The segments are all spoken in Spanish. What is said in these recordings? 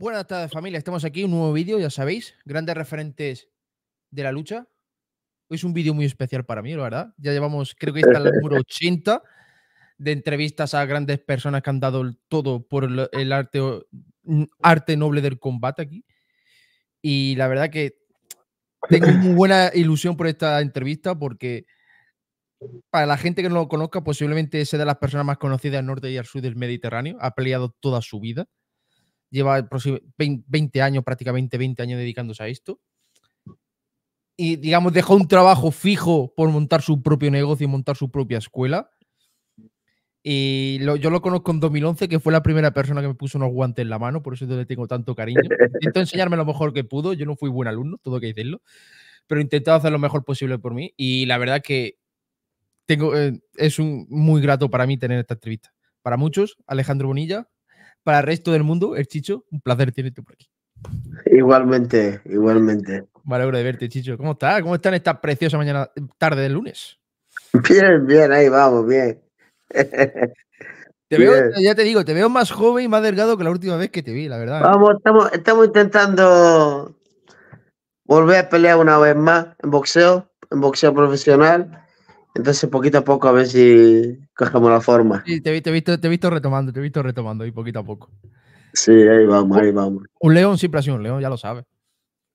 Buenas tardes familia, estamos aquí, un nuevo vídeo, ya sabéis, grandes referentes de la lucha. Hoy es un vídeo muy especial para mí, la verdad. Ya llevamos, creo que está el número 80 de entrevistas a grandes personas que han dado el todo por el, arte, mm, arte noble del combate aquí. Y la verdad que tengo muy buena ilusión por esta entrevista porque para la gente que no lo conozca, posiblemente sea de las personas más conocidas al norte y al sur del Mediterráneo. Ha peleado toda su vida lleva 20 años, prácticamente 20 años dedicándose a esto. Y, digamos, dejó un trabajo fijo por montar su propio negocio y montar su propia escuela. Y yo lo conozco en 2011, que fue la primera persona que me puso unos guantes en la mano, por eso es donde tengo tanto cariño. Intentó enseñarme lo mejor que pudo, yo no fui buen alumno, todo que decirlo, pero intentó hacer lo mejor posible por mí. Y la verdad que tengo, eh, es un, muy grato para mí tener esta entrevista. Para muchos, Alejandro Bonilla, para el resto del mundo, el Chicho, un placer tenerte por aquí. Igualmente, igualmente. Vale, alegro de verte, Chicho. ¿Cómo estás? ¿Cómo están esta preciosa mañana, tarde del lunes? Bien, bien, ahí vamos, bien. Te veo, ya te digo, te veo más joven y más delgado que la última vez que te vi, la verdad. Vamos, estamos, estamos intentando volver a pelear una vez más en boxeo, en boxeo profesional. Entonces, poquito a poco, a ver si cogemos la forma. Sí, te, te, te he visto retomando, te he visto retomando y poquito a poco. Sí, ahí vamos, ahí vamos. Un león siempre ha sido un león, ya lo sabes.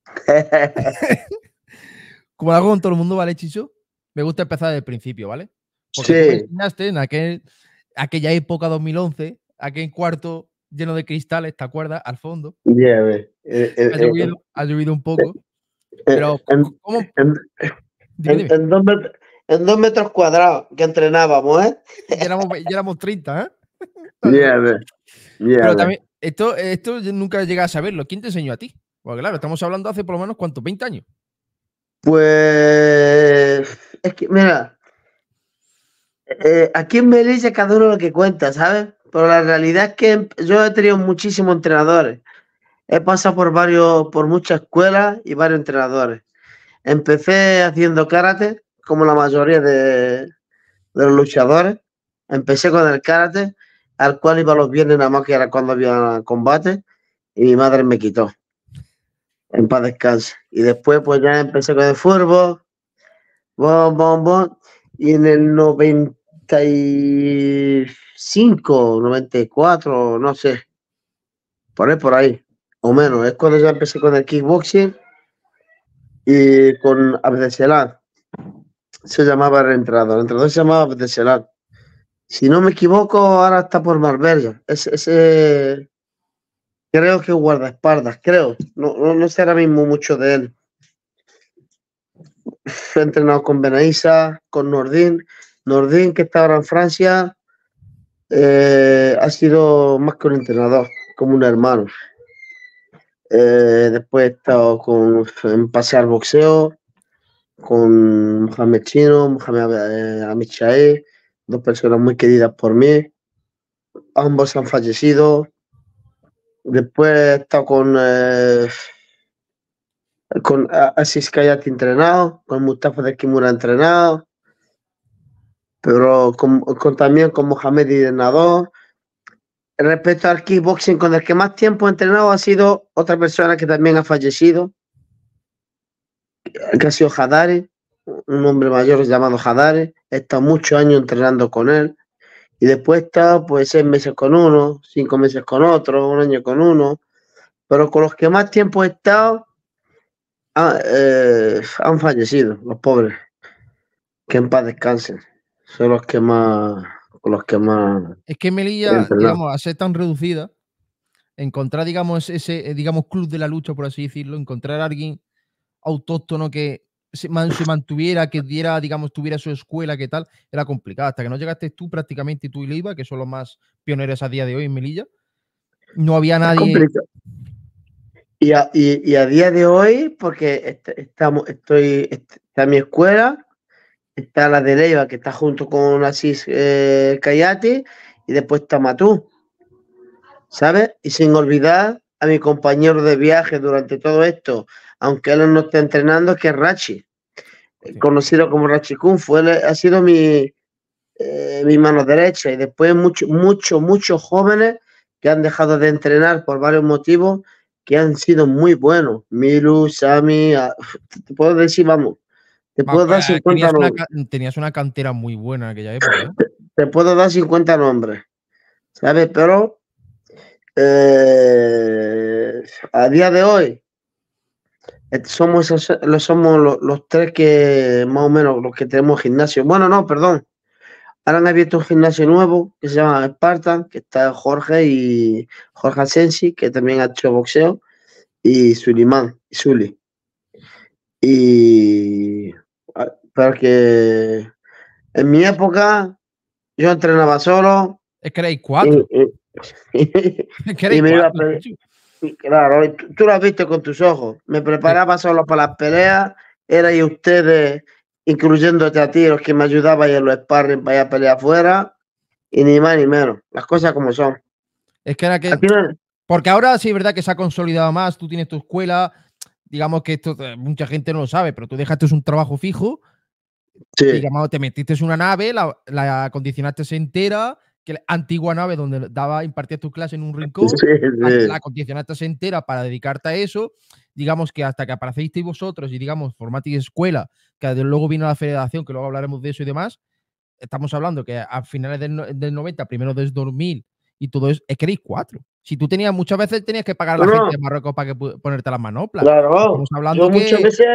Como lo hago con todo el mundo, ¿vale, Chicho? Me gusta empezar desde el principio, ¿vale? sí. en aquel, aquella época 2011, aquel cuarto lleno de cristales, ¿te acuerdas? Al fondo. Eh, eh, eh, ha, llovido, un poco. Pero, en, dónde, en dos metros cuadrados que entrenábamos, ¿eh? Ya éramos, 30, ¿eh? Pero también, esto, esto nunca llega a saberlo. ¿Quién te enseñó a ti? Porque claro, estamos hablando hace por lo menos, ¿cuánto? ¿20 años? Pues... Es que, mira, eh, aquí en Belice cada uno lo que cuenta, ¿sabes? Pero la realidad es que em, yo he tenido muchísimos entrenadores. He pasado por varios, por muchas escuelas y varios entrenadores. Empecé haciendo karate, como la mayoría de, los luchadores. Empecé con el karate, al cual iba los viernes nada más que era cuando había combate, y mi madre me quitó. En paz descanse. Y después, pues ya empecé con el fútbol, bom, bom, bom, y en el 95, 94, no sé, por ahí, por ahí, o menos, es cuando ya empecé con el kickboxing y con Abdeselar se llamaba el entrenador. entrenador se llamaba Abdeselat. Si no me equivoco, ahora está por Marbella. Ese, ese creo que guardaespaldas, creo. No, no, sé ahora mismo mucho de él. He entrenado con Benaisa, con Nordin. Nordin, que está ahora en Francia, eh, ha sido más que un entrenador, como un hermano. Eh, después he estado con, en pasear boxeo, con Mohamed Chino, Mohamed eh, Amichae dos personas muy queridas por mí. Ambos han fallecido. Después he estado con, eh, con Asis Kayat entrenado, con Mustafa de Kimura entrenado, pero con, también con Mohamed y Respecto al kickboxing, con el que más tiempo he entrenado ha sido otra persona que también ha fallecido, que ha sido Hadare, un hombre mayor llamado Hadare, he estado muchos años entrenando con él, y después estado, pues seis meses con uno, cinco meses con otro, un año con uno, pero con los que más tiempo he estado ah, eh, han fallecido, los pobres, que en paz descansen, son los que más, los que más. Es que Melilla, digamos, a ser tan reducida, encontrar, digamos, ese, eh, digamos, club de la lucha, por así decirlo, encontrar a alguien autóctono que se, mantuviera, que diera, digamos, tuviera su escuela, que tal, era complicado. Hasta que no llegaste tú prácticamente, tú y Leiva, que son los más pioneros a día de hoy en Melilla, no había nadie. Y a, a, día de hoy, porque estamos, estoy, está mi escuela, está la de Leiva, que está junto con Asís eh, Cayati, y después está Matú. ¿Sabes? Y sin olvidar a mi compañero de viaje durante todo esto, aunque él no esté entrenando, que es Rachi, eh, conocido como Rachi Kung ha sido eh, mi, mano derecha y después muchos, muchos, muchos jóvenes que han dejado de entrenar por varios motivos que han sido muy buenos. Miru, Sami, ah, te puedo decir, vamos, te puedo dar 50 ah, tenías nombres. Una, tenías una cantera muy buena en aquella época. ¿eh? Te puedo dar 50 nombres, ¿sabes? Pero a día de hoy, somos, somos los, tres que más o menos los que tenemos gimnasio. Bueno, no, perdón. Ahora han abierto un gimnasio nuevo que se llama Spartan, que está Jorge y Jorge Asensi, que también ha hecho boxeo, y Sulimán, y Suli. Y porque en mi época yo entrenaba solo. Es que erais cuatro. Y, Claro, tú, tú, lo has visto con tus ojos. Me preparaba solo para las peleas, era y ustedes, incluyéndote a ti, los que me ayudaban en los sparring para ir a pelear afuera, y ni más ni menos. Las cosas como son. Es que era que. Porque ahora sí es verdad que se ha consolidado más, tú tienes tu escuela, digamos que esto eh, mucha gente no lo sabe, pero tú dejaste un trabajo fijo, sí. te metiste en una nave, la, la acondicionaste entera, que antigua nave donde daba, impartía tus clases en un rincón, sí, sí. la condicionaste entera para dedicarte a eso, digamos que hasta que aparecisteis vosotros y digamos Formatic escuela, que luego vino la federación, que luego hablaremos de eso y demás, estamos hablando que a finales del, 90, primero desde 2000 y todo eso, es que erais cuatro. Si tú tenías, muchas veces tenías que pagar la gente de Marruecos para que ponerte las manoplas. Claro, estamos hablando yo que... muchas veces,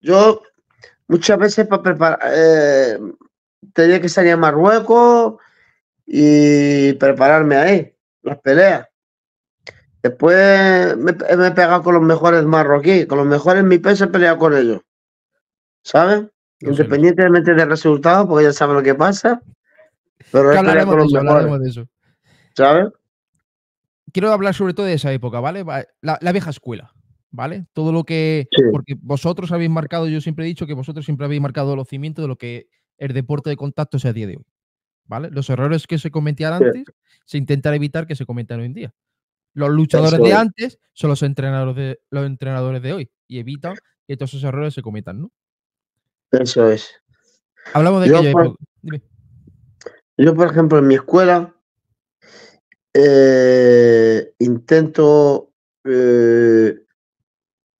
yo muchas veces para preparar, eh, tenía que salir a Marruecos y prepararme ahí, las peleas. Después me, me he pegado con los mejores marroquíes, con los mejores mi peso he peleado con ellos. saben Independientemente del resultado, porque ya saben lo que pasa. Pero he peleado con los mejores. ¿Sabes? Quiero hablar sobre todo de esa época, ¿vale? La, vieja escuela. ¿Vale? Todo lo que. Porque vosotros habéis marcado, yo siempre he dicho que vosotros siempre habéis marcado los cimientos de lo que el deporte de contacto sea a día de hoy. ¿vale? Los errores que se cometían antes se intentan evitar que se cometan hoy en día. Los luchadores de antes son los entrenadores de, los entrenadores de hoy y evitan que todos esos errores se cometan, ¿no? Eso es. Hablamos de yo, por, Yo, por ejemplo, en mi escuela eh, intento eh,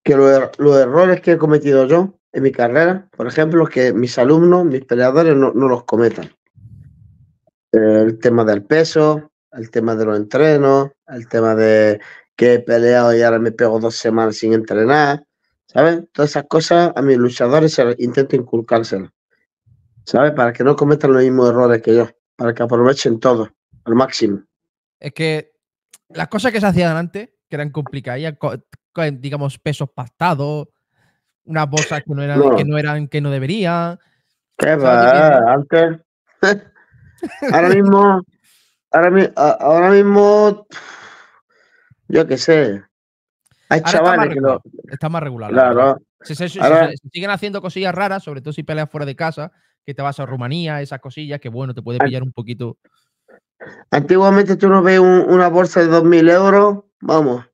que er, los errores que he cometido yo en mi carrera, por ejemplo, que mis alumnos, mis peleadores no los cometan el tema del peso, el tema de los entrenos, el tema de que he peleado y ahora me pego dos semanas sin entrenar, ¿sabes? Todas esas cosas a mis luchadores intento inculcárselas, ¿sabes? Para que no cometan los mismos errores que yo, para que aprovechen todo al máximo. Es que las cosas que se hacían antes, que eran complicadas, digamos, pesos pactados, unas bolsas que no eran, Que no, eran, que no deberían. ¿Qué va? Antes. Ahora mismo, ahora, ahora mismo, yo qué sé. Hay chavales que lo. Está más regular. Claro. siguen haciendo cosillas raras, sobre todo si peleas fuera de casa, que te vas a Rumanía, esas cosillas, que bueno, te puede pillar un poquito. Antiguamente tú no ves una bolsa de 2.000 euros, vamos,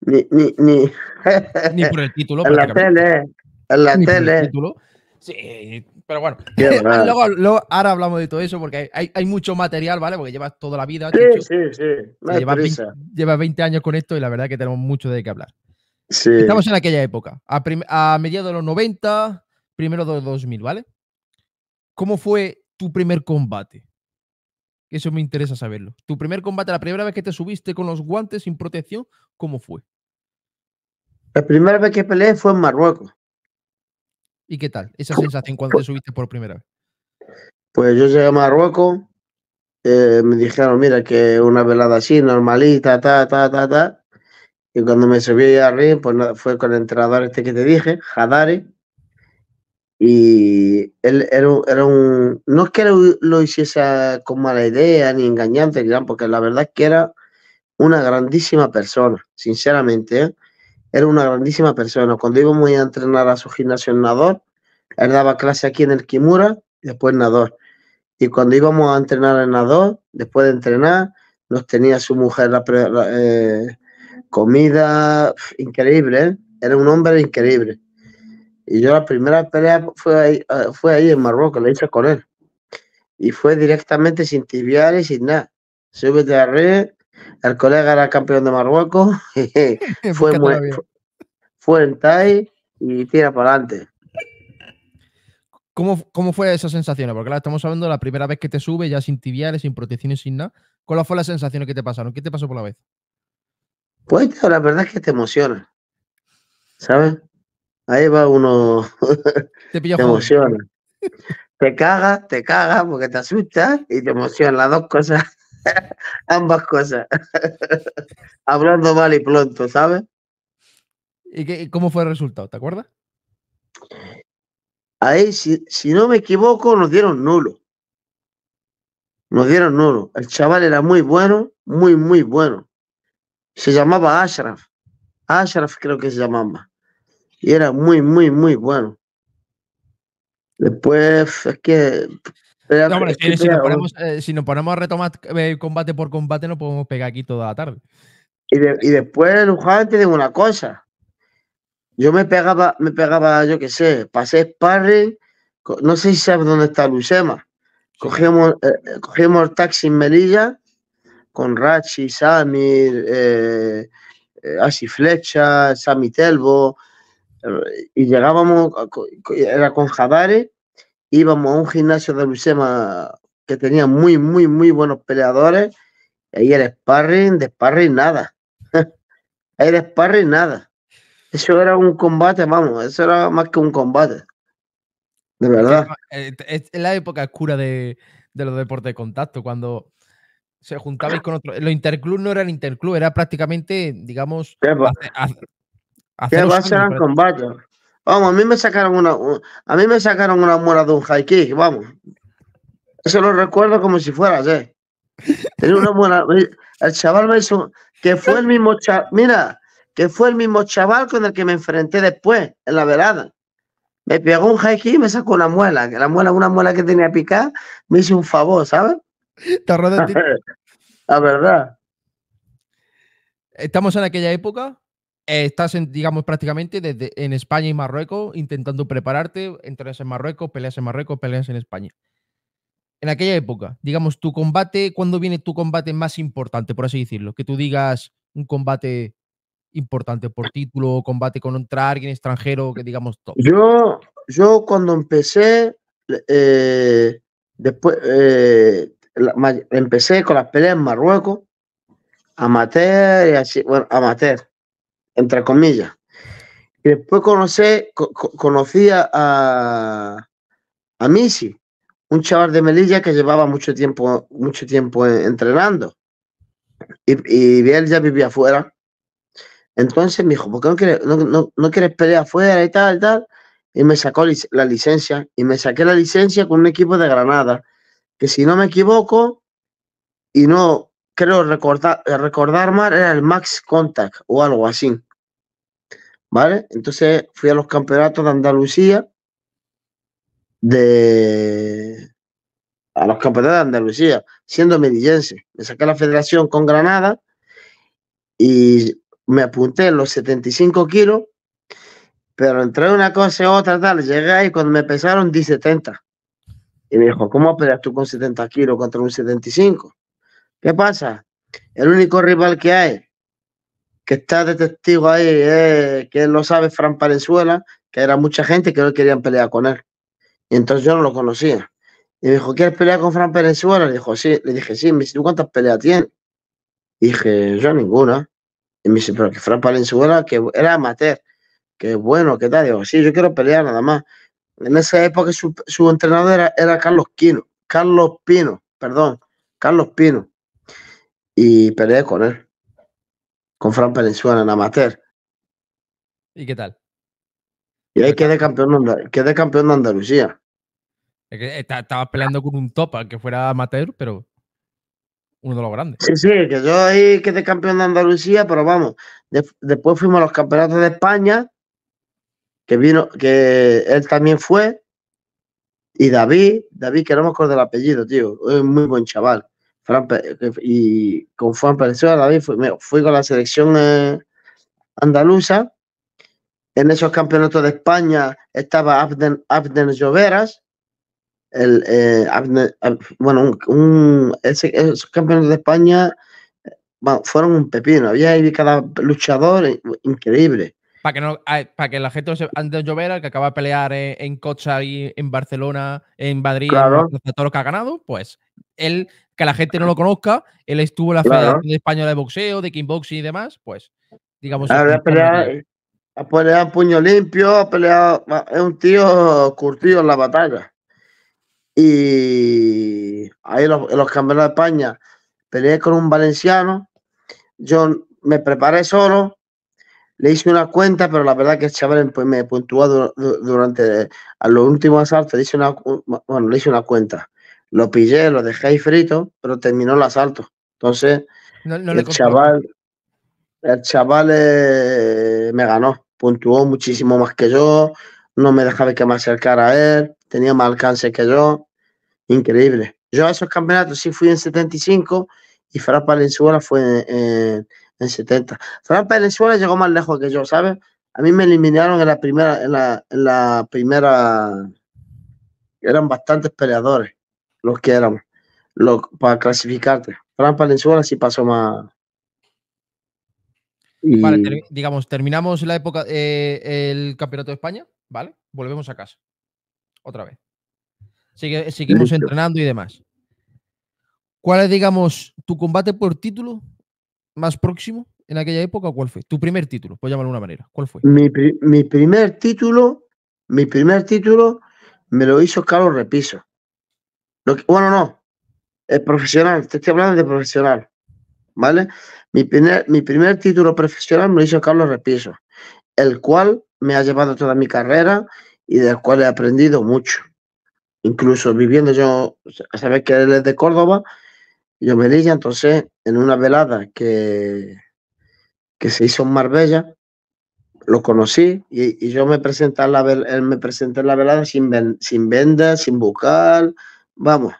ni, por el título. en la tele, en la pero bueno, luego, ahora hablamos de todo eso porque hay, mucho material, ¿vale? Porque llevas toda la vida. Sí, sí, sí. llevas, 20, años con esto y la verdad que tenemos mucho de qué hablar. Sí. Estamos en aquella época, a, mediados de los 90, primero de los 2000, ¿vale? ¿Cómo fue tu primer combate? Eso me interesa saberlo. Tu primer combate, la primera vez que te subiste con los guantes sin protección, ¿cómo fue? La primera vez que peleé fue en Marruecos. ¿Y qué tal esa sensación cuando te subiste por primera vez? Pues yo llegué a Marruecos, eh, me dijeron, mira, que una velada así, normalita, ta, ta, ta, ta. Y cuando me subí a arriba pues fue con el entrenador este que te dije, Hadari. Y él era un, era un, No es que lo, hiciese con mala idea ni engañante, porque la verdad es que era una grandísima persona, sinceramente. ¿eh? era una grandísima persona. Cuando íbamos a entrenar a su gimnasio en Nador, él daba clase aquí en el Kimura, después nadador. Nador. Y cuando íbamos a entrenar en Nador, después de entrenar, nos tenía su mujer la, eh, comida increíble. ¿eh? Era un hombre increíble. Y yo la primera pelea eh, fue ahí, en Marruecos, la hice con él. Y fue directamente sin y sin nada. Sube de arriba, el colega era campeón de Marruecos, fue, fue en y tira para adelante. ¿Cómo, ¿Cómo, fue esa sensación? Porque la estamos hablando de la primera vez que te sube, ya sin tibiales, sin protecciones, sin nada. ¿Cuáles fue las sensaciones que te pasaron? ¿Qué te pasó por la vez? Pues la verdad es que te emociona. ¿Sabes? Ahí va uno. Te, te emociona. Te cagas, te cagas porque te asustas y te emociona las dos cosas. Ambas cosas. Hablando mal y pronto, ¿sabes? ¿Y qué, cómo fue el resultado? ¿Te acuerdas? Ahí, si, si no me equivoco, nos dieron nulo. Nos dieron nulo. El chaval era muy bueno, muy, muy bueno. Se llamaba Ashraf. Ashraf creo que se llamaba. Y era muy, muy, muy bueno. Después, es que si, nos ponemos, a retomar eh, combate por combate, no podemos pegar aquí toda la tarde. Y, después y después, Luján, te digo una cosa. Yo me pegaba, me pegaba, yo qué sé, pasé sparring, no sé si sabes dónde está Lucema. Cogíamos, eh, eh, cogíamos taxi en Melilla con Rachi, Samir, eh, Asi Flecha, Sami Telvo, y llegábamos, era con Jadare, íbamos a un gimnasio de Lucema que tenía muy, muy, muy buenos peleadores. Ahí era sparring, de sparring nada. Ahí el sparring nada. Eso era un combate, vamos, eso era más que un combate. De verdad. Eh, es la época oscura de, los deportes de contacto, cuando se juntabais con otros. Los interclub no eran interclub, era prácticamente, digamos. ¿Qué, hacer, a ser Vamos, a mí me sacaron una, a mí me sacaron una muela de un high vamos. Eso lo recuerdo como si fuera ayer. Tenía una el chaval me hizo, que fue el mismo chaval, mira, que fue el mismo chaval con el que me enfrenté después, en la velada. Me pegó un high y me sacó una muela, la muela, una muela que tenía picada, me hizo un favor, ¿sabes? ¿Te la verdad. Estamos en aquella época estás, digamos, prácticamente desde, en España y Marruecos intentando prepararte, entras en Marruecos, peleas en Marruecos, peleas en España. En aquella época, digamos, tu combate, ¿cuándo viene tu combate más importante, por así decirlo? Que tú digas un combate importante por título, combate contra alguien extranjero, que digamos todo. Yo, yo cuando empecé, eh, después, eh, empecé con las peleas en Marruecos, amateur y así, bueno, amateur entre comillas. Y después conocí, conocía a, a Misi, un chaval de Melilla que llevaba mucho tiempo, mucho tiempo entrenando. Y, y él ya vivía afuera. Entonces me dijo, ¿por qué no quieres, no, no, no quieres pelear afuera y tal, y tal? Y me sacó la licencia. Y me saqué la licencia con un equipo de Granada. Que si no me equivoco, y no creo recordar, eh, recordar más era el Max Contact o algo así. ¿Vale? Entonces fui a los campeonatos de Andalucía, de... a los campeonatos de Andalucía, siendo medillense. Me saqué la federación con Granada y me apunté en los 75 kilos, pero entré una cosa y otra, tal, llegué ahí cuando me pesaron di 70. Y me dijo, ¿cómo operas tú con 70 kilos contra un 75? ¿Qué pasa? El único rival que hay, que está de testigo ahí, es, que lo sabe Fran Palenzuela, que era mucha gente que no querían pelear con él. Y entonces yo no lo conocía. Y me dijo, ¿quieres pelear con Fran Palenzuela? Le, dijo, sí. le dije, sí. Me ¿tú cuántas peleas tienes? Y dije, yo ninguna. Y me dice, pero que Fran Palenzuela, que era amateur, que bueno, qué tal. Digo, sí, yo quiero pelear nada más. En esa época su, entrenador era, Carlos Pino. Carlos Pino, perdón, Carlos Pino y peleé con él, con Fran Suárez en amateur. ¿Y qué tal? Y ahí quedé campeón, de campeón de Andalucía. Estaba peleando con un top, que fuera amateur, pero uno de los grandes. Sí, sí, que yo ahí quedé campeón de Andalucía, pero vamos, después fuimos a los campeonatos de España, que vino, que él también fue, y David, David, que no me acuerdo el apellido, tío, es muy buen chaval y con apareció David fui, con la selección eh, andaluza. En esos campeonatos de España estaba Abden, Lloveras, el, eh, bueno, un, esos campeonatos de España eh, fueron un pepino. Había ahí cada luchador increíble. Para que, no, para que la gente se, antes Llovera, el que acaba de pelear en, Cocha y en Barcelona, en Madrid, todo lo que ha ganado, pues él, que la gente no lo conozca, él estuvo en la Federación Española de Boxeo, de Kickboxing y demás, pues digamos. ha peleado puño limpio, ha peleado, es un tío curtido en la batalla. Y ahí los, los campeones de España peleé con un valenciano, yo me preparé solo, le hice una cuenta, pero la verdad que el chaval pues, me puntuó durante los últimos asaltos, bueno, le hice una cuenta. Lo pillé, lo dejé ahí frito, pero terminó el asalto. Entonces, el, chaval, el chaval eh, me ganó, puntuó muchísimo más que yo, no me dejaba que me acercara a él, tenía más alcance que yo, increíble. Yo a esos campeonatos sí fui en 75 y su Valenzuela fue en en 70. Fran Venezuela llegó más lejos que yo, ¿sabes? A mí me eliminaron en la primera, en la, la primera, eran bastantes peleadores los que eran, los, para clasificarte. Fran Palenzuela sí pasó más. Vale, digamos, terminamos la época, eh, el campeonato de España, ¿vale? Volvemos a casa, otra vez. seguimos entrenando y demás. ¿Cuál es, digamos, tu combate por título más próximo en aquella época cuál fue? Tu primer título, por llamarlo de una manera. ¿Cuál fue? Mi, primer título, mi primer título me lo hizo Carlos Repiso. bueno, no. Es profesional, te estoy hablando de profesional. ¿Vale? Mi primer, mi primer título profesional me lo hizo Carlos Repiso, el cual me ha llevado toda mi carrera y del cual he aprendido mucho. Incluso viviendo yo, sabes que él es de Córdoba, yo me dije entonces en una velada que, que se hizo en Marbella, lo conocí y, yo me presenté, la, él me presenté la velada sin, sin venda, sin bucal, vamos,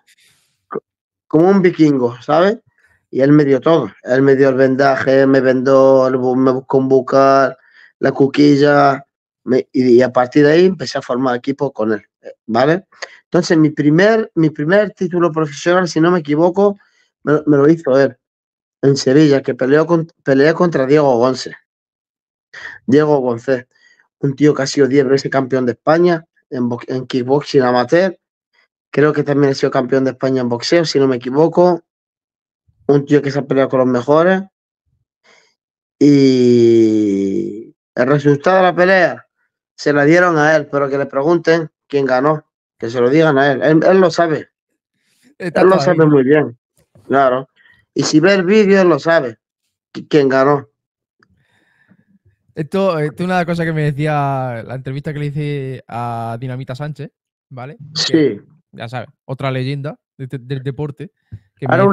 como un vikingo, ¿sabes? Y él me dio todo, él me dio el vendaje, me vendó, me buscó un la cuquilla, y, a partir de ahí empecé a formar equipo con él, eh, ¿vale? Entonces mi primer, mi primer título profesional, si no me equivoco, me, lo hizo él, en Sevilla, que peleó con, pelea contra Diego González Diego González un tío que ha sido veces campeón de España en, en kickboxing amateur. Creo que también ha sido campeón de España en boxeo, si no me equivoco. Un tío que se ha peleado con los mejores. Y el resultado de la pelea se la dieron a él, pero que le pregunten quién ganó, que se lo digan a él. Él, lo sabe. él lo sabe muy bien. Claro. Y si ve el vídeo, lo sabe quién ganó. Esto, es una cosa que me decía la entrevista que le hice a Dinamita Sánchez, ¿vale? Sí. ya sabes, otra leyenda este, del deporte. Que ahora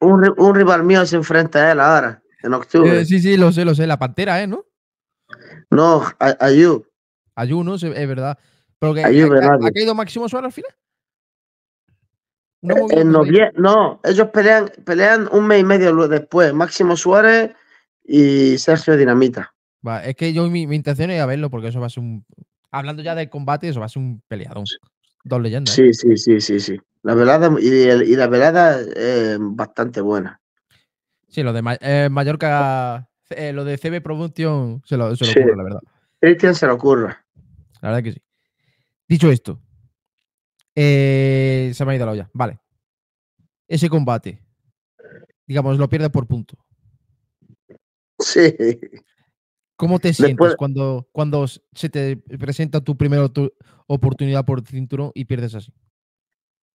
un rival, mío se enfrenta a él ahora, en octubre. Eh, sí, sí, lo sé, lo sé. La Pantera, ¿eh? ¿No? No, Ayú. Ayú, ¿no? Es verdad. verdad. ¿Ha caído Máximo Suárez al final? No ellos pelean, pelean un mes y medio después, Máximo Suárez y Sergio Dinamita. es que yo mi, intención es ir a verlo, porque eso va a ser un. Hablando ya de combate, eso va a ser un peleadón. Dos leyendas. Sí, ¿eh? sí, sí, sí, sí. La velada y, la velada es bastante buena. Sí, lo de eh, Mallorca, eh, lo de CB Promotion se lo, se ocurre, la verdad. Cristian se lo ocurre. La verdad que sí. Dicho esto, eh, se me ha ido la olla. Vale. Ese combate, digamos, lo pierde por punto. Sí. ¿Cómo te sientes cuando, cuando se te presenta tu primera oportunidad por cinturón y pierdes así?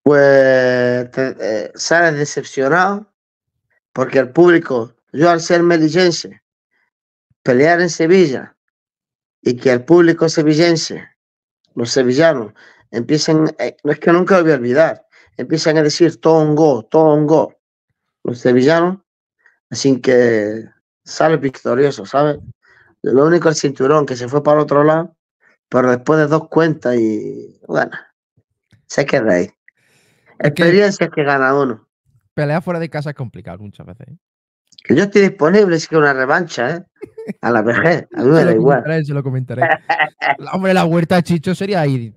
Pues te, eh, sales decepcionado porque el público, yo al ser melillense, pelear en Sevilla y que el público sevillense, los sevillanos, empiecen eh, no es que nunca lo voy a olvidar, empiezan a decir Tongo, Tongo, los sevillanos, así que sale victorioso, ¿sabes? Lo único el cinturón que se fue para el otro lado, pero después de dos cuentas y bueno, se que ahí. experiencia que gana uno. Pelear fuera de casa es complicado muchas veces. ¿eh? yo estoy disponible, es que una revancha, ¿eh? A la vejez, a mí me da igual. Se lo comentaré. hombre, la huerta de Chicho sería ahí.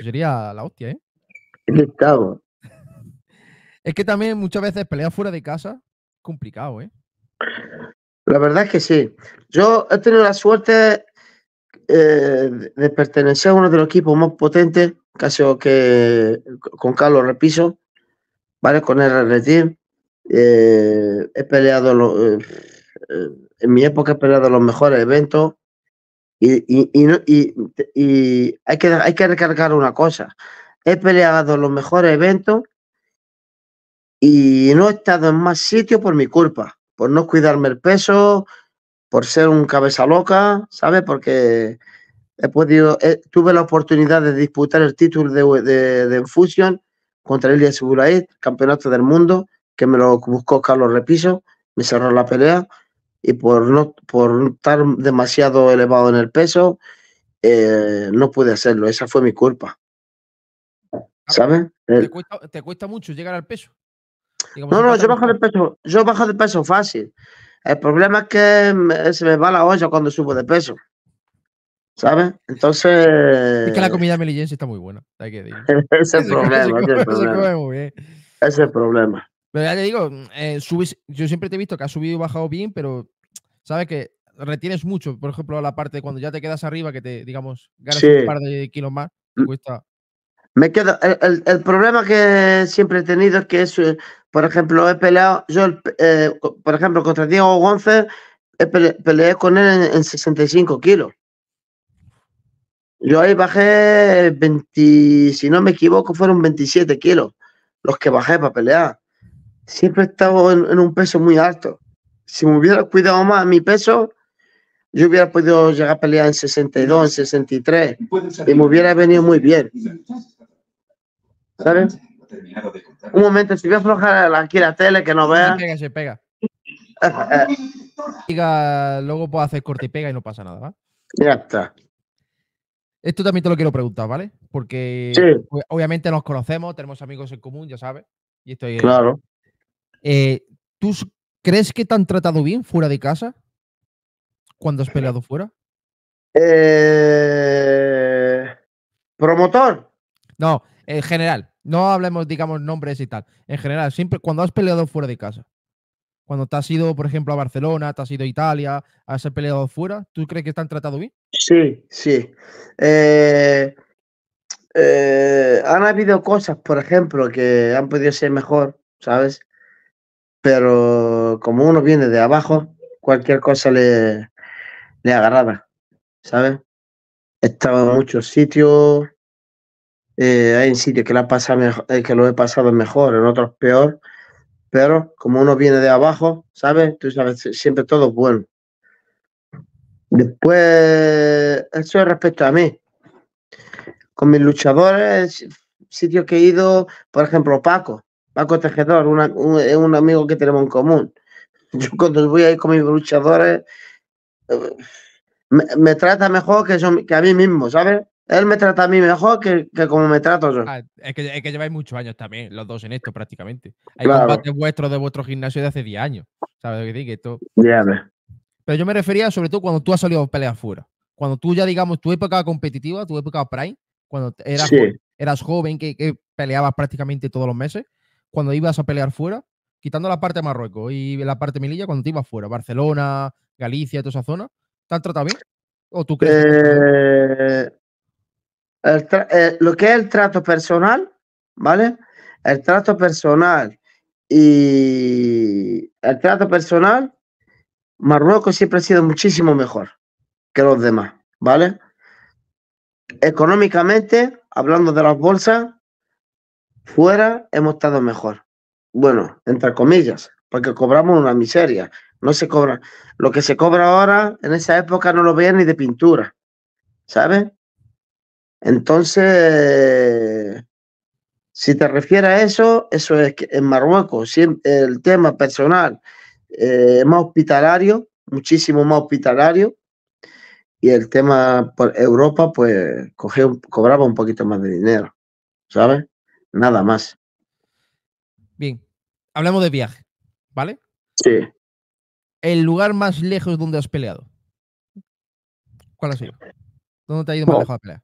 sería la hostia, ¿eh? Es que también muchas veces pelear fuera de casa complicado, ¿eh? La verdad es que sí. Yo he tenido la suerte eh, de pertenecer a uno de los equipos más potentes, casi que con Carlos Repiso, ¿vale? Con el eh, he peleado lo, eh, en mi época he pues, peleado los mejores eventos y, hay, que, hay que recargar una cosa. He peleado los mejores eventos y no he estado en más sitio por mi culpa, por no cuidarme el peso, por ser un cabeza loca, ¿sabes? Porque he podido, tuve la oportunidad de disputar el título de, de, de contra Elia Sibulaid, campeonato del mundo, que me lo buscó Carlos Repiso, me cerró la pelea y por no por estar demasiado elevado en el peso, eh, no pude hacerlo. Esa fue mi culpa. Ah, ¿Sabes? ¿Te cuesta, mucho llegar al peso? no, no, yo bajo de peso, yo bajo de peso fácil. El problema es que se me va la olla cuando subo de peso. ¿Sabes? Entonces. Es que la comida melillense está muy buena. Hay que problema, es ese, problema. Pero ya te digo, mm, eh, yo siempre te he visto que has subido y bajado bien, pero sabes que retienes mucho. Por ejemplo, la parte de cuando ya te quedas arriba, que te, digamos, ganas un par de kilos más, Me queda El, el, problema que siempre he tenido es que, eh, por ejemplo, he peleado. Yo, eh, por ejemplo, contra Diego González, He peleé con él en, en 65 kilos. Yo ahí bajé 20, si no me equivoco, fueron 27 kilos los que bajé para pelear siempre he estado en, un peso muy alto. Si me hubiera cuidado más mi peso, yo hubiera podido llegar a pelear en 62, en 63 y me hubiera venido muy bien. ¿Sabes? Un momento, si voy a aflojar aquí la tele que no vea. Se pega, se pega. luego puedo hacer corte y pega y no pasa nada, ¿va? Ya está. Esto también te lo quiero preguntar, ¿vale? Porque obviamente nos conocemos, tenemos amigos en común, ya sabes. Y estoy... claro. Eh, ¿Tú crees que te han tratado bien fuera de casa? Cuando has peleado fuera. Eh, Promotor. No, en general. No hablemos, digamos, nombres y tal. En general, siempre cuando has peleado fuera de casa. Cuando te has ido, por ejemplo, a Barcelona, te has ido a Italia, has peleado fuera, ¿tú crees que te han tratado bien? Sí, sí. Eh, han habido cosas, por ejemplo, que han podido ser mejor, ¿sabes? pero como uno viene de abajo, cualquier cosa le, le agarraba, ¿sabes? He estado en muchos sitios, eh, hay sitios que, la eh, que lo he pasado mejor, en otros peor, pero como uno viene de abajo, ¿sabes? Tú sabes, siempre todo es bueno. Después, eso es respecto a mí. Con mis luchadores, sitios que he ido, por ejemplo, Paco, Paco Tejedor, un, es un amigo que tenemos en común. Yo cuando voy a ir con mis luchadores, eh, me, trata mejor que, a mí mismo, ¿sabes? Él me trata a mí mejor que, como me trato yo. Ah, es, que, lleváis muchos años también, los dos en esto prácticamente. Hay un combates vuestros de vuestro gimnasio de hace 10 años. ¿Sabes lo que digo? Pero yo me refería sobre todo cuando tú has salido a pelear fuera. Cuando tú ya, digamos, tu época competitiva, tu época prime, cuando eras, joven, que, que, peleabas prácticamente todos los meses, cuando ibas a pelear fuera, quitando la parte de Marruecos y la parte de Melilla, cuando te ibas fuera, Barcelona, Galicia, toda esa zona, ¿te han tratado bien? ¿O tú crees? Eh, eh, lo que es el trato personal, ¿vale? El trato personal y el trato personal, Marruecos siempre ha sido muchísimo mejor que los demás, ¿vale? Económicamente, hablando de las bolsas, Fuera hemos estado mejor. Bueno, entre comillas, porque cobramos una miseria. No se cobra. Lo que se cobra ahora, en esa época no lo veía ni de pintura. ¿Sabes? Entonces, si te refieres a eso, eso es que en Marruecos el tema personal eh, es más hospitalario, muchísimo más hospitalario, y el tema por Europa, pues cobraba un poquito más de dinero, ¿sabes? Nada más. Bien, hablamos de viaje, ¿vale? Sí. El lugar más lejos donde has peleado. ¿Cuál ha sido? ¿Dónde te ha ido más oh. lejos a pelear?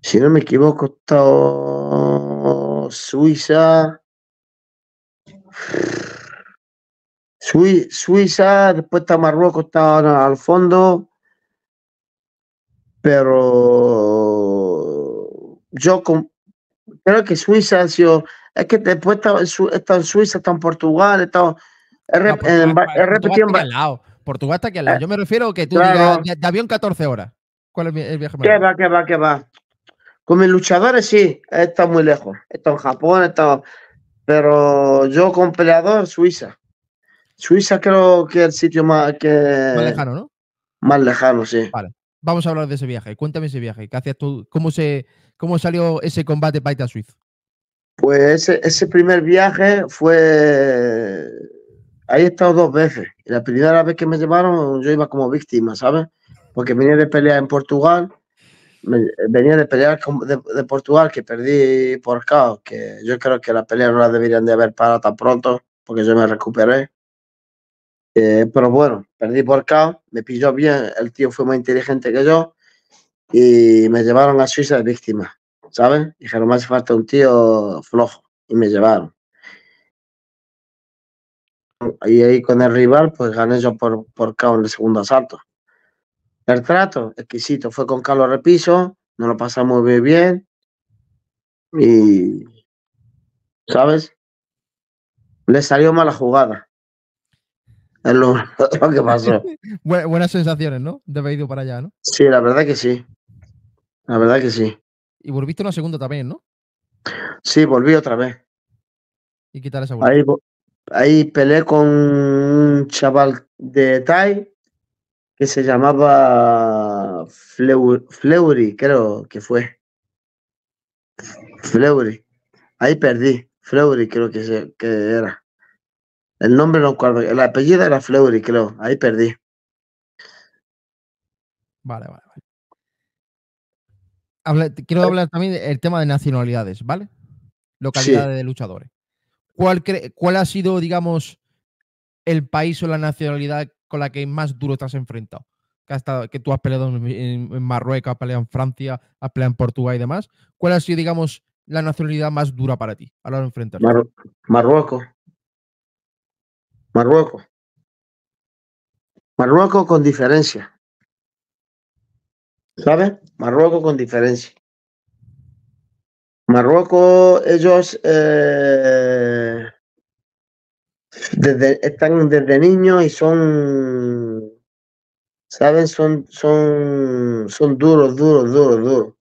Si no me equivoco, está Suiza. Suiza, después está Marruecos, está al fondo. Pero yo creo que Suiza ha sido, es que después está en Suiza, está en Portugal, está en, Portugal, está aquí al lado, Portugal está aquí al lado. Eh, yo me refiero a que tú digas, de, avión 14 horas. ¿Cuál es el viaje más ¿Qué va, qué va, qué va? Con mis luchadores sí, está muy lejos. Está en Japón, está... Pero yo con peleador, Suiza. Suiza creo que es el sitio más que... Más lejano, ¿no? Más lejano, sí. Vale. Vamos a hablar de ese viaje. Cuéntame ese viaje. ¿Qué hacías tú? ¿Cómo se, ¿Cómo salió ese combate Paita Swift? Pues ese, primer viaje fue. Ahí he estado dos veces. la primera vez que me llevaron, yo iba como víctima, ¿sabes? Porque venía de pelear en Portugal. Venía de pelear de, Portugal, que perdí por caos. Que yo creo que la pelea no la deberían de haber parado tan pronto, porque yo me recuperé. Eh, pero bueno, perdí por caos. Me pilló bien. El tío fue más inteligente que yo y me llevaron a Suiza de víctima, ¿saben? Dijeron, más falta un tío flojo y me llevaron. Y ahí con el rival, pues gané yo por, por KO en el segundo asalto. El trato, exquisito, fue con Carlos Repiso, no lo pasamos muy bien y, ¿sabes? Le salió mala jugada. Es lo, que pasó. buenas sensaciones, ¿no? De haber ido para allá, ¿no? Sí, la verdad que sí. La verdad que sí. Y volviste una segunda también, ¿no? Sí, volví otra vez. ¿Y quitar tal esa Ahí, ahí peleé con un chaval de Thai que se llamaba Fleury, creo que fue. Fleury. Ahí perdí. Fleury creo que, se, que era. El nombre no recuerdo. El apellido era Fleury, creo. Ahí perdí. Vale, vale quiero hablar también del tema de nacionalidades, ¿vale? Localidades de luchadores. ¿Cuál, ¿Cuál ha sido, digamos, el país o la nacionalidad con la que más duro te has enfrentado? Que, tú has peleado en, Marruecos, has peleado en Francia, has peleado en Portugal y demás. ¿Cuál ha sido, digamos, la nacionalidad más dura para ti a la hora de enfrentarte? Marruecos. Marruecos. Marruecos con diferencia. ¿Sabes? Marruecos con diferencia. Marruecos, ellos eh, desde, están desde niños y son, ¿saben? Son, son, son duros, duros, duros, duros.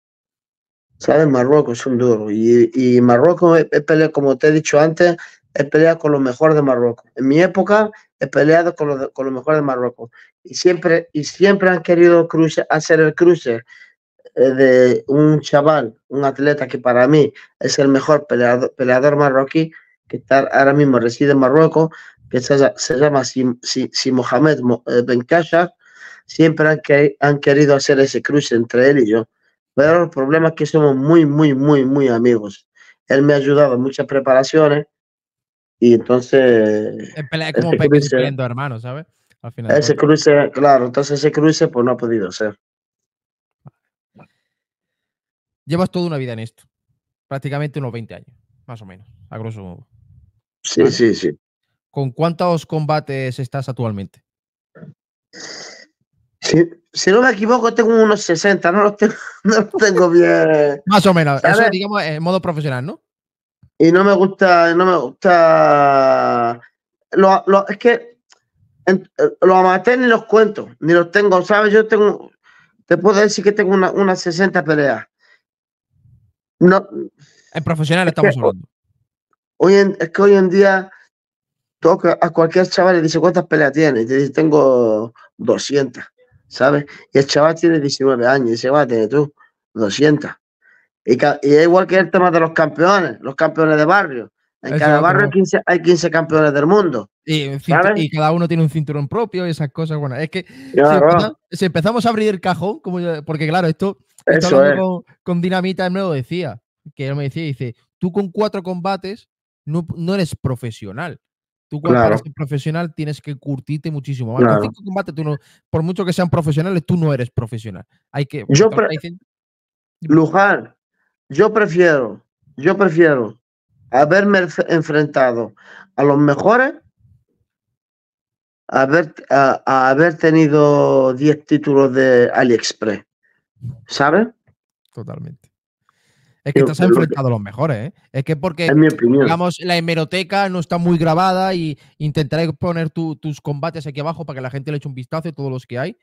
¿Saben? Marruecos son duros. Y, y Marruecos, como te he dicho antes, he peleado con lo mejor de Marruecos. En mi época he peleado con lo, con lo mejor de Marruecos y siempre, y siempre han querido cruce, hacer el cruce eh, de un chaval, un atleta que para mí es el mejor peleador, peleador marroquí, que está, ahora mismo reside en Marruecos, que se, llama si si si Mohamed eh, siempre han, que, han querido hacer ese cruce entre él y yo. Pero el problema es que somos muy, muy, muy, muy amigos. Él me ha ayudado en muchas preparaciones y entonces... Es pelea este como este hermano, ¿sabes? Ese cruce, claro, entonces ese cruce pues no ha podido ser. Llevas toda una vida en esto, prácticamente unos 20 años, más o menos, a grosso modo. Sí, sí, sí. ¿Con cuántos combates estás actualmente? Si, no me equivoco, tengo unos 60, no los tengo, bien. Más o menos, digamos en modo profesional, ¿no? Y no me gusta, no me gusta. es que eh, los amateurs ni los cuento ni los tengo. ¿Sabes? Yo tengo, te puedo decir que tengo unas una 60 peleas. No. En profesional estamos hablando. Hoy es que hoy en día toca a cualquier chaval le dice cuántas peleas tiene Y dice, tengo 200, ¿sabes? Y el chaval tiene 19 años. Y dice, va, tiene tú 200. Y, y, es igual que el tema de los campeones, los campeones de barrio. En cada barrio 15, hay 15 campeones del mundo. Y, cada uno tiene un cinturón propio y esas cosas. Bueno, es que si, empezamos, a abrir el cajón, porque claro, esto, con, Dinamita me lo decía, que él me decía, dice, tú con cuatro combates no, eres profesional. Tú cuando eres profesional tienes que curtirte muchísimo. por mucho que sean profesionales, tú no eres profesional. Hay que... Yo yo prefiero, yo prefiero haberme enfrentado a los mejores haber, haber tenido 10 títulos de AliExpress. ¿Sabes? Totalmente. Es que te has enfrentado a los mejores, ¿eh? Es que porque, digamos, la hemeroteca no está muy grabada y intentaré poner tus combates aquí abajo para que la gente le eche un vistazo a todos los que hay.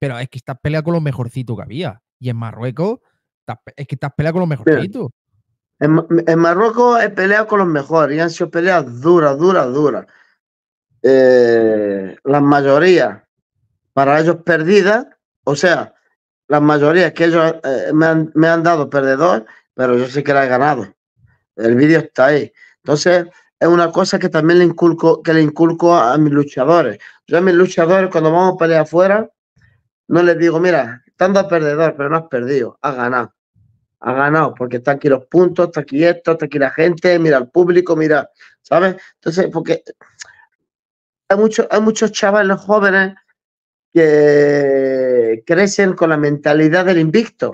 Pero es que estás peleando con los mejorcitos que había. Y en Marruecos, es que estás peleando con los mejorcitos. En, en, Marruecos he peleado con los mejores y han sido peleas duras, duras, duras eh, las mayoría para ellos perdida, o sea, las mayoría que ellos eh, me, han, dado perdedor, pero yo sé que la he ganado. El vídeo está ahí. Entonces, es una cosa que también le inculco, que le inculco a, mis luchadores. Yo a mis luchadores, cuando vamos a pelear afuera, no les digo, mira, tanto dando perdedor, pero no has perdido, has ganado. ha ganado, porque están aquí los puntos, está aquí esto, está aquí la gente, mira al público, mira, ¿sabes? Entonces, porque hay, mucho, hay muchos chavales jóvenes que crecen con la mentalidad del invicto,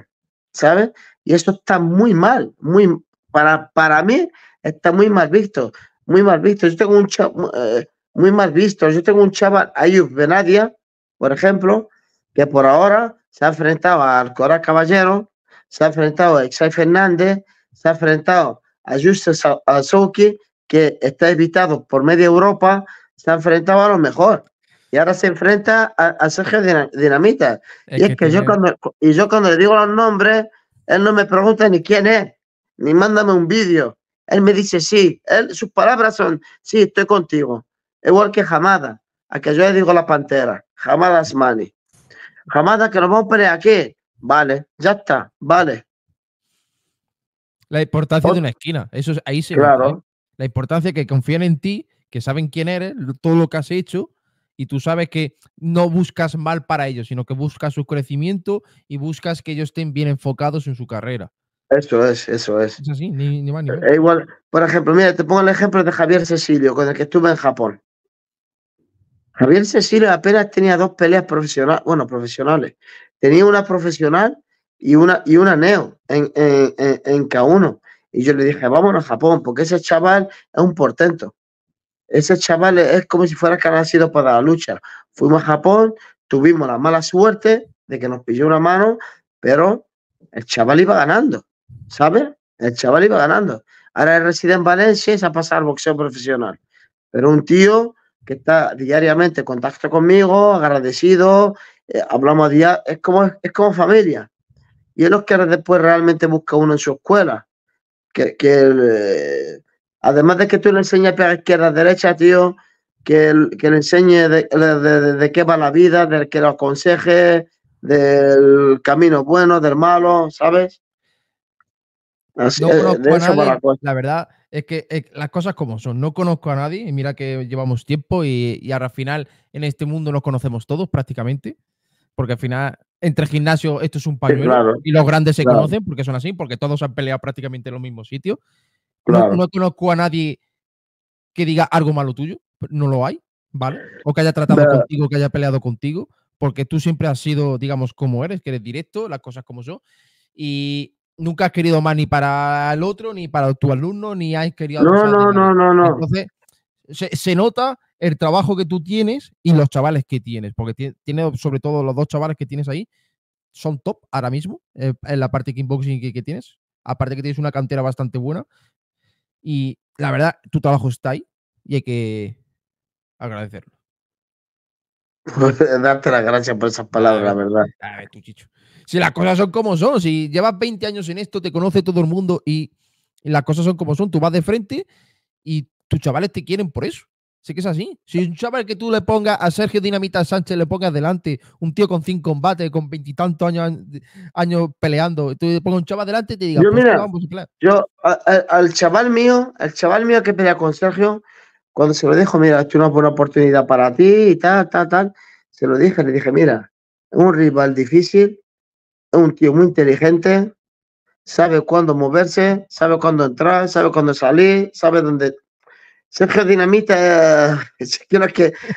¿sabes? Y eso está muy mal, muy, para, para mí está muy mal visto, muy mal visto. Yo tengo un chaval, eh, muy mal visto, yo tengo un chaval, Ayub Benadia, por ejemplo, que por ahora se ha enfrentado a Cora Caballero, se ha enfrentado a Xai Fernández, se ha enfrentado a Justo Azuki, que está evitado por media Europa, se ha enfrentado a lo mejor. Y ahora se enfrenta a, Sergio Dinamita. y es que, yo cuando, y yo cuando le digo los nombres, él no me pregunta ni quién es, ni mándame un vídeo. Él me dice sí. sus palabras son, sí, estoy contigo. Igual que Jamada, a que yo le digo la pantera. Jamada Asmani. Jamada, que nos vamos a poner aquí. Vale, ya está, vale. La importancia de una esquina. Eso ahí se claro. ¿eh? La importancia que confíen en ti que saben quién eres, todo lo que has hecho, y tú sabes que no buscas mal para ellos, sino que buscas su crecimiento y buscas que ellos estén bien enfocados en su carrera. Eso es, eso es. Es ni, eh, igual, por ejemplo, mira, te pongo el ejemplo de Javier Cecilio, con el que estuve en Japón. Javier Cecilio apenas tenía dos peleas profesionales, bueno, profesionales. Tenía una profesional y una, y una neo en, en, en, en K1. Y yo le dije, vámonos a Japón, porque ese chaval es un portento. Ese chaval es como si fuera que nacido para la lucha. Fuimos a Japón, tuvimos la mala suerte de que nos pilló una mano, pero el chaval iba ganando, ¿sabes? El chaval iba ganando. Ahora reside en Valencia y se ha pasado al boxeo profesional. Pero un tío que está diariamente en contacto conmigo, agradecido, eh, hablamos día, es como, es como familia. Y es lo que después realmente busca uno en su escuela, que, que Además de que tú le enseñas a izquierda, derecha, tío, que, le enseñe de, qué va la vida, del que lo aconseje, del camino bueno, del malo, ¿sabes? Así, no eh, nadie, la, verdad es que las cosas como son. No conozco a nadie, y mira que llevamos tiempo y, ahora al final en este mundo nos conocemos todos prácticamente, porque al final entre gimnasio esto es un pañuelo y los grandes se conocen porque son así, porque todos han peleado prácticamente en los mismos sitios. No, conozco a nadie que diga algo malo tuyo, no lo hay, ¿vale? O que haya tratado contigo, que haya peleado contigo, porque tú siempre has sido, digamos, como eres, que eres directo, las cosas como yo y nunca has querido más ni para el otro, ni para tu alumno, ni has querido... No, no, no, no, no, Entonces, se, nota el trabajo que tú tienes y los chavales que tienes, porque tiene, sobre todo los dos chavales que tienes ahí, son top ahora mismo eh, en la parte de kickboxing que, tienes. Aparte que tienes una cantera bastante buena, y la verdad, tu trabajo está ahí y hay que agradecerlo. Pues, eh, darte las gracias por esas palabras, la verdad. Si las cosas son como son, si llevas 20 años en esto, te conoce todo el mundo y las cosas son como son, tú vas de frente y tus chavales te quieren por eso. Sí que es así. Si un chaval que tú le pongas a Sergio Dinamita Sánchez, le pongas adelante un tío con cinco combates, con veintitantos años, años peleando, tú le pongas un chaval adelante y te digas, yo, pues, mira, yo al chaval mío, al chaval mío que pelea con Sergio, cuando se lo dejo, mira, esto es una buena oportunidad para ti y tal, tal, tal, se lo dije, le dije, mira, es un rival difícil, es un tío muy inteligente, sabe cuándo moverse, sabe cuándo entrar, sabe cuándo salir, sabe dónde Sergio Dinamita, eh, que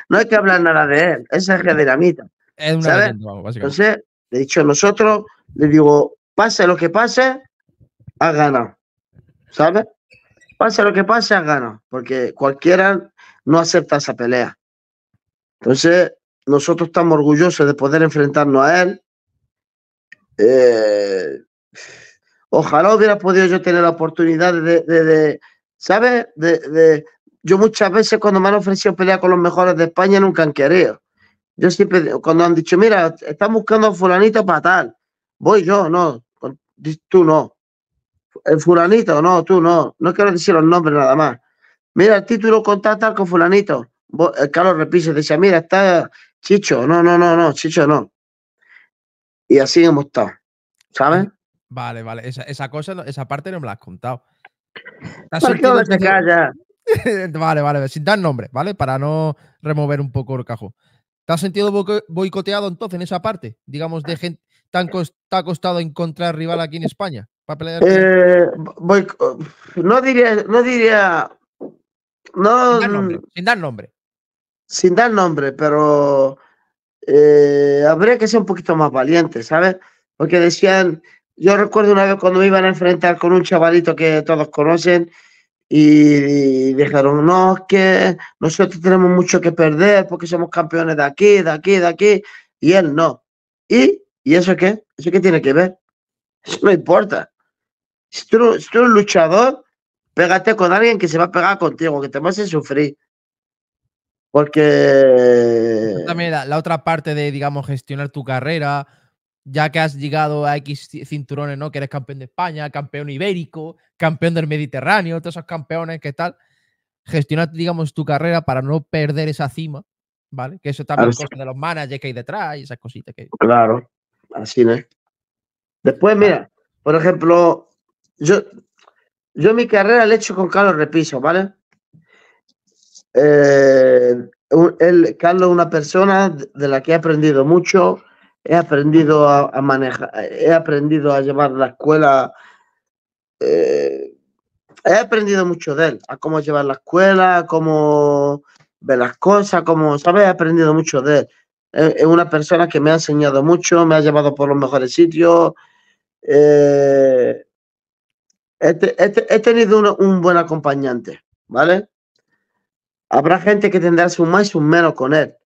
no, hay que hablar nada de él, es Sergio Dinamita. Entonces, de hecho, nosotros le digo, pase lo que pase, ha ganado. ¿Sabes? Pase lo que pase, ha ganado. Porque cualquiera no acepta esa pelea. Entonces, nosotros estamos orgullosos de poder enfrentarnos a él. Eh, ojalá hubiera podido yo tener la oportunidad de, de, ¿sabes? de, yo muchas veces cuando me han ofrecido pelear con los mejores de España nunca han querido. Yo siempre, cuando han dicho, mira, están buscando a fulanito para tal, voy yo, no, tú no. El eh, fulanito, no, tú no. No quiero decir los nombres nada más. Mira, el título tal con fulanito. Eh, Carlos Repiso decía, mira, está Chicho, no, no, no, no, Chicho no. Y así hemos estado, ¿sabes? Vale, vale, esa, cosa, esa parte no me la has contado. ¿Te has ¿Por te vale, vale, sin dar nombre, ¿vale? Para no remover un poco el cajón. ¿Te has sentido boicoteado entonces en esa parte? Digamos, de ah. gente, ¿te, ha costado encontrar rival aquí en España? Eh, no diría, no diría. Mm, sin dar nombre. Sin dar nombre, pero eh, habría que ser un poquito más valiente, ¿sabes? Porque decían, yo recuerdo una vez cuando me iban a enfrentar con un chavalito que todos conocen, y dijeron, no, es que nosotros tenemos mucho que perder porque somos campeones de aquí, de aquí, de aquí, y él no. ¿Y, ¿Y eso qué? ¿Eso qué tiene que ver? Eso no importa. Si tú, si tú eres luchador, pégate con alguien que se va a pegar contigo, que te va a sufrir. Porque... También la otra parte de, digamos, gestionar tu carrera, ya que has llegado a X cinturones, ¿no? Que eres campeón de España, campeón ibérico, campeón del Mediterráneo, todos esos campeones, ¿qué tal? Gestionar, digamos, tu carrera para no perder esa cima, ¿vale? Que eso también es cosa de los managers que hay detrás y esas cositas que... Claro, así ¿no? Después, mira, por ejemplo, yo, yo mi carrera la he hecho con Carlos Repiso, ¿vale? Eh, Carlos es una persona de la que he aprendido mucho, he aprendido a, manejar, he aprendido a llevar la escuela, eh, he aprendido mucho de él, a cómo llevar la escuela, cómo ver las cosas, cómo, ¿sabes? He aprendido mucho de él. Es una persona que me ha enseñado mucho, me ha llevado por los mejores sitios. Eh, he, tenido un, un buen acompañante, ¿vale? Habrá gente que tendrá su más y su menos con él,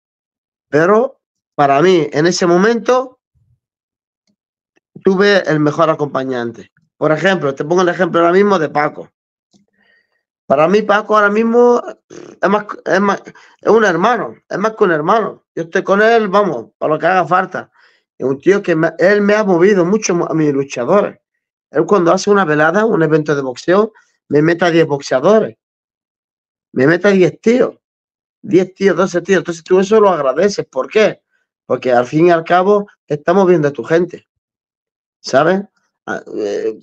pero para mí, en ese momento, tuve el mejor acompañante. Por ejemplo, te pongo el ejemplo ahora mismo de Paco. Para mí, Paco ahora mismo es, un hermano, es más que un hermano. Yo estoy con él, vamos, para lo que haga falta. Es un tío que él me ha movido mucho a mis luchadores. Él cuando hace una velada, un evento de boxeo, me mete a 10 boxeadores. Me mete a 10 tíos. 10 tíos, 12 tíos. Entonces tú eso lo agradeces. ¿Por qué? Porque al fin y al cabo estamos viendo a tu gente. ¿Sabes? Ah, eh,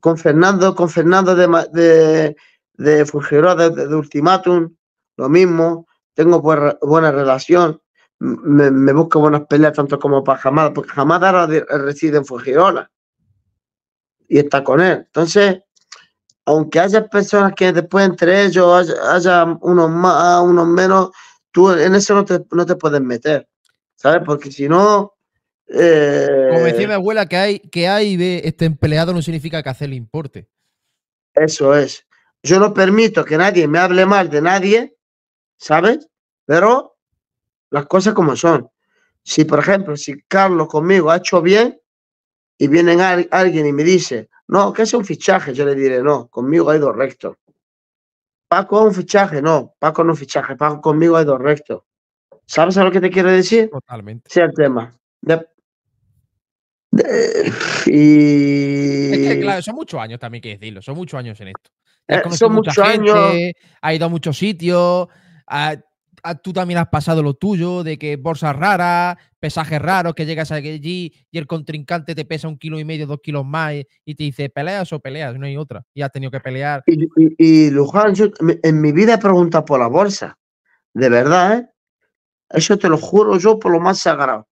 con Fernando, con Fernando de, de, de de, Ultimatum, lo mismo. Tengo buena, relación. Me, busco buenas peleas tanto como para Jamada, porque Jamada reside en Fujirola y está con él. Entonces, aunque haya personas que después entre ellos haya, haya unos más, unos menos, tú en eso no te puedes meter. ¿sabes? Porque si no... Eh, como decía mi abuela, que, hay, que este empleado no significa que hacer el importe. Eso es. Yo no permito que nadie me hable mal de nadie, ¿sabes? Pero las cosas como son. Si, por ejemplo, si Carlos conmigo ha hecho bien y viene alguien y me dice, no, que es un fichaje, yo le diré, no, conmigo ha ido recto. Paco es un fichaje, no, Paco no un fichaje, Paco conmigo ha ido recto. ¿Sabes a lo que te quiero decir? Totalmente. Sea el tema. Y... Es que, claro, son muchos años también que decirlo, son muchos años en esto. Eh, son muchos años. Ha ido a muchos sitios. tú también has pasado lo tuyo de que bolsas raras, pesajes raros, que llegas allí y el contrincante te pesa un kilo y medio, dos kilos más eh, y te dice peleas o peleas, no hay otra. Y has tenido que pelear. Y, Luján, en mi vida he preguntado por la bolsa. De verdad, ¿eh? Eso te lo juro yo por lo más sagrado.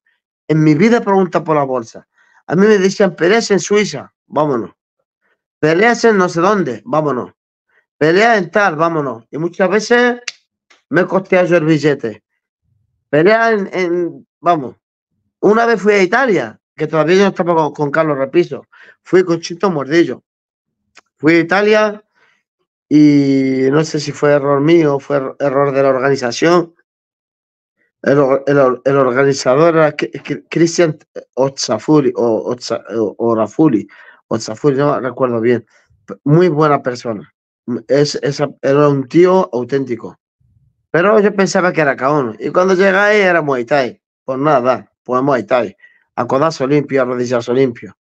En mi vida pregunta por la bolsa. A mí me decían, peleas en Suiza, vámonos. Peleas en no sé dónde, vámonos. Peleas en tal, vámonos. Y muchas veces me costé yo el billete. Peleas en, vamos. Una vez fui a Italia, que todavía yo estaba con, Carlos Repiso. Fui con Chito Mordillo. Fui a Italia y no sé si fue error mío, fue error de la organización, el, organizador era Cristian Otsafuri o, Otsa, Otsafuri, no recuerdo bien. Muy buena persona. Es, era un tío auténtico. Pero yo pensaba que era caón, Y cuando llega ahí era Muay Thai. Pues nada, pues Muay Thai. A codazo limpio, a rodillazo limpio.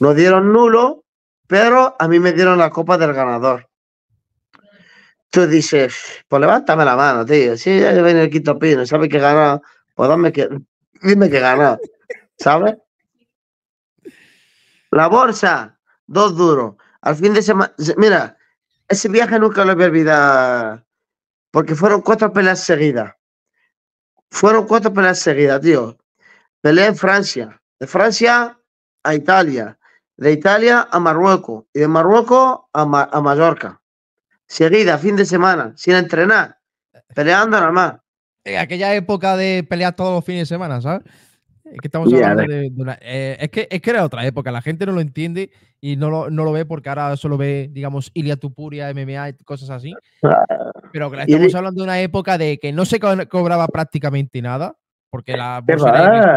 Nos dieron nulo, pero a mí me dieron la copa del ganador tú dices, pues levántame la mano, tío. Sí, ya viene el quinto pino, sabe que gana? pues dame que, dime que ganó, ¿sabes? La bolsa, dos duros. Al fin de semana, mira, ese viaje nunca lo voy a porque fueron cuatro peleas seguidas. Fueron cuatro peleas seguidas, tío. Peleé en Francia, de Francia a Italia, de Italia a Marruecos y de Marruecos a Mallorca seguida, fin de semana, sin entrenar, peleando nada más. En aquella época de pelear todos los fines de semana, ¿sabes? Es que estamos hablando de, eh, es, que, era otra época, la gente no lo entiende y no lo, no lo ve porque ahora solo ve, digamos, Iliatupuria, Tupuria, MMA y cosas así. Pero estamos hablando de una época de que no se cobraba prácticamente nada, porque la va,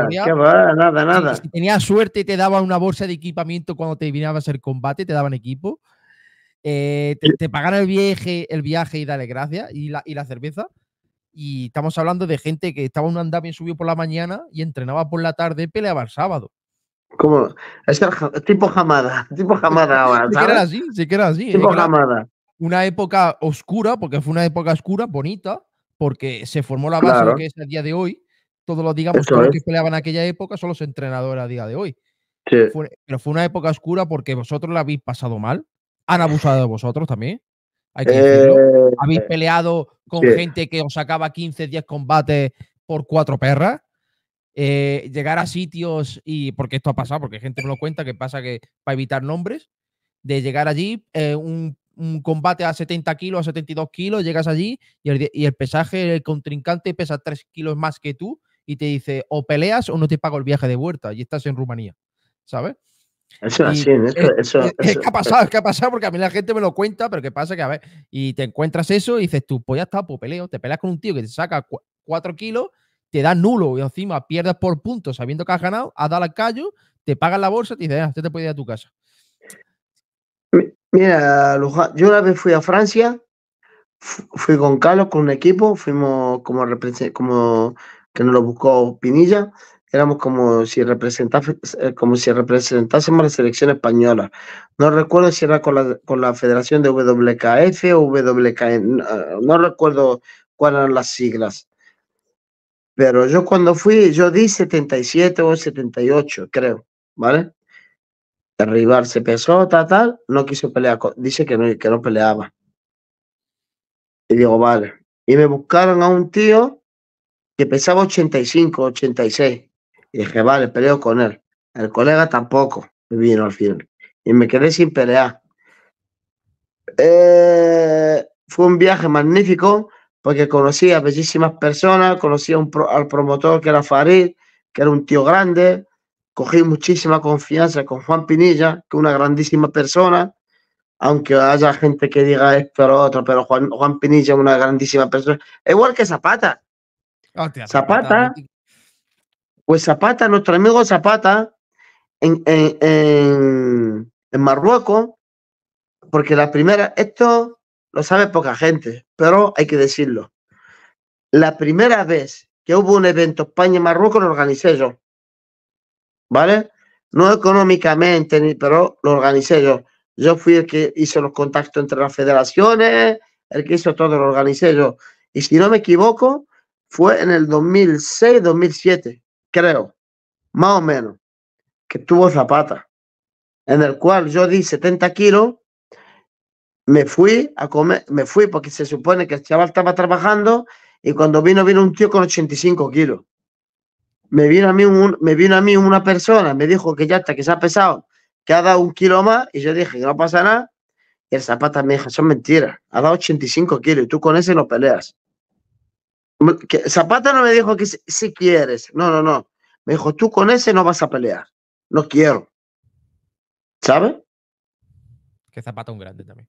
qué va, nada, nada. Si, tenías suerte te daban una bolsa de equipamiento cuando te a el combate, te daban equipo. Eh, te, eh, te, el viaje, el viaje y dale gracias y la, y la cerveza. Y estamos hablando de gente que estaba en un andamio subió por la mañana y entrenaba por la tarde y peleaba el sábado. Como es el, tipo jamada, tipo jamada ahora. Era así, sí que era así. Tipo jamada. Una época oscura, porque fue una época oscura, bonita, porque se formó la base lo que es el día de hoy. Todos los, digamos, que peleaban en aquella época son los entrenadores a día de hoy. Sí. pero fue una época oscura porque vosotros la habéis pasado mal, han abusado de vosotros también. Habéis eh, peleado con gente que os sacaba 15, 10 combates por cuatro perras. Eh, llegar a sitios y porque esto ha pasado, porque gente me lo cuenta que pasa que para evitar nombres, de llegar allí, eh, un, combate a 70 kilos, a 72 kilos, llegas allí y el, y el, pesaje, el contrincante pesa 3 kilos más que tú y te dice o peleas o no te pago el viaje de vuelta y estás en Rumanía, ¿sabes? Eso es así, eso, eh, es, eh, eh, que ha pasado, es que ha pasado, porque a mí la gente me lo cuenta, pero qué pasa que a ver, y te encuentras eso y dices tú, pues ya está, pues peleo, te peleas con un tío que te saca cuatro kilos, te da nulo y encima pierdes por puntos sabiendo que has ganado, has dado al callo, te pagan la bolsa y te dicen, ah, usted te puede ir a tu casa. Mira, yo una vez fui a Francia, fui con Carlos, con un equipo, fuimos como, como que nos lo buscó Pinilla, éramos como si, eh, como si representásemos la selección española. No recuerdo si era con la, con la Federación de WKF o WKN, eh, no, recuerdo cuáles eran las siglas. Pero yo cuando fui, yo di 77 o 78, creo, ¿vale? El se pesó, tal, tal, no quiso pelear, dice que no, que no peleaba. Y digo, vale. Y me buscaron a un tío que pesaba 85, 86. Y dije, vale, peleo con él. El colega tampoco me vino al final. Y me quedé sin pelear. Eh, fue un viaje magnífico porque conocí a bellísimas personas, conocí a un al promotor que era Farid, que era un tío grande, cogí muchísima confianza con Juan Pinilla, que es una grandísima persona, aunque haya gente que diga es pero otro, pero Juan, Juan Pinilla es una grandísima persona, igual que Zapata. Ah, Zapata, Zapata pues Zapata, nuestro amigo Zapata, en, Marruecos, porque la primera, esto lo sabe poca gente, pero hay que decirlo. La primera vez que hubo un evento España-Marruecos lo organicé yo, ¿vale? No económicamente, pero lo organicé yo. Yo fui el que hizo los contactos entre las federaciones, el que hizo todo, lo organicé yo. Y si no me equivoco, fue en el 2006-2007 creo, más o menos, que tuvo Zapata, en el cual yo di 70 kilos, me fui a comer, me fui porque se supone que el chaval estaba trabajando y cuando vino, vino un tío con 85 kilos. Me vino, a mí un, me vino a mí una persona, me dijo que ya está, que se ha pesado, que ha dado un kilo más, y yo dije que no pasa nada. Y el Zapata me dijo, son mentiras, ha dado 85 kilos y tú con ese no peleas. Zapata no me dijo que si, quieres. No, no, no. Me dijo, tú con ese no vas a pelear. No quiero. ¿Sabes? Que Zapata un grande también.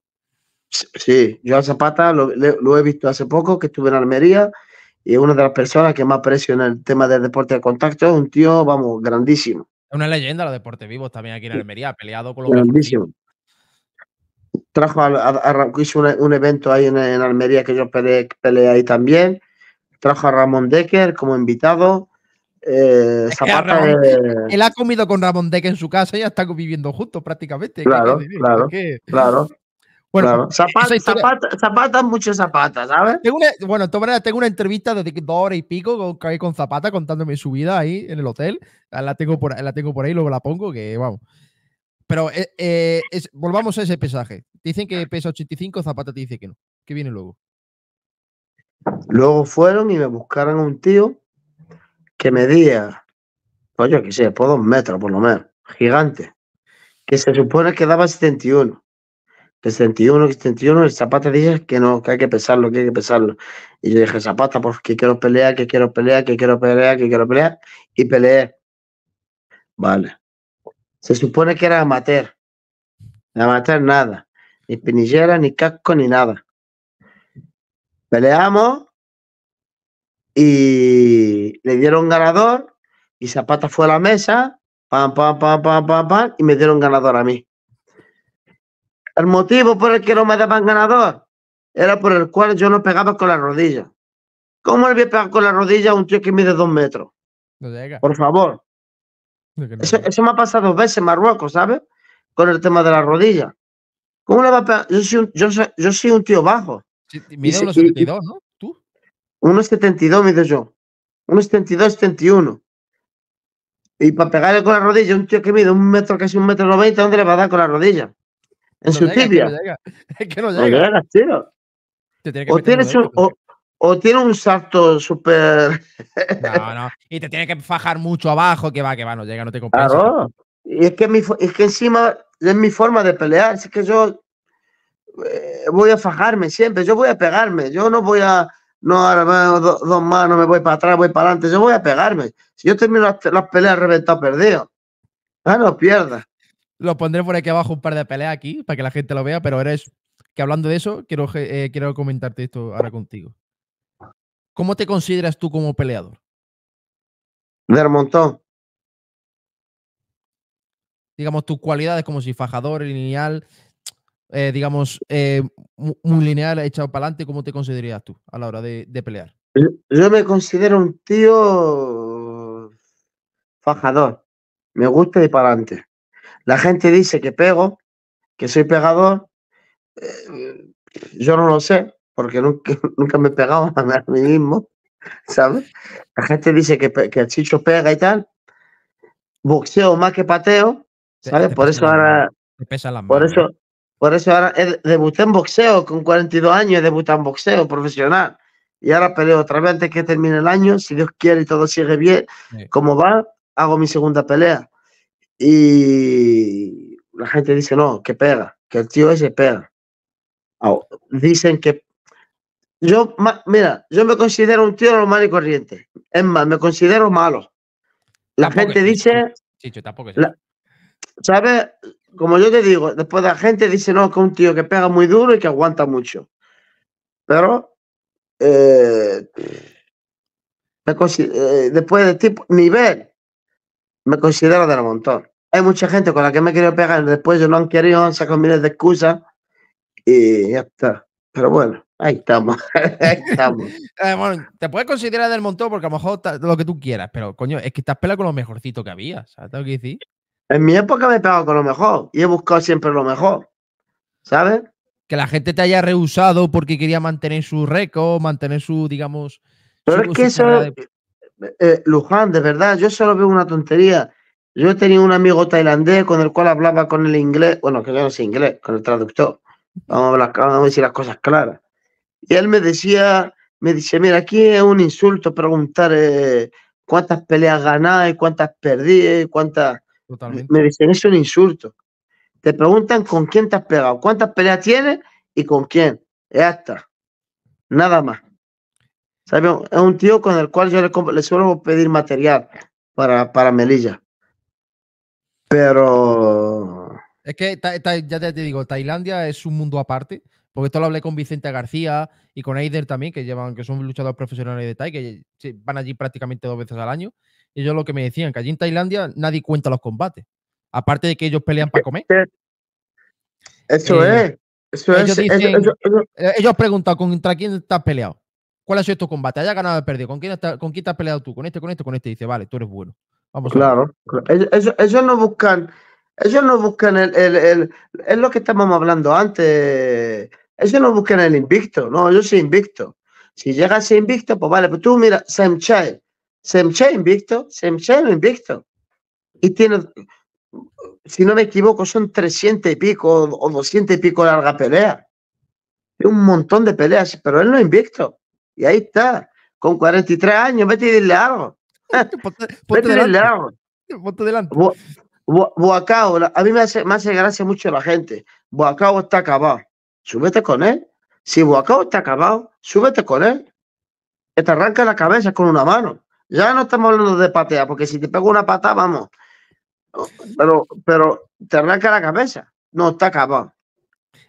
Sí, yo a Zapata lo, he visto hace poco, que estuve en Almería, y es una de las personas que más aprecio en el tema del deporte de contacto. Es un tío, vamos, grandísimo. Es una leyenda los deportes vivos también aquí en Almería, peleado con los Grandísimo. Trajo a, a, un, evento ahí en, Almería que yo peleé ahí también trajo a Ramón Decker como invitado. Eh, zapata Él ha comido con Ramón Decker en su casa y ya están viviendo juntos prácticamente. Claro, claro, claro. Bueno, Zapata, zapata, mucho Zapata, ¿sabes? Tengo una, bueno, de todas maneras, tengo una entrevista de dos horas y pico con, con Zapata contándome su vida ahí en el hotel. Ah, la tengo por, la tengo por ahí, luego la pongo, que vamos. Pero eh, eh, volvamos a ese pesaje. Dicen que pesa 85, Zapata te dice que no, ¿Qué viene luego. Luego fueron y me buscaron a un tío que medía, pues yo qué sé, por dos metros por lo menos, gigante, que se supone que daba 71. De 71, 71, el Zapata dije que no, que hay que pesarlo, que hay que pesarlo. Y yo dije, Zapata, porque pues, quiero pelear, que quiero pelear, que quiero pelear, que quiero pelear, y peleé. Vale. Se supone que era amateur. Amateur nada. Ni pinillera, ni casco, ni nada. Peleamos y le dieron ganador y Zapata fue a la mesa, pam, pam, pam, pam, pam, y me dieron ganador a mí. El motivo por el que no me daban ganador era por el cual yo no pegaba con la rodilla. ¿Cómo le voy a pegar con la rodilla a un tío que mide dos metros? Por favor. eso, me ha pasado dos veces en Marruecos, ¿sabes? Con el tema de la rodilla. ¿Cómo le va a pegar? yo soy un tío bajo. Mide 1,72, ¿no? ¿Tú? 1,72 mido yo. 1,72, 71. Y para pegarle con la rodilla, un tío que mide un metro, casi un metro noventa, ¿dónde le va a dar con la rodilla? En su tibia. Es que no llega. tiene o, un, tiene un salto súper. No, no. Y te tiene que fajar mucho abajo, que va, que va, no llega, no te compensa. Claro. Y es que, mi, es que encima es mi forma de pelear. Es que yo eh, voy a fajarme siempre, yo voy a pegarme, yo no voy a, no, ahora dos, dos manos, me voy para atrás, voy para adelante, yo voy a pegarme. Si yo termino las, peleas reventado, perdido. Ah, no pierdas. Lo pondré por aquí abajo un par de peleas aquí para que la gente lo vea, pero eres que hablando de eso, quiero, eh, quiero comentarte esto ahora contigo. ¿Cómo te consideras tú como peleador? Del montón. Digamos, tus cualidades como si fajador, lineal, eh, digamos, eh, Un muy lineal, echado para adelante, ¿cómo te considerarías tú a la hora de, pelear? Yo me considero un tío fajador. Me gusta ir para adelante. La gente dice que pego, que soy pegador. Eh, yo no lo sé, porque nunca, nunca me he pegado a mí mismo. ¿Sabes? La gente dice que, que el Chicho pega y tal. Boxeo más que pateo. ¿Sabes? Por eso ahora. Por eso, por eso ahora debuté en boxeo con 42 años, debuté en boxeo profesional. Y ahora peleo otra vez antes que termine el año, si Dios quiere y todo sigue bien, como va, hago mi segunda pelea. Y la gente dice, no, que pega, que el tío ese pega. dicen que... Yo, mira, yo me considero un tío normal y corriente. Es más, me considero malo. La gente dice... Chicho, tampoco es. ¿Sabes? como yo te digo, después la gente dice, no, que es un tío que pega muy duro y que aguanta mucho. Pero eh, eh, después de tipo, nivel, me considero del montón. Hay mucha gente con la que me he querido pegar, después yo no han querido, han sacado miles de excusas y ya está. Pero bueno, ahí estamos. ahí estamos. Eh, bueno, te puedes considerar del montón porque a lo mejor lo que tú quieras, pero coño, es que estás peleando con lo mejorcito que había, ¿sabes lo que decir? En mi época me he pegado con lo mejor y he buscado siempre lo mejor, ¿sabes? Que la gente te haya rehusado porque quería mantener su récord, mantener su, digamos... Pero es que eso... De... Eh, eh, Luján, de verdad, yo solo veo una tontería. Yo tenía un amigo tailandés con el cual hablaba con el inglés, bueno, que no sé inglés, con el traductor. Vamos a, hablar, decir las cosas claras. Y él me decía, me dice, mira, aquí es un insulto preguntar eh, cuántas peleas ganáis, cuántas perdí, cuántas... Me dicen, es un insulto. Te preguntan con quién te has pegado, cuántas peleas tienes y con quién. Ya está. Nada más. Es un tío con el cual yo le, suelo pedir material para, para Melilla. Pero. Es que ya te, digo, Tailandia es un mundo aparte. Porque esto lo hablé con Vicente García y con Eider también, que llevan, que son luchadores profesionales de Tai, que van allí prácticamente dos veces al año ellos lo que me decían, que allí en Tailandia nadie cuenta los combates, aparte de que ellos pelean para comer. Eso eh, es. Eso ellos, es, eh, ellos preguntan contra quién estás peleado. ¿Cuál ha sido tu combate? ¿Hayas ganado o perdido? ¿Con quién, peleado tú? ¿Con este, con este, con este? dice, vale, tú eres bueno. Vamos claro, claro. Ellos, no buscan, ellos no buscan el, es lo que estábamos hablando antes. Ellos no buscan el invicto, no, yo soy invicto. Si llegas a ser invicto, pues vale, pero pues tú mira, Sam Chai Semche invicto, Semche invicto. Y tiene, si no me equivoco, son 300 y pico o 200 y pico larga pelea. Un montón de peleas, pero él no invicto. Y ahí está, con 43 años, vete y dile algo. vete y dile algo. Boacao, a mí me hace, me gracia mucho la gente. Boacao está acabado. Súbete con él. Si Boacao está acabado, súbete con él. Que te arranca la cabeza con una mano. Ya no estamos hablando de patear, porque si te pego una pata vamos. Pero, pero te arranca la cabeza. No, está acabado.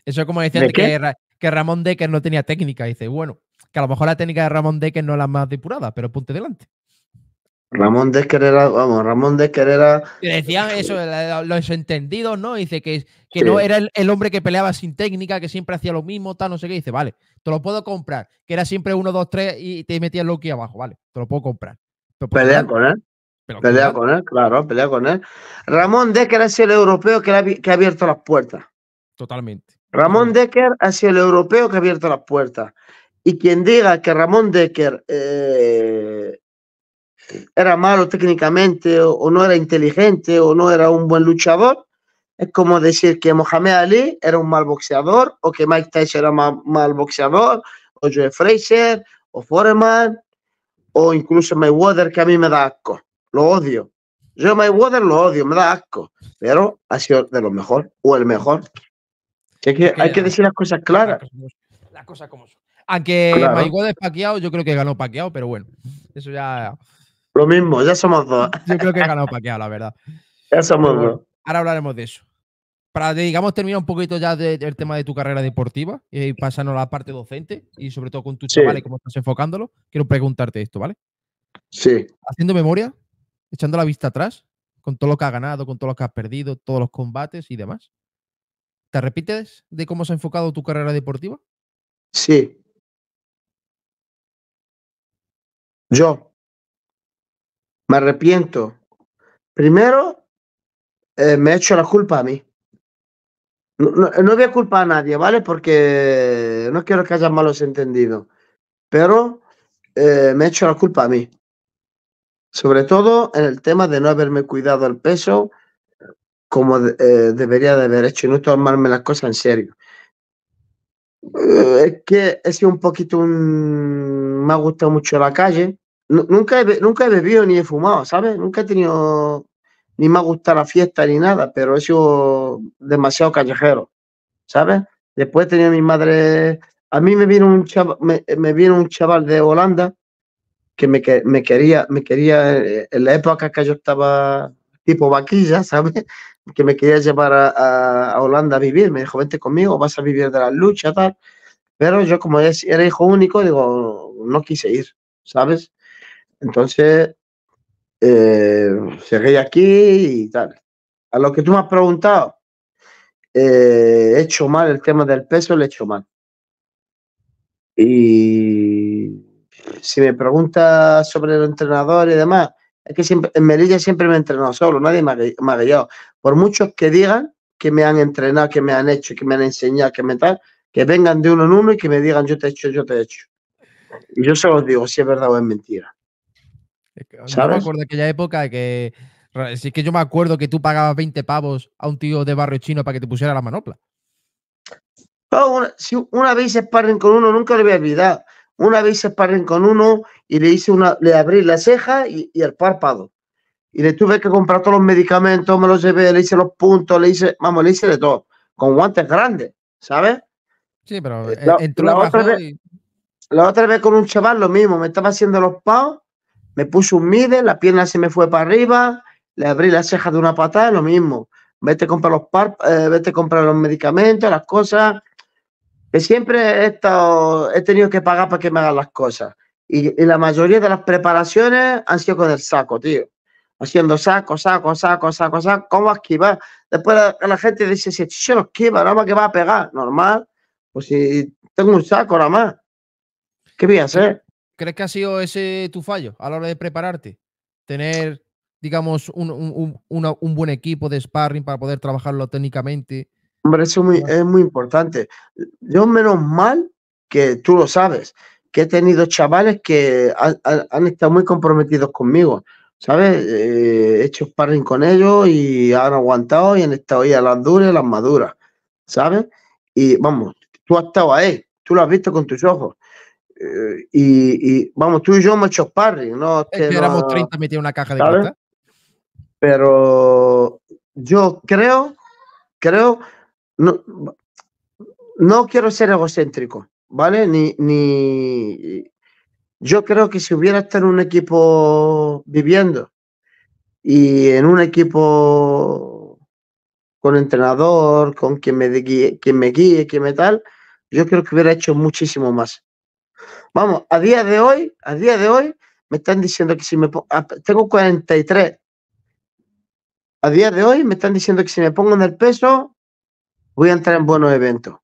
Eso es como decían que, que, Ramón Decker no tenía técnica. Dice, bueno, que a lo mejor la técnica de Ramón Decker no es la más depurada, pero ponte delante. Ramón Decker era, vamos, Ramón Decker era. Decían eso, los entendidos, ¿no? Dice que, que no era el, hombre que peleaba sin técnica, que siempre hacía lo mismo, tal, no sé qué. Dice, vale, te lo puedo comprar. Que era siempre uno, dos, tres y te metías que abajo, vale, te lo puedo comprar. Pelea con él. pelea con él, claro, pelea con él. Ramón Decker ha el europeo que, ha, abierto las puertas. Totalmente. Ramón Decker ha el europeo que ha abierto las puertas. Y quien diga que Ramón Decker eh, era malo técnicamente o, no era inteligente o no era un buen luchador, es como decir que Mohamed Ali era un mal boxeador o que Mike Tyson era un mal boxeador o Joe Fraser o Foreman o incluso Mayweather que a mí me da asco, lo odio. Yo Mayweather lo odio, me da asco, pero ha sido de lo mejor o el mejor. hay, que, decir las cosas claras. Las cosas como son. Aunque claro. Mayweather paqueado, yo creo que ganó paqueado, pero bueno, eso ya. Lo mismo, ya somos dos. Yo creo que ganó paqueado, la verdad. Ya somos dos. Ahora hablaremos de eso para, digamos, terminar un poquito ya del tema de tu carrera deportiva eh, y pasarnos a la parte docente y sobre todo con tus chavales, cómo estás enfocándolo, quiero preguntarte esto, ¿vale? Sí. Haciendo memoria, echando la vista atrás, con todo lo que has ganado, con todo lo que has perdido, todos los combates y demás. ¿Te repites de cómo se ha enfocado tu carrera deportiva? Sí. Yo me arrepiento. Primero, eh, me he hecho la culpa a mí. No, no, voy a culpar a nadie, ¿vale? Porque no quiero que haya malos entendidos. Pero eh, me he hecho la culpa a mí. Sobre todo en el tema de no haberme cuidado el peso como eh, debería de haber hecho y no tomarme las cosas en serio. Eh, es que es sido un poquito un... Me ha gustado mucho la calle. nunca, he, nunca he bebido ni he fumado, ¿sabes? Nunca he tenido ni me gusta la fiesta ni nada, pero he sido demasiado callejero, ¿sabes? Después tenía mi madre, a mí me vino un chaval, me, un chaval de Holanda que me, me quería, me quería eh, en la época que yo estaba tipo vaquilla, ¿sabes? Que me quería llevar a, a Holanda a vivir, me dijo, vente conmigo, vas a vivir de la lucha, tal. Pero yo como era hijo único, digo, no quise ir, ¿sabes? Entonces eh, seguí aquí y tal. A lo que tú me has preguntado, eh, he hecho mal el tema del peso, le he hecho mal. Y si me preguntas sobre el entrenador y demás, es que siempre, en Melilla siempre me he entrenado solo, nadie me ha, guiado. Por muchos que digan que me han entrenado, que me han hecho, que me han enseñado, que me tal, que vengan de uno en uno y que me digan yo te he hecho, yo te he hecho. Y yo se los digo si es verdad o es mentira. Yo me acuerdo de aquella época que. Si es que yo me acuerdo que tú pagabas 20 pavos a un tío de barrio chino para que te pusiera la manopla. Oh, una, si una vez se parren con uno, nunca lo voy a olvidar. Una vez se parren con uno y le hice una, le abrí la ceja y, el párpado. Y le tuve que comprar todos los medicamentos, me los llevé, le hice los puntos, le hice, vamos, le hice de todo. Con guantes grandes, ¿sabes? Sí, pero eh, la, otra, vez, la otra vez con un chaval lo mismo, me estaba haciendo los pavos me puse un mide, la pierna se me fue para arriba, le abrí la cejas de una patada, lo mismo. Vete a comprar los, eh, vete a comprar los medicamentos, las cosas. Que siempre he, estado, he tenido que pagar para que me hagan las cosas. Y, la mayoría de las preparaciones han sido con el saco, tío. Haciendo saco, saco, saco, saco, saco. ¿Cómo esquivar? Después la, gente dice, si yo lo esquiva, nada más que va a pegar. Normal. Pues si tengo un saco nada más. ¿Qué voy a hacer? ¿Crees que ha sido ese tu fallo a la hora de prepararte? Tener, digamos, un, buen equipo de sparring para poder trabajarlo técnicamente. Hombre, eso es muy importante. Yo menos mal que tú lo sabes, que he tenido chavales que han estado muy comprometidos conmigo, ¿sabes? Eh, he hecho sparring con ellos y han aguantado y han estado ahí a las duras y a las maduras, ¿sabes? Y vamos, tú has estado ahí, tú lo has visto con tus ojos. Eh, y, vamos, tú y yo hemos hecho ¿no? esperamos 30 metidos en una caja de plata Pero yo creo, creo, no, quiero ser egocéntrico, ¿vale? Ni, ni, yo creo que si hubiera estado en un equipo viviendo y en un equipo con entrenador, con quien me guíe, quien me guíe, quien me tal, yo creo que hubiera hecho muchísimo más. Vamos, a día de hoy, a día de hoy, me están diciendo que si me ah, tengo 43. A día de hoy me están diciendo que si me pongo en el peso, voy a entrar en buenos eventos.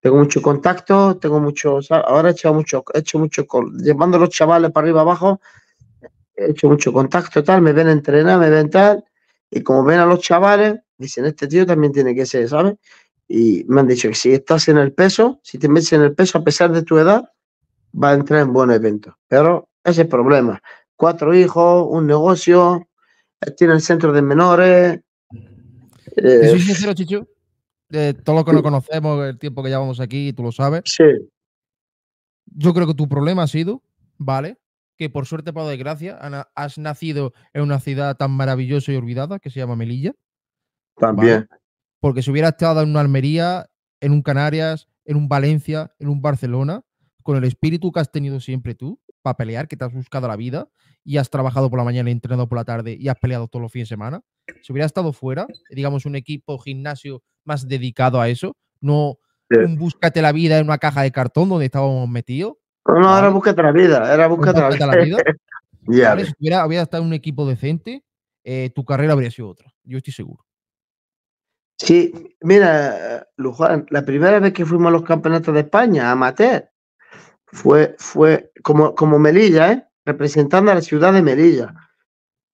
Tengo mucho contacto, tengo mucho, ahora he hecho mucho, he hecho mucho, llevando a los chavales para arriba abajo, he hecho mucho contacto, tal, me ven entrenar, me ven tal, y como ven a los chavales, dicen, este tío también tiene que ser, ¿sabes? Y me han dicho que si estás en el peso, si te metes en el peso a pesar de tu edad, va a entrar en buenos eventos. Pero ese es el problema. Cuatro hijos, un negocio, eh, tiene el centro de menores. Eh, soy sincero, Chicho? todos todo lo que nos conocemos, el tiempo que llevamos aquí, tú lo sabes. Sí. Yo creo que tu problema ha sido, ¿vale? Que por suerte, por desgracia, has nacido en una ciudad tan maravillosa y olvidada que se llama Melilla. También. Porque si hubiera estado en una Almería, en un Canarias, en un Valencia, en un Barcelona, con el espíritu que has tenido siempre tú para pelear, que te has buscado la vida y has trabajado por la mañana, entrenado por la tarde y has peleado todos los fines de semana. Si hubiera estado fuera, digamos, un equipo gimnasio más dedicado a eso, no un búscate la vida en una caja de cartón donde estábamos metidos. No, no, era búscate la vida, era búscate, la vida. Si hubiera, estado en un equipo decente, eh, tu carrera habría sido otra, yo estoy seguro. Sí, mira, eh, Luján, la primera vez que fuimos a los campeonatos de España, amateur, fue, fue como, como Melilla, ¿eh? representando a la ciudad de Melilla.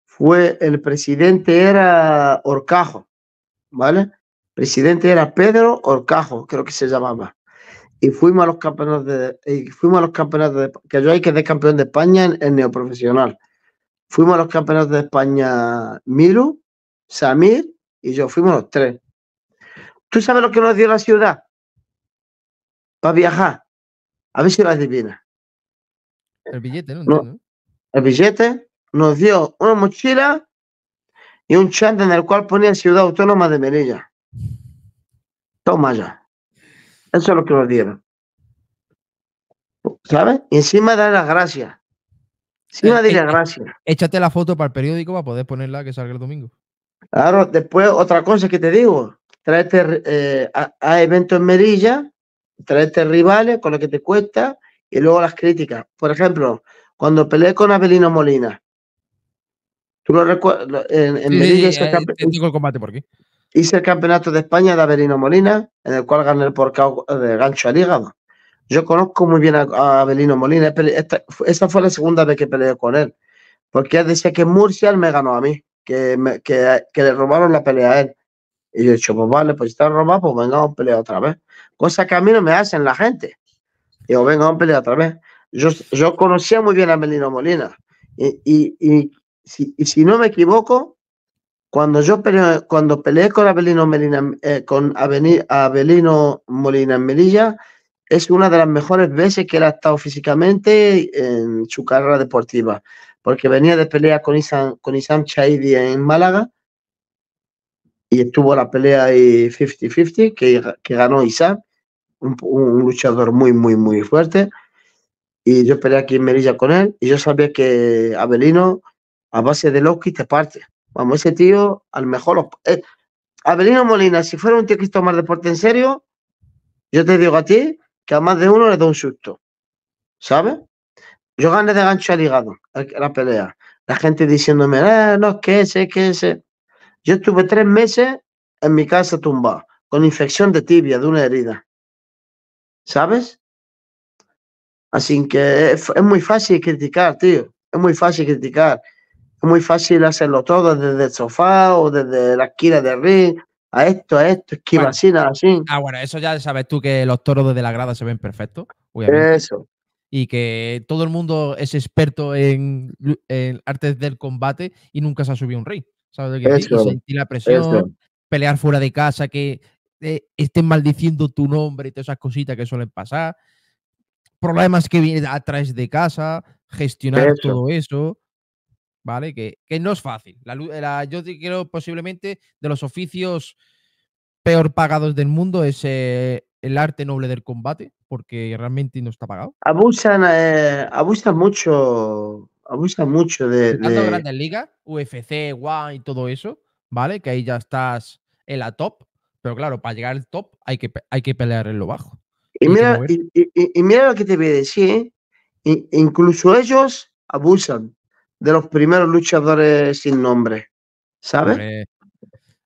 Fue el presidente era Orcajo, ¿vale? Presidente era Pedro Orcajo, creo que se llamaba. Y fuimos a los campeonatos de, y fuimos a los campeonatos de, que yo que campeón de España en, en neoprofesional. Fuimos a los campeonatos de España Miru, Samir y yo, fuimos los tres. ¿Tú sabes lo que nos dio la ciudad? Para viajar a ver si la adivina. El billete, ¿no? el billete nos dio una mochila y un chante en el cual ponía Ciudad Autónoma de Melilla. Toma ya. Eso es lo que nos dieron. ¿Sabes? encima da las gracias. Encima eh, de eh, las eh, gracias. Échate la foto para el periódico para poder ponerla que salga el domingo. Claro, después otra cosa que te digo. Tráete a, en Melilla traerte rivales con lo que te cuesta y luego las críticas. Por ejemplo, cuando peleé con Abelino Molina, tú lo recuerdas, en, Medellín hice, el por hice, el campeonato de España de Abelino Molina, en el cual gané el porcao de gancho al hígado. Yo conozco muy bien a, Abelino Molina, esta, esa fue la segunda vez que peleé con él, porque él decía que Murcia me ganó a mí, que, que, le robaron la pelea a él. Y yo he dicho, pues vale, pues está robado, pues venga, a pelear otra vez cosa que a mí no me hacen la gente. Digo, venga, pelea otra vez. Yo, yo conocía muy bien a Melino Molina y, y, y, si, y si no me equivoco, cuando yo peleé, cuando peleé con Abelino, Melina, eh, con Molina en Melilla, es una de las mejores veces que él ha estado físicamente en su carrera deportiva, porque venía de pelea con Isán con Isam Chaidi en Málaga y estuvo la pelea 50-50 que, que ganó Isam un, luchador muy, muy, muy fuerte. Y yo peleé aquí en Melilla con él y yo sabía que Abelino, a base de Loki, te parte. Vamos, ese tío, al mejor... Avelino eh, Abelino Molina, si fuera un tío que tomara tomar deporte en serio, yo te digo a ti que a más de uno le da un susto. ¿Sabes? Yo gané de gancho al hígado la pelea. La gente diciéndome, eh, no, que ese, que ese. Yo estuve tres meses en mi casa tumbado, con infección de tibia, de una herida. ¿sabes? Así que es, muy fácil criticar, tío. Es muy fácil criticar. Es muy fácil hacerlo todo desde el sofá o desde la esquina del ring. A esto, a esto, esquiva así, así. Ah, bueno, eso ya sabes tú que los toros desde la grada se ven perfectos. Eso. Y que todo el mundo es experto en, artes del combate y nunca se ha subido un ring. ¿Sabes? Eso, sentir la presión, pelear fuera de casa, que eh, estén maldiciendo tu nombre y todas esas cositas que suelen pasar. Problemas que vienen a través de casa, gestionar todo eso. ¿Vale? Que, no es fácil. La, yo creo posiblemente de los oficios peor pagados del mundo es eh, el arte noble del combate, porque realmente no está pagado. Abusan, eh, abusan mucho, abusan mucho de, la de... grandes ligas, UFC, One y todo eso, ¿vale? Que ahí ya estás en la top, pero claro, para llegar al top hay que, hay que pelear en lo bajo. Y mira, lo que te voy a decir, ¿eh? incluso ellos abusan de los primeros luchadores sin nombre, ¿sabes?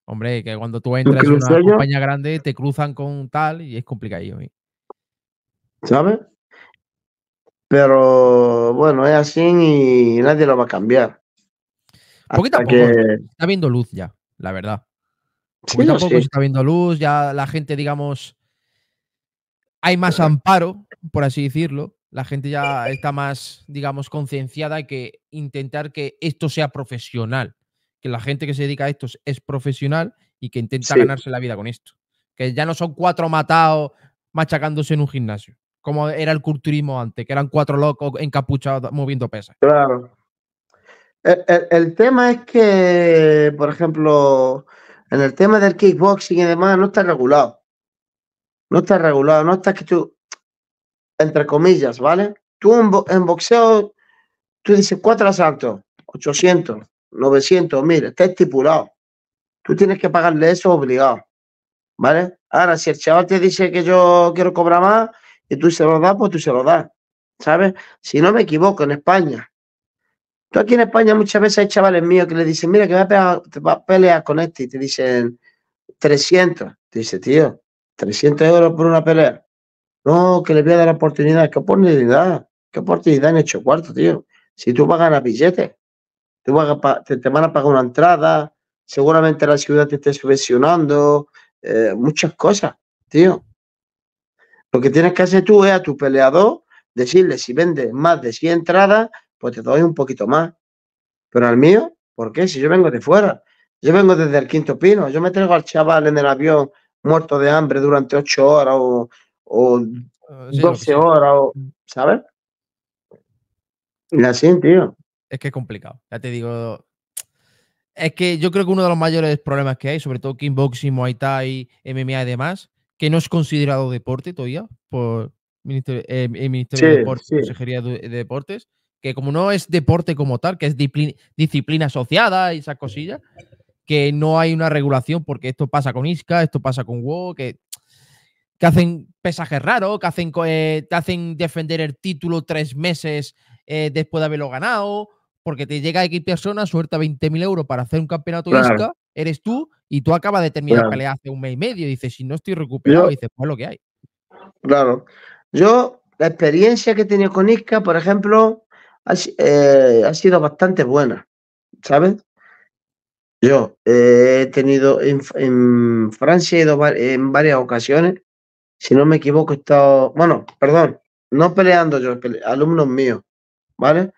Hombre, que cuando tú entras en una compañía grande te cruzan con tal y es complicado. ¿Sabes? Pero bueno, es así y nadie lo va a cambiar. Poquito está viendo luz ya, la verdad tampoco se está viendo luz, ya la gente, digamos, hay más amparo, por así decirlo. La gente ya está más, digamos, concienciada que intentar que esto sea profesional. Que la gente que se dedica a esto es profesional y que intenta ganarse la vida con esto. Que ya no son cuatro matados machacándose en un gimnasio, como era el culturismo antes, que eran cuatro locos encapuchados moviendo pesas. Claro. E, e, el tema es que, por ejemplo, en el tema del kickboxing y demás no está regulado. No está regulado, no está que tú, entre comillas, ¿vale? Tú en, boxeo, tú dices cuatro asaltos, 800, 900, mire, está estipulado. Tú tienes que pagarle eso obligado, ¿vale? Ahora, si el chaval te dice que yo quiero cobrar más y tú se lo das, pues tú se lo das, ¿sabes? Si no me equivoco, en España, Tú aquí en España muchas veces hay chavales míos que le dicen, mira, que me a a pelear con este y te dicen 300. Te dice, tío, 300 euros por una pelea. No, que le voy a dar oportunidad. ¿Qué oportunidad? ¿Qué oportunidad en hecho cuarto, tío? Si tú pagas a ganar billetes, te, van a pagar una entrada, seguramente la ciudad te esté subvencionando, eh, muchas cosas, tío. Lo que tienes que hacer tú es a tu peleador decirle si vende más de 100 entradas, pues te doy un poquito más. Pero al mío, ¿por qué? Si yo vengo de fuera, yo vengo desde el quinto pino, yo me traigo al chaval en el avión muerto de hambre durante ocho horas o, 12 ah, horas, mm. ¿sabes? Y así, tío. Es que es complicado, ya te digo. Es que yo creo que uno de los mayores problemas que hay, sobre todo kickboxing, muay thai, MMA y demás, que no es considerado deporte todavía por, Ministerio, eh, Ministerio de Deportes, y Consejería de, Deportes, que como no es deporte como tal, que es disciplina, asociada y esas cosillas, que no hay una regulación porque esto pasa con Isca, esto pasa con WoW, que, que hacen pesajes raros, que hacen, eh, te hacen defender el título tres meses eh, después de haberlo ganado, porque te llega X persona, suelta 20.000 euros para hacer un campeonato Isca, eres tú, y tú acabas de terminar la pelea hace un mes y medio, y dices, si no estoy recuperado, dices, pues lo que hay. Claro. Yo, la experiencia que he tenido con Isca, por ejemplo, eh, ha, sido bastante buena, ¿sabes? Yo eh, he tenido en, Francia, he en varias ocasiones, si no me equivoco, he estado, bueno, perdón, no peleando yo, alumnos míos, ¿vale?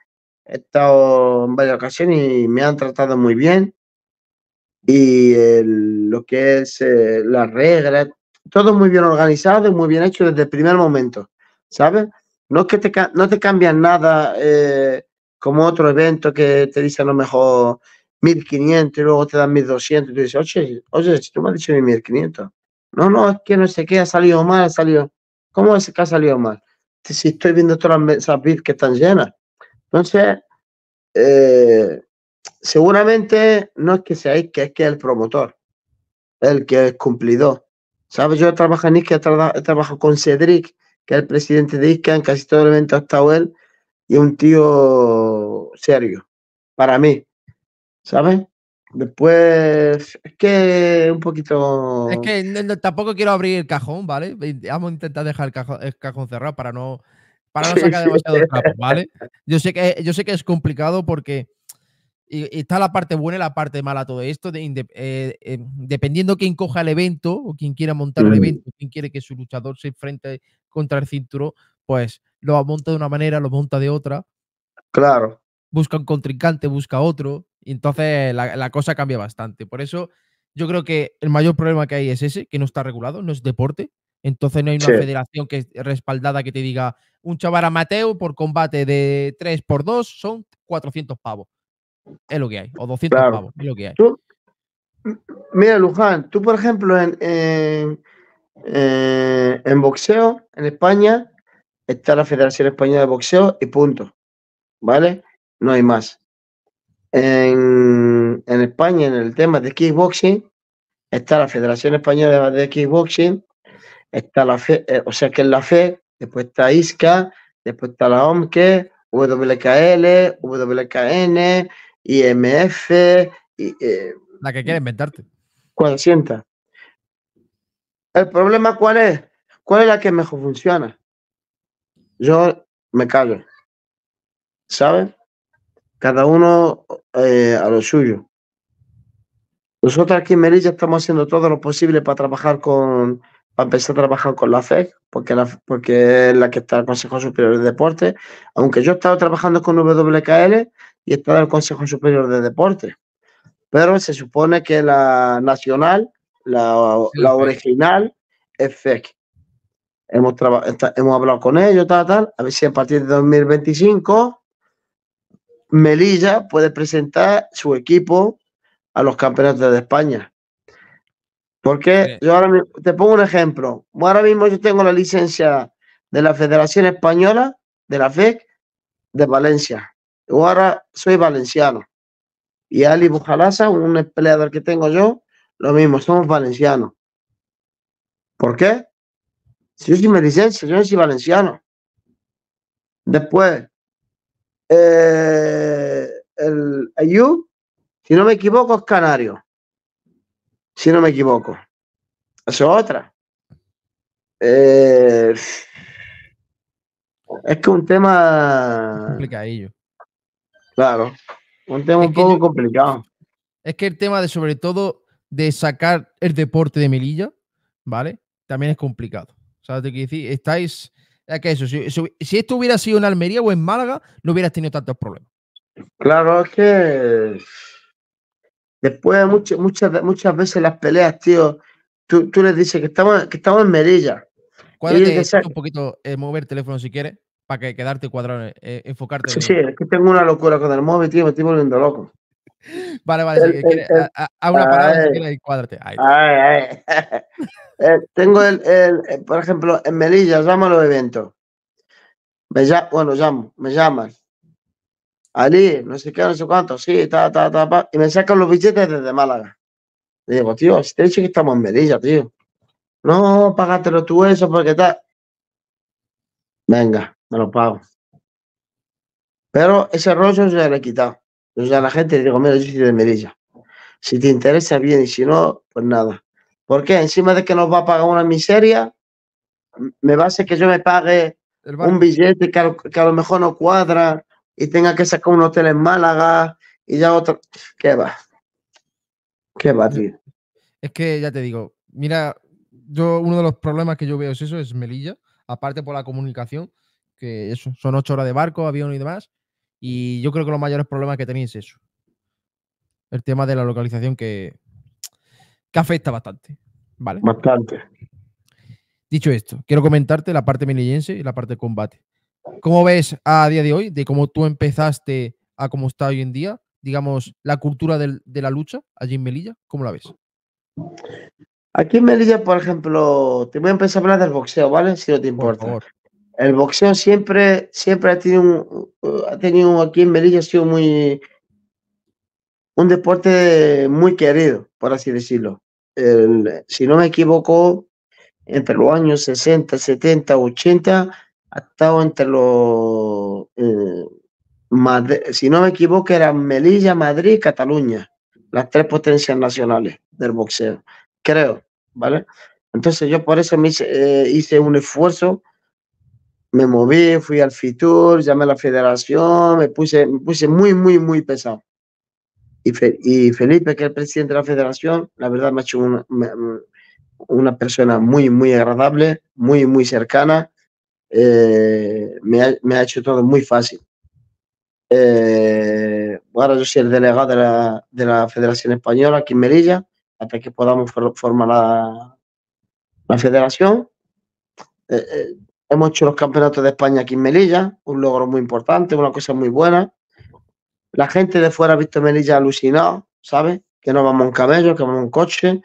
He estado en varias ocasiones y me han tratado muy bien. Y lo que es eh, las reglas, todo muy bien organizado y muy bien hecho desde el primer momento, ¿sabes? No, es que te, no te cambia nada eh, como otro evento que te dice a lo mejor 1500 y luego te dan 1200 y tú dices, oye, si tú me has dicho 1500. No, no, es que no sé qué, ha salido mal, ha salido. ¿Cómo es que ha salido mal? Si estoy viendo todas las vidas que están llenas. Entonces, eh, seguramente no es que sea que es que el promotor, el que es cumplidor. ¿Sabes? Yo trabajado en que he trabajado con Cedric, que el presidente de ISCA, casi todo el evento ha estado él, y un tío serio, para mí, ¿sabes? Después, es que un poquito... Es que tampoco quiero abrir el cajón, ¿vale? Vamos a intentar dejar el cajón, cerrado para no, para sacar demasiado trapo, ¿vale? Yo sé, que, yo sé que es complicado porque y está la parte buena y la parte mala todo esto, de, eh, eh, dependiendo quién coja el evento o quien quiera montar el evento, quién quiere que su luchador se enfrente contra el cinturón, pues lo monta de una manera, lo monta de otra. Claro. Busca un contrincante, busca otro, y entonces la, cosa cambia bastante. Por eso yo creo que el mayor problema que hay es ese, que no está regulado, no es deporte, entonces no hay una federación que respaldada que te diga un chaval Mateo por combate de 3 por 2 son 400 pavos es lo que hay, o 200 pavos, mira, Luján, tú, por ejemplo, en, eh, en, boxeo, en España, está la Federación Española de Boxeo y punto. ¿Vale? No hay más. En, España, en el tema de kickboxing, está la Federación Española de Kickboxing, está la FE, eh, o sea que es la FE, después está ISCA, después está la OMKE, WKL, WKN, IMF. Y, eh, la que quiere inventarte. 400. El problema, ¿cuál es? ¿Cuál es la que mejor funciona? Yo me callo. ¿Sabes? Cada uno eh, a lo suyo. Nosotros aquí en Melilla estamos haciendo todo lo posible para trabajar con, para empezar a trabajar con la FEC, porque, la, porque es la que está el Consejo Superior de Deportes. Aunque yo he estado trabajando con WKL, y está el Consejo Superior de Deportes. Pero se supone que la nacional, la, original, es FEC Hemos, hemos hablado con ellos, tal, tal. A ver si a partir de 2025 Melilla puede presentar su equipo a los campeonatos de España. Porque yo ahora mismo, te pongo un ejemplo. Ahora mismo yo tengo la licencia de la Federación Española, de la FEC, de Valencia. Yo Ahora soy valenciano. Y Ali Bujalaza, un empleador que tengo yo, lo mismo, somos valencianos. ¿Por qué? Si yo soy licencia, yo soy valenciano. Después, eh, el Ayú si no me equivoco, es canario. Si no me equivoco. Eso es otra. Eh, es que un tema. Complicadillo. Claro, un tema un poco complicado. Es que el tema de sobre todo de sacar el deporte de Melilla, ¿vale? También es complicado. ¿Sabes quiero decir? Estáis... Es que eso, si, esto hubiera sido en Almería o en Málaga, no hubieras tenido tantos problemas. Claro, es que después de muchas, muchas veces las peleas, tío, tú, les dices que estamos, que estamos en Merilla. un poquito, eh, mover el teléfono si quieres para que quedarte cuadrado, eh, eh, enfocarte. Sí, sí, es que tengo una locura con el móvil, tío, me estoy volviendo loco. Vale, vale, Hay una parada si quieres y eh, tengo el, por ejemplo, en Melilla, llamo a los eventos. Me bueno, llamo, me llaman. Ali, no sé qué, no sé cuánto, sí, ta, ta, ta, y me sacan los billetes desde Málaga. Le digo, tío, si te he dicho que estamos en Melilla, tío. No, págatelo tú eso, porque está... Venga, me lo pago. Pero ese rollo ya lo he quitado. Yo ya la gente le digo, mira, yo soy de Melilla. Si te interesa, bien, y si no, pues nada. Porque encima de que nos va a pagar una miseria, me va a hacer que yo me pague un billete que a, lo mejor no cuadra y tenga que sacar un hotel en Málaga y ya otro. ¿Qué va? ¿Qué va, tío? Es que ya te digo, mira, yo uno de los problemas que yo veo es eso, es Melilla, aparte por la comunicación, que son ocho horas de barco, avión y demás. Y yo creo que los mayores problemas que tenéis es eso. El tema de la localización que, que afecta bastante. ¿vale? Bastante. Dicho esto, quiero comentarte la parte melillense y la parte de combate. ¿Cómo ves a día de hoy, de cómo tú empezaste a cómo está hoy en día, digamos, la cultura de la lucha allí en Melilla? ¿Cómo la ves? Aquí en Melilla, por ejemplo, te voy a empezar a hablar del boxeo, ¿vale? Si no te importa. Por favor el boxeo siempre, siempre ha tenido, ha tenido aquí en Melilla, ha sido muy, un deporte muy querido, por así decirlo. si no me equivoco, entre los años 60, 70, 80, ha estado entre los, eh, si no me equivoco, eran Melilla, Madrid Cataluña, las tres potencias nacionales del boxeo, creo, ¿vale? Entonces yo por eso me hice eh, un esfuerzo me moví, fui al Fitur, llamé a la federación, me puse, me puse muy, muy, muy pesado. Y, Felipe, que es el presidente de la federación, la verdad me ha hecho una, una persona muy, muy agradable, muy, muy cercana. Eh, me, ha, me, ha, hecho todo muy fácil. Eh, ahora yo soy el delegado de la, de la, Federación Española aquí en Melilla, hasta que podamos formar la, la federación. Eh, Hemos hecho los campeonatos de España aquí en Melilla, un logro muy importante, una cosa muy buena. La gente de fuera ha visto Melilla alucinado, ¿sabes? Que no vamos en cabello, que vamos en coche.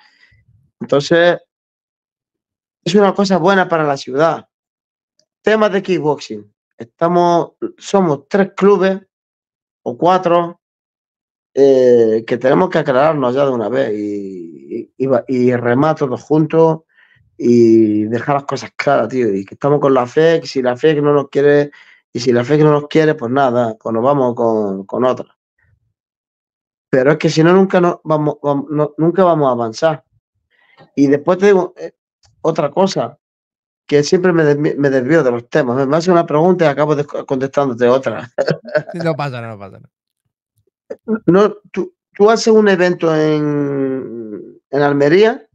Entonces, es una cosa buena para la ciudad. Temas de kickboxing. Estamos, somos tres clubes o cuatro eh, que tenemos que aclararnos ya de una vez y, y, y, todos juntos y dejar las cosas claras, tío. Y que estamos con la fe, que si la fe que no nos quiere, y si la fe que no nos quiere, pues nada, nos vamos con, otra. Pero es que si no, nunca, no, vamos, nunca vamos a avanzar. Y después te digo eh, otra cosa, que siempre me, me, desvío de los temas. Me hace una pregunta y acabo contestándote otra. no pasa nada, no pasa nada. tú, haces un evento en, en Almería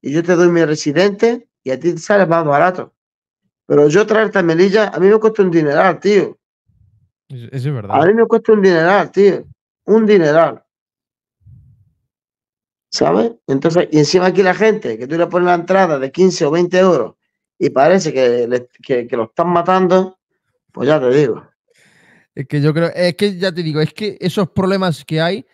y yo te doy mi residente y a ti te sale más barato. Pero yo traer a Melilla, a mí me cuesta un dineral, tío. Eso es verdad. A mí me cuesta un dineral, tío. Un dineral. ¿Sabes? Entonces, y encima aquí la gente, que tú le pones la entrada de 15 o 20 euros y parece que, que lo están matando, pues ya te digo. Es que yo creo, es que ya te digo, es que esos problemas que hay,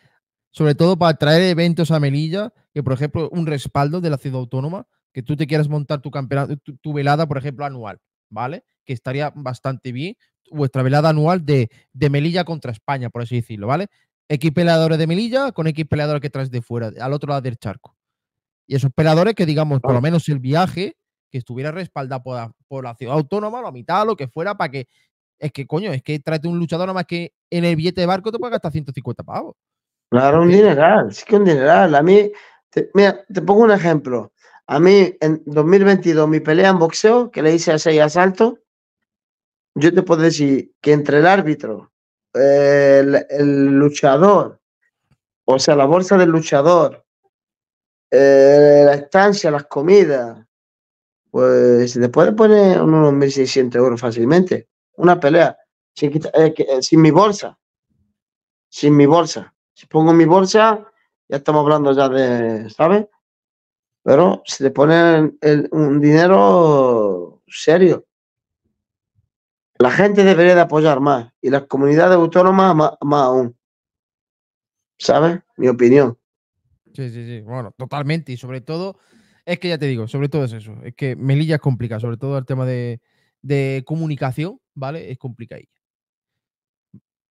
sobre todo para traer eventos a Melilla, que, por ejemplo, un respaldo de la ciudad autónoma, que tú te quieras montar tu campeonato, tu, velada, por ejemplo, anual, ¿vale? Que estaría bastante bien, vuestra velada anual de, Melilla contra España, por así decirlo, ¿vale? X peleadores de Melilla con X peleadores que traes de fuera, al otro lado del charco. Y esos peleadores que, digamos, por lo menos el viaje, que estuviera respaldado por la, ciudad autónoma, la mitad, lo que fuera, para que. Es que, coño, es que tráete un luchador nada más que en el billete de barco te puede gastar 150 pavos. Claro, un dineral, sí que un dineral. A mí, te, mira, te pongo un ejemplo. A mí, en 2022, mi pelea en boxeo, que le hice a seis asaltos, yo te puedo decir que entre el árbitro, el, luchador, o sea, la bolsa del luchador, eh, la estancia, las comidas, pues se te puede poner unos 1.600 euros fácilmente. Una pelea, eh, eh, sin mi bolsa, sin mi bolsa. Si pongo mi bolsa, estamos hablando ya de, ¿sabes? Pero si le ponen un dinero serio, la gente debería de apoyar más y las comunidades autónomas más, aún. ¿Sabes? Mi opinión. Sí, sí, sí. Bueno, totalmente. Y sobre todo, es que ya te digo, sobre todo es eso. Es que Melilla es complicada, sobre todo el tema de, de comunicación, ¿vale? Es complicada.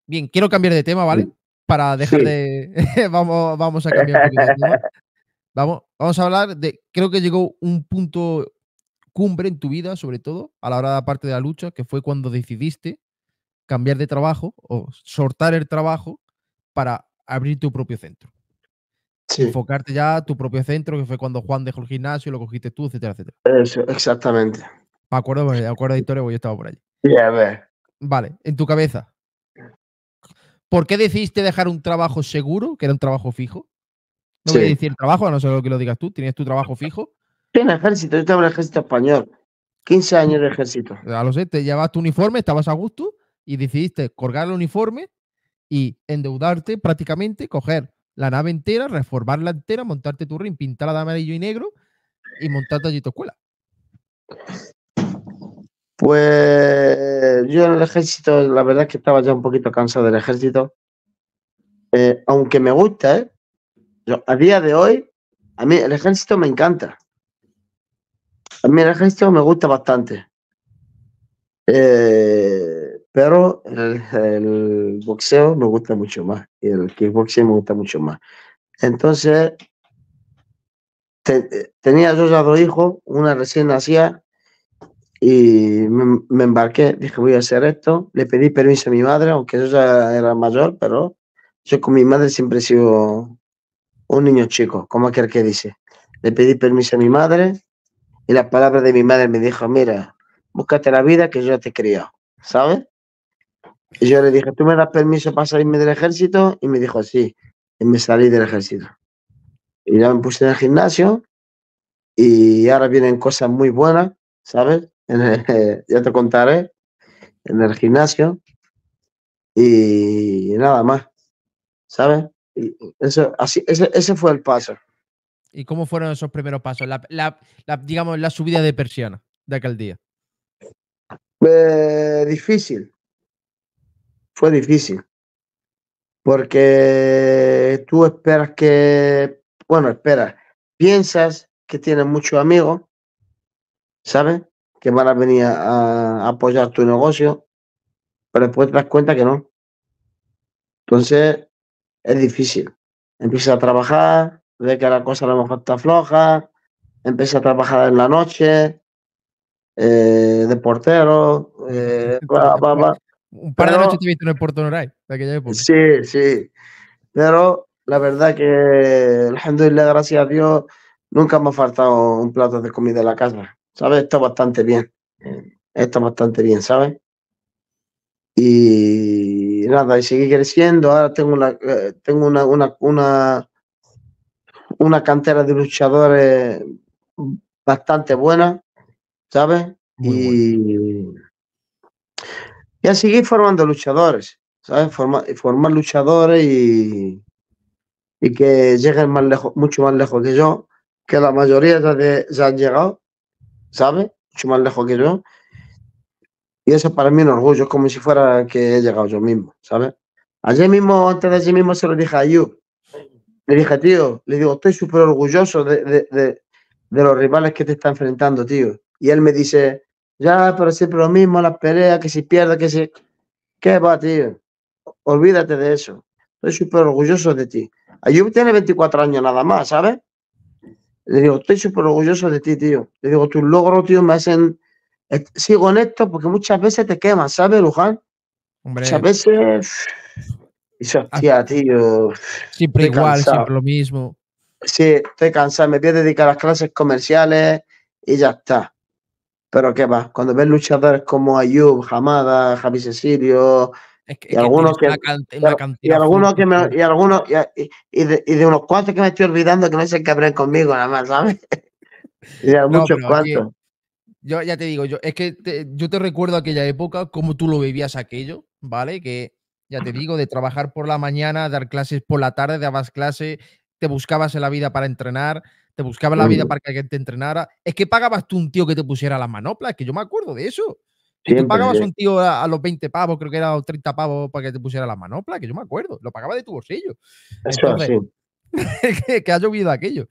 Bien, quiero cambiar de tema, ¿vale? para dejar de. vamos, vamos a cambiar un poquito Vamos, vamos a hablar de. Creo que llegó un punto cumbre en tu vida, sobre todo, a la hora de la parte de la lucha, que fue cuando decidiste cambiar de trabajo o sortar el trabajo para abrir tu propio centro. Enfocarte ya a tu propio centro, que fue cuando Juan dejó el gimnasio, y lo cogiste tú, etcétera, etcétera. Eso, exactamente. Me acuerdo, me acuerdo de historia porque yo estaba por allí. vale, en tu cabeza, ¿Por qué decidiste dejar un trabajo seguro, que era un trabajo fijo? No voy a decir trabajo, a no ser lo que lo digas tú. ¿Tienes tu trabajo fijo? En el ejército, yo estaba en el ejército español. 15 años de ejército. A lo sé, te llevabas tu uniforme, estabas a gusto y decidiste colgar el uniforme y endeudarte prácticamente, coger la nave entera, reformarla entera, montarte tu ring, pintarla de amarillo y negro y montarte allí tu escuela. Pues yo en el ejército, la verdad es que estaba ya un poquito cansado del ejército. Eh, aunque me gusta, ¿eh? a día de hoy, a mí el ejército me encanta. A mí el ejército me gusta bastante. Eh, pero el, boxeo me gusta mucho más. Y el kickboxing me gusta mucho más. Entonces, eh, tenía yo ya dos hijos, una recién nacida y me, embarqué, dije voy a hacer esto, le pedí permiso a mi madre, aunque yo ya era mayor, pero yo con mi madre siempre he sido un niño chico, como aquel que dice. Le pedí permiso a mi madre y las palabras de mi madre me dijo, mira, búscate la vida que yo te he criado, ¿sabes? Y yo le dije, ¿tú me das permiso para salirme del ejército? Y me dijo, sí, y me salí del ejército. Y ya me puse en el gimnasio y ahora vienen cosas muy buenas, ¿sabes? ya te contaré, en el gimnasio y nada más, ¿sabes? Y eso, así, ese, fue el paso. ¿Y cómo fueron esos primeros pasos? La, la, digamos, la subida de persiana de aquel día. Eh, difícil. Fue difícil. Porque tú esperas que, bueno, esperas, piensas que tienes muchos amigos, ¿sabes? que van a venir a, apoyar tu negocio, pero después te das cuenta que no. Entonces, es difícil. Empieza a trabajar, ve que la cosa no lo mejor floja, empieza a trabajar en la noche, eh, de portero, eh, Un par de noches te viste en el puerto Noray, de aquella época. Sí, sí. Pero la verdad que, alhamdulillah, gracias a Dios, nunca me ha faltado un plato de comida en la casa. ¿sabes? Está bastante bien. Está bastante bien, ¿sabes? Y nada, y seguir creciendo. Ahora tengo una, eh, tengo una, una, una, cantera de luchadores bastante buena, ¿sabes? Y, y a seguir formando luchadores, ¿sabes? Formar, formar luchadores y, que lleguen más lejos, mucho más lejos que yo, que la mayoría de, ya han llegado ¿sabes? Mucho más lejos que yo. Y eso para mí es un orgullo, es como si fuera que he llegado yo mismo, ¿sabes? Ayer mismo, antes de ayer mismo, se lo dije a Yu. Le dije, tío, le digo, estoy súper orgulloso de, de, de, de, los rivales que te está enfrentando, tío. Y él me dice, ya, pero siempre lo mismo, las peleas, que si pierdes, que si... ¿Qué va, tío? Olvídate de eso. Estoy súper orgulloso de ti. Ayub tiene 24 años nada más, ¿sabes? Le digo, estoy súper orgulloso de ti, tío. Le digo, tus logros, tío, me hacen. Eh, sigo en esto porque muchas veces te quemas, ¿sabes, Luján? Muchas veces. Y hostia, ah. tío. Siempre igual, siempre lo mismo. Sí, estoy cansado. Me voy a dedicar a las clases comerciales y ya está. Pero qué va, cuando ves luchadores como Ayub, Hamada, Javi Cecilio, y, algunos que, y algunos que me, y algunos y, de, unos cuantos que me estoy olvidando que no se cabren conmigo nada más, ¿sabes? muchos Yo ya te digo, yo es que yo te recuerdo aquella época, cómo tú lo vivías aquello, ¿vale? Que ya te digo, de trabajar por la mañana, dar clases por la tarde, dabas clases, te buscabas en la vida para entrenar, te buscabas en la vida mm. para que alguien te entrenara. Es que pagabas tú un tío que te pusiera las manoplas, que yo me acuerdo de eso. Si tú pagabas un tío a, los 20 pavos, creo que era 30 pavos para que te pusiera la manopla, que yo me acuerdo, lo pagaba de tu bolsillo. Eso, que, ha llovido aquello.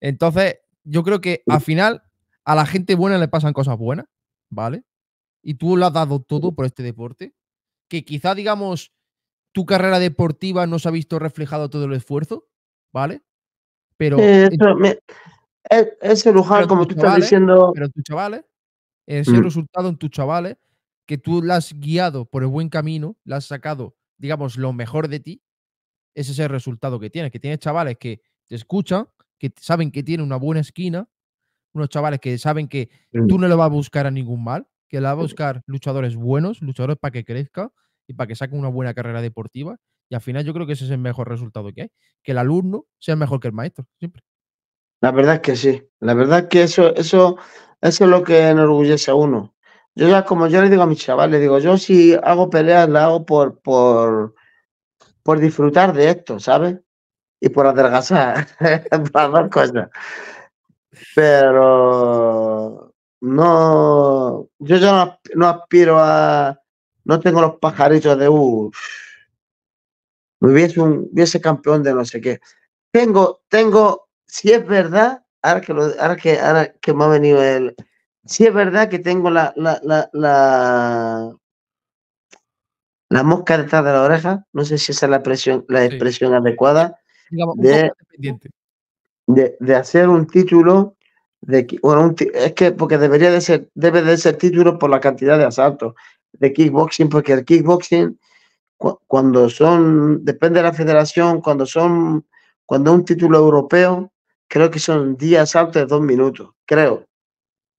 Entonces, yo creo que al final a la gente buena le pasan cosas buenas, ¿vale? Y tú lo has dado todo por este deporte, que quizá, digamos, tu carrera deportiva no se ha visto reflejado todo el esfuerzo, ¿vale? Pero... es, e-, ese lugar, como tú estás diciendo... Pero tú, chavales ese resultado en tus chavales, que tú la has guiado por el buen camino, la has sacado, digamos, lo mejor de ti, ese es el resultado que tienes, que tienes chavales que te escuchan, que saben que tiene una buena esquina, unos chavales que saben que tú no le vas a buscar a ningún mal, que le va a buscar luchadores buenos, luchadores para que crezca y para que saque una buena carrera deportiva. Y al final yo creo que ese es el mejor resultado que hay, que el alumno sea mejor que el maestro, siempre. La verdad es que sí, la verdad es que eso, eso eso es lo que enorgullece a uno. Yo ya, como yo le digo a mis chavales, digo, yo si hago peleas, la hago por, por, por disfrutar de esto, ¿sabes? Y por adelgazar, para dos cosas. Pero no, yo ya no, aspiro a, no tengo los pajaritos de, uff, uh, hubiese, un, hubiese campeón de no sé qué. Tengo, tengo, si es verdad, ahora que, ahora que, ahora que me ha venido el... Sí es verdad que tengo la, la, mosca detrás de la oreja, no sé si esa es la, presión, la expresión adecuada, de, hacer un título, de, es que porque debería de ser, debe de ser título por la cantidad de asaltos de kickboxing, porque el kickboxing, cuando son, depende de la federación, cuando son, cuando un título europeo, creo que son días altos de dos minutos, creo,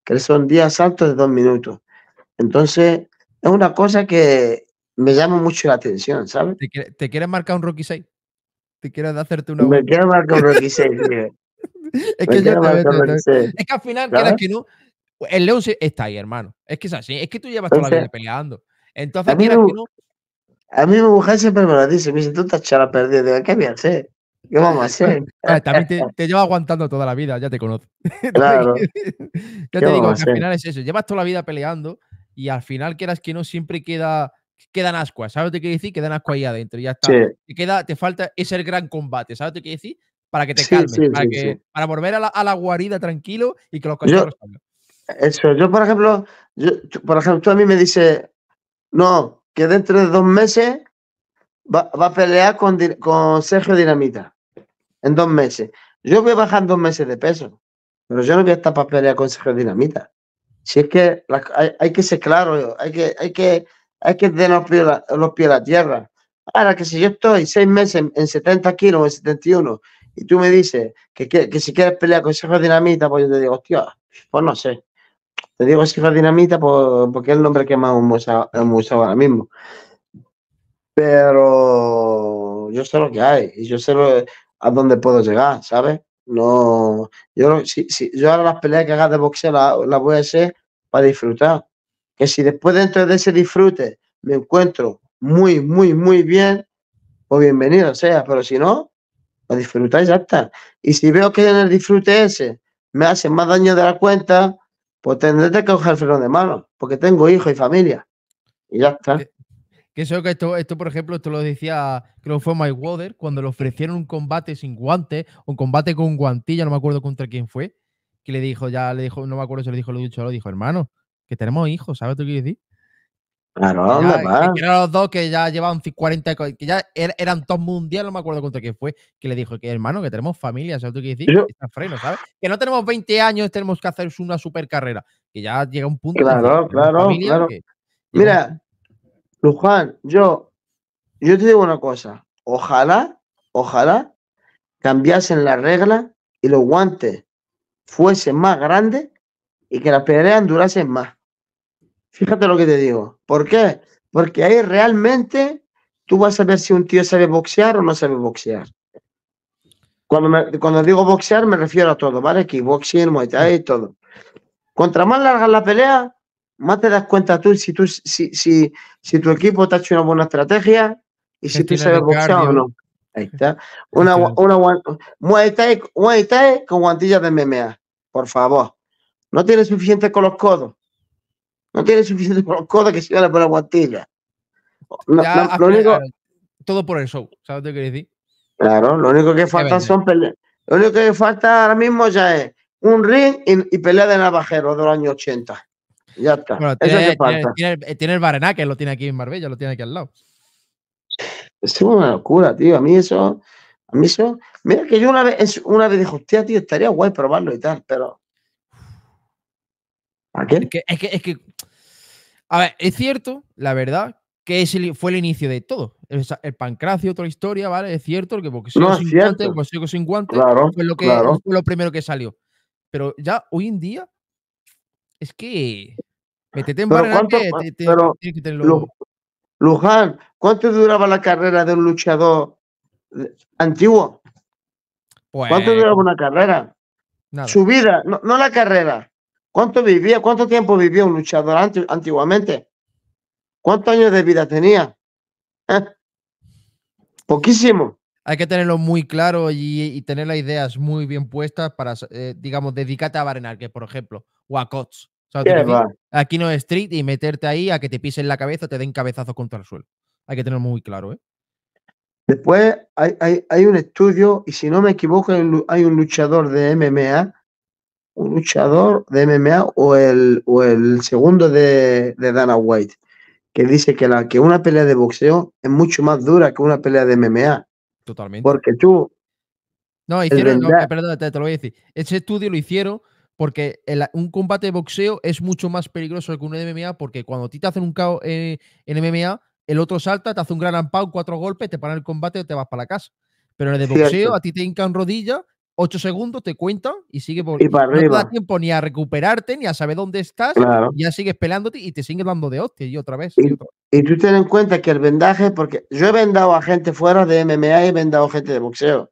que son días altos de dos minutos. Entonces, es una cosa que me llama mucho la atención, ¿sabes? ¿Te, quieres marcar un Rocky 6? ¿Te quieres hacerte una... Me quiero marcar un Rocky 6, Es que, yo es que al final, ¿sabes? que no, el León está ahí, hermano. Es que es así, es que tú llevas toda la vida peleando. Entonces, a que no... a mí me mujer siempre me lo dice, me dice, tú estás chala perdida, ¿qué voy a ¿Qué vamos a también te, lleva aguantando toda la vida, ya te conozco. Claro. ya te digo, al final es eso, llevas toda la vida peleando y al final, quieras que no, siempre queda quedan ascuas, ¿sabes lo que decir? Quedan ascuas ahí adentro, ya está. Te, queda, te falta ese gran combate, ¿sabes lo que decir? Para que te calmes, para, volver a la, guarida tranquilo y que los cachorros salgan. Eso, yo por ejemplo, por ejemplo, tú a mí me dices, no, que dentro de dos meses va, a pelear con, con Sergio Dinamita en dos meses. Yo voy a bajar dos meses de peso, pero yo no voy a estar para pelear con Sergio Dinamita. Si es que hay, hay, que ser claro, hay que, hay que, hay que tener los pies, a la tierra. Ahora que si yo estoy seis meses en, 70 kilos en 71 y tú me dices que, que, si quieres pelear con Sergio Dinamita, pues yo te digo, tío pues no sé. Te digo Sergio Dinamita porque es el nombre que más hemos usado ahora mismo. Pero yo sé lo que hay y yo sé lo, a dónde puedo llegar, ¿sabes? No, yo, yo ahora las peleas que haga de boxeo las la voy a hacer para disfrutar. Que si después dentro de ese disfrute me encuentro muy, muy, muy bien, pues bienvenido sea, pero si no, a disfrutar y ya está. Y si veo que en el disfrute ese me hace más daño de la cuenta, pues tendré que coger el freno de mano, porque tengo hijos y familia. Y ya está. Eh, que que esto, esto, por ejemplo, esto lo decía, creo que fue Mike Water, cuando le ofrecieron un combate sin guantes, un combate con guantilla, no me acuerdo contra quién fue, que le dijo, ya le dijo, no me acuerdo si le dijo lo dicho, lo dijo, hermano, que tenemos hijos, ¿sabes tú qué decir? Claro, ya, que, eran los dos que ya llevaban 40, que ya er, eran top mundiales no me acuerdo contra quién fue, que le dijo que hermano, que tenemos familia, ¿sabes tú qué decir? Que no tenemos 20 años, tenemos que hacer una super carrera, que ya llega un punto. Claro, claro, claro. Mira, Luján, yo, yo te digo una cosa, ojalá, ojalá cambiasen la regla y los guantes fuesen más grandes y que las peleas durasen más. Fíjate lo que te digo. ¿Por qué? Porque ahí realmente tú vas a ver si un tío sabe boxear o no sabe boxear. Cuando, cuando digo boxear me refiero a todo, ¿vale? Kickboxing, muay thai, todo. Contra más larga la pelea, más te das cuenta tú si tú si, tu equipo te ha hecho una buena estrategia y si tú sabes boxear o no. Ahí está. Una, una, con guantillas de MMA, por favor. No tiene suficiente con los codos. No tiene suficiente con los codos que se gana por la guantilla. lo único... Todo por el show, ¿sabes lo que decir? Claro, lo único que falta son Lo único que falta ahora mismo ya es un ring y, pelea de navajero de los años 80. Ya está. tiene, el Barená, que lo tiene aquí en Marbella, lo tiene aquí al lado. Es una locura, tío. A mí eso, a mí eso. Mira que yo una vez, una vez dije, hostia, tío, estaría guay probarlo y tal, pero. ¿A qué? Es que, es que, A ver, es cierto, la verdad, que ese fue el inicio de todo. El, pancracio, otra historia, ¿vale? Es cierto, que porque no, pues sin guantes como sigo sin fue lo primero que salió. Pero ya hoy en día, es que pero, cuánto, Luján, ¿cuánto duraba la carrera de un luchador eh, antiguo? ¿Cuánto pues duraba una carrera? Su vida, no, la carrera. ¿Cuánto vivía? ¿Cuánto tiempo vivía un luchador anti, antiguamente? ¿Cuántos años de vida tenía? ¿Eh? Poquísimo. Hay que tenerlo muy claro y, tener las ideas muy bien puestas para, eh, digamos, dedicarte a Barenarque, por ejemplo, o a aquí no es street y meterte ahí a que te pisen la cabeza te den cabezazos contra el suelo. Hay que tener muy claro, ¿eh? Después hay, un estudio, y si no me equivoco, hay un luchador de MMA, un luchador de MMA o el, o el segundo de, Dana White, que dice que, la, que una pelea de boxeo es mucho más dura que una pelea de MMA. Totalmente. Porque tú. No, hicieron, perdón, te lo voy a decir. Ese estudio lo hicieron porque un combate de boxeo es mucho más peligroso que un MMA, porque cuando a ti te hacen un KO eh, en, MMA, el otro salta, te hace un gran ampau, cuatro golpes, te paran el combate y te vas para la casa. Pero en el de boxeo, a ti te hincan rodilla, ocho segundos, te cuentan y sigue por y no te da tiempo ni a recuperarte, ni a saber dónde estás, claro. ya sigues pelándote y te sigues dando de hostia y otra vez. Y, tú ten en cuenta que el vendaje, porque yo he vendado a gente fuera de MMA y he vendado gente de boxeo.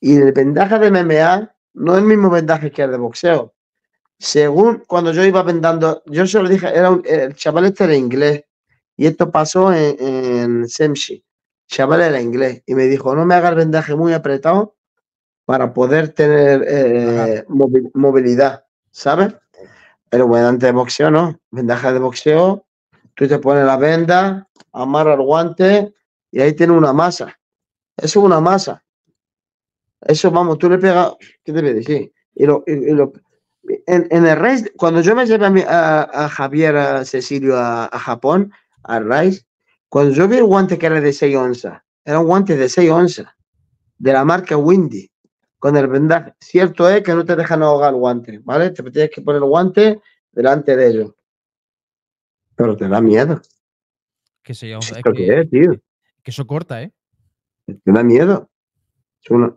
Y el vendaje de MMA no es el mismo vendaje que el de boxeo. Según cuando yo iba vendando, yo se lo dije, era el chaval este era inglés y esto pasó en, en El chaval era inglés y me dijo, no me hagas vendaje muy apretado para poder tener eh, movilidad, ¿sabes? Pero vendante de boxeo no, vendaje de boxeo, tú te pones la venda, amarras el guante y ahí tiene una masa. Eso es una masa. Eso, vamos, tú le pegas, ¿qué te voy Sí. Y en, el Rice, cuando yo me llevé a, Javier, a Cecilio a, Japón, al Rice, cuando yo vi el guante que era de 6 onzas, era un guante de 6 onzas, de la marca Windy, con el vendaje. Cierto es que no te dejan ahogar el guante, ¿vale? Te tienes que poner el guante delante de ellos. Pero te da miedo. Que se llama. que, eso corta, ¿eh? Te da miedo. Es una,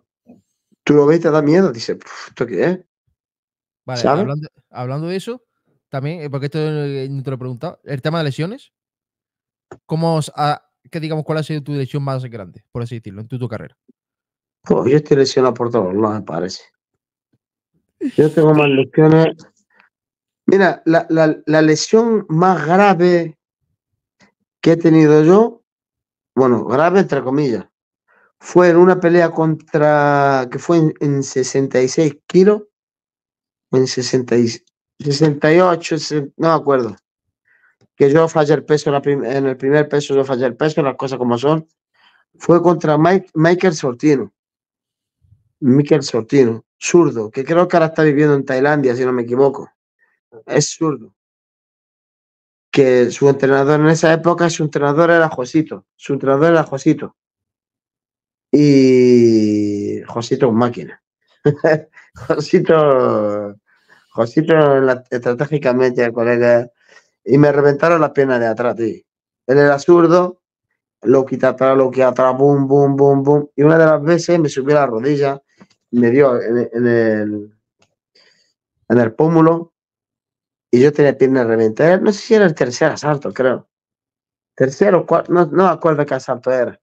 tú lo ves te da miedo, dices, ¿esto qué es? Vale, hablando, de eso, también, eh, porque esto eh, no te lo he preguntado, el tema de lesiones, ¿cómo digamos cuál ha sido tu lesión más grande, por así decirlo, en tu, carrera? Pues yo estoy lesionado por todos no me parece. Yo tengo más lesiones. Mira, la lesión más grave que he tenido yo, bueno, grave entre comillas, fue en una pelea contra, que fue en, 66 kilos, en 68, no me acuerdo, que yo fallé el peso, en el primer peso yo fallé el peso, las cosas como son, fue contra Mike, Michael Sortino, Michael Sortino, zurdo, que creo que ahora está viviendo en Tailandia, si no me equivoco, es zurdo que su entrenador en esa época, su entrenador era Josito, su entrenador era Josito. Y Josito, máquina. Josito, Josito estratégicamente, el colega, y me reventaron la piernas de atrás, tío. Él era zurdo, lo quita atrás, lo quita atrás, boom, boom, boom, boom. Y una de las veces me subió a la rodilla, me dio en, el, en el pómulo, y yo tenía pierna reventada. No sé si era el tercer asalto, creo. Tercero, cuarto, no, no acuerdo qué asalto era.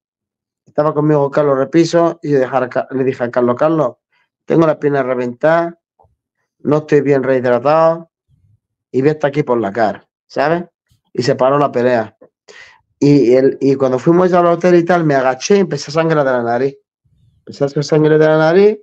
Estaba conmigo Carlos Repiso y dejar, le dije a Carlos, Carlos, tengo la piernas reventada, no estoy bien rehidratado y ve hasta aquí por la cara, ¿sabes? Y se paró la pelea. Y, y cuando fuimos al hotel y tal, me agaché y empecé a sangrar de la nariz. Empecé a hacer sangre de la nariz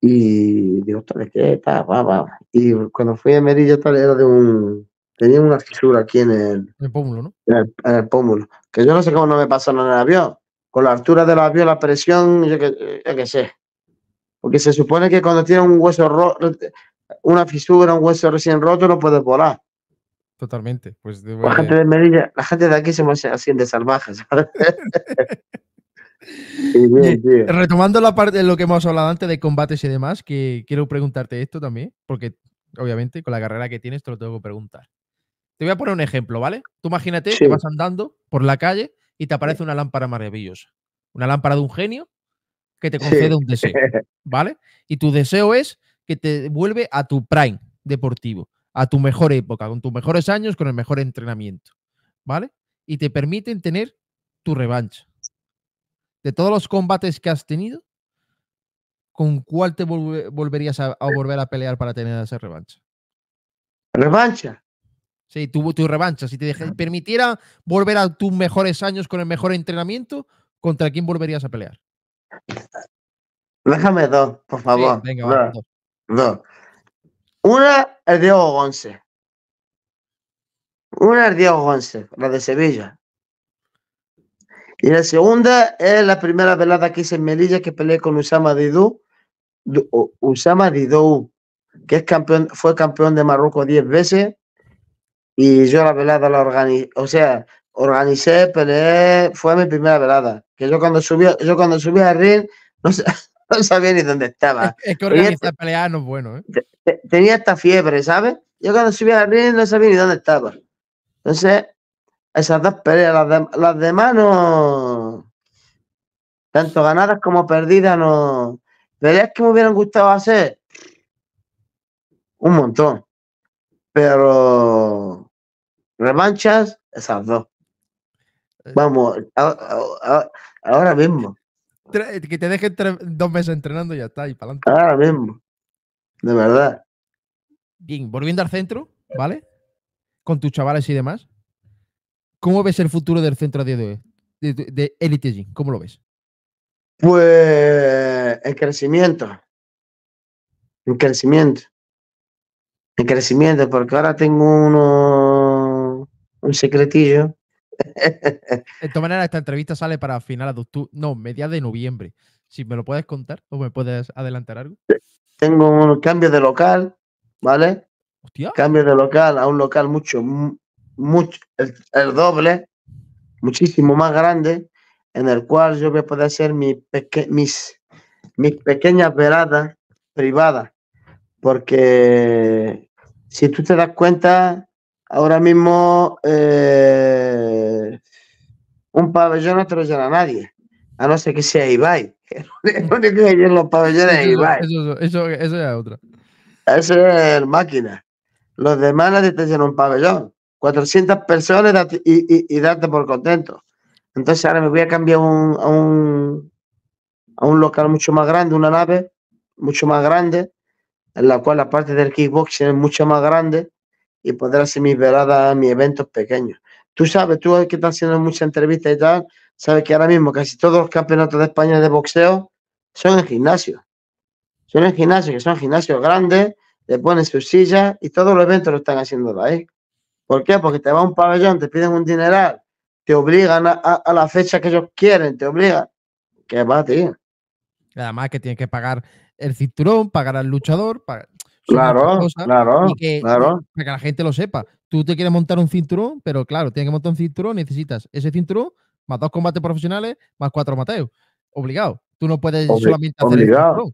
y digo, ¿de qué? tal? va, va. Y cuando fui a y tal, era de un. Tenía una fisura aquí en el. pómulo, ¿no? En el, en el, pómulo. Que yo no sé cómo no me pasaron en el avión con la altura del avión, la presión, yo qué sé. Porque se supone que cuando tiene un hueso roto, una fisura, un hueso recién roto, no puedes volar. Totalmente. Pues, la, gente de Melilla, la gente de aquí se mueve así de salvajes. Eh, retomando la parte de lo que hemos hablado antes de combates y demás, que quiero preguntarte esto también, porque obviamente con la carrera que tienes te lo tengo que preguntar. Te voy a poner un ejemplo, ¿vale? Tú imagínate que vas andando por la calle y te aparece una lámpara maravillosa. Una lámpara de un genio que te concede un deseo, ¿vale? Y tu deseo es que te vuelve a tu prime deportivo, a tu mejor época, con tus mejores años, con el mejor entrenamiento, ¿vale? Y te permiten tener tu revancha. De todos los combates que has tenido, ¿con cuál te volverías a, volver a pelear para tener esa revancha? Revancha. Sí, tuvo tu revancha. Si te permitiera volver a tus mejores años con el mejor entrenamiento, ¿contra quién volverías a pelear? Déjame dos, por favor. dos. Una es Diego Gonce. Una es Diego Gonce, la de Sevilla. Y la segunda es la primera velada que hice en Melilla que peleé con Usama Didou. Usama Didou, que es campeón, fue campeón de Marruecos diez veces y yo la velada la organizé, o sea, organicé, peleé, fue mi primera velada. Que yo cuando subí, yo cuando subí a ring, no, sabía ni dónde estaba. Es que organizar peleas no es bueno, ¿eh? tenía esta fiebre, ¿sabes? Yo cuando subí al ring no sabía ni dónde estaba. Entonces, esas dos peleas, las, las demás no. Tanto ganadas como perdidas, no. Peleas que me hubieran gustado hacer. Un montón. Pero revanchas, esas dos. Vamos, ahora mismo. Que te dejen dos meses entrenando ya está, y para adelante. Ahora mismo. De verdad. Bien, volviendo al centro, ¿vale? Con tus chavales y demás. ¿Cómo ves el futuro del centro de hoy? De, Elite Gym? ¿cómo lo ves? Pues el crecimiento. El crecimiento. El crecimiento, porque ahora tengo unos un secretillo. De todas maneras, esta entrevista sale para finales de octubre, no, media de noviembre. Si me lo puedes contar o me puedes adelantar algo. Tengo un cambio de local, ¿vale? Hostia. Cambio de local a un local mucho, mucho, el, doble, muchísimo más grande, en el cual yo voy a poder hacer mis, mis pequeñas veladas privadas. Porque si tú te das cuenta, ahora mismo eh, un pabellón no te lo llena a nadie, a no ser que sea Ibai. El único que llena los pabellones es Ibai. Eso, es otra. Eso es máquina. Los demás nadie te llena un pabellón. 400 personas y, date por contento. Entonces ahora me voy a cambiar a, un, a un local mucho más grande, una nave mucho más grande, en la cual la parte del kickboxing es mucho más grande y poder hacer mis veladas, mi eventos pequeños. Tú sabes, tú que estás haciendo muchas entrevistas y tal, sabes que ahora mismo casi todos los campeonatos de España de boxeo son en gimnasio. Son en gimnasio, que son gimnasios grandes, le ponen sus sillas y todos los eventos lo están haciendo ahí. ¿Por qué? Porque te va un pabellón, te piden un dineral, te obligan a, la fecha que ellos quieren, te obligan. ¿Qué va, tío? Además que tiene que pagar el cinturón, pagar al luchador, pagar... Claro, claro, Para que la gente lo sepa. Tú te quieres montar un cinturón, pero claro, tienes que montar un cinturón, necesitas ese cinturón más dos combates profesionales, más cuatro Mateos. Obligado. Tú no puedes solamente hacer obligado. cinturón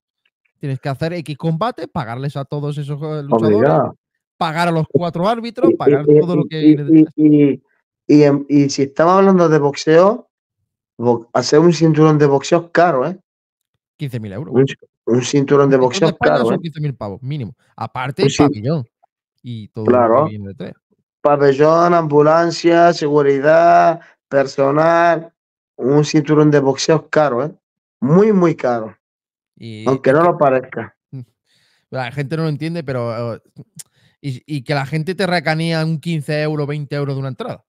Tienes que hacer X combates, pagarles a todos esos eh, luchadores, pagar a los cuatro árbitros, pagar todo lo que em, y, si estamos hablando de boxeo, hacer un cinturón de boxeo es caro, ¿eh? 15.000 euros. Un cinturón de boxeo, caro ¿eh? mínimo. Aparte, pabellón. Y todo claro. pabellón, ambulancia, seguridad, personal. Un cinturón de boxeo caro, ¿eh? Muy, muy caro. Y... Aunque no lo parezca. Mm. La gente no lo entiende, pero. Eh, y, y, que la gente te recanía un 15 euros, 20 euros de una entrada.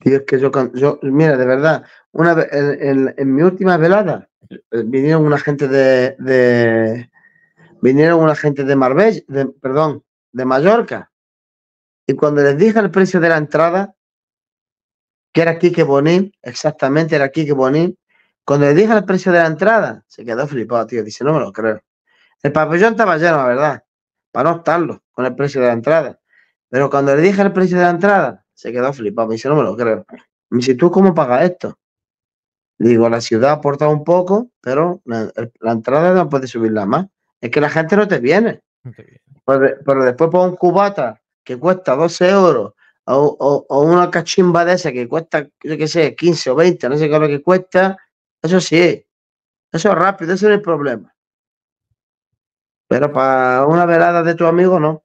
Tío, es que yo, yo mira, de verdad, una en, en mi última velada, eh, vinieron una gente de, vinieron una gente de Marbella, perdón, de Mallorca. Y cuando les dije el precio de la entrada, que era aquí que bonito exactamente era aquí que bonito cuando les dije el precio de la entrada, se quedó flipado, tío, dice, no me lo creo. El pabellón estaba lleno, la verdad, para no estarlo con el precio de la entrada. Pero cuando le dije el precio de la entrada, se quedó flipado, me dice, no me lo creo. Me dice, ¿tú cómo pagas esto? Digo, la ciudad aporta un poco, pero la, entrada no puede subirla más. Es que la gente no te viene. Pues pero, después por un cubata que cuesta 12 euros o, una cachimba de esa que cuesta, yo qué sé, 15 o 20, no sé qué es lo que cuesta, eso sí, eso es rápido, ese es el problema. Pero para una velada de tu amigo, no.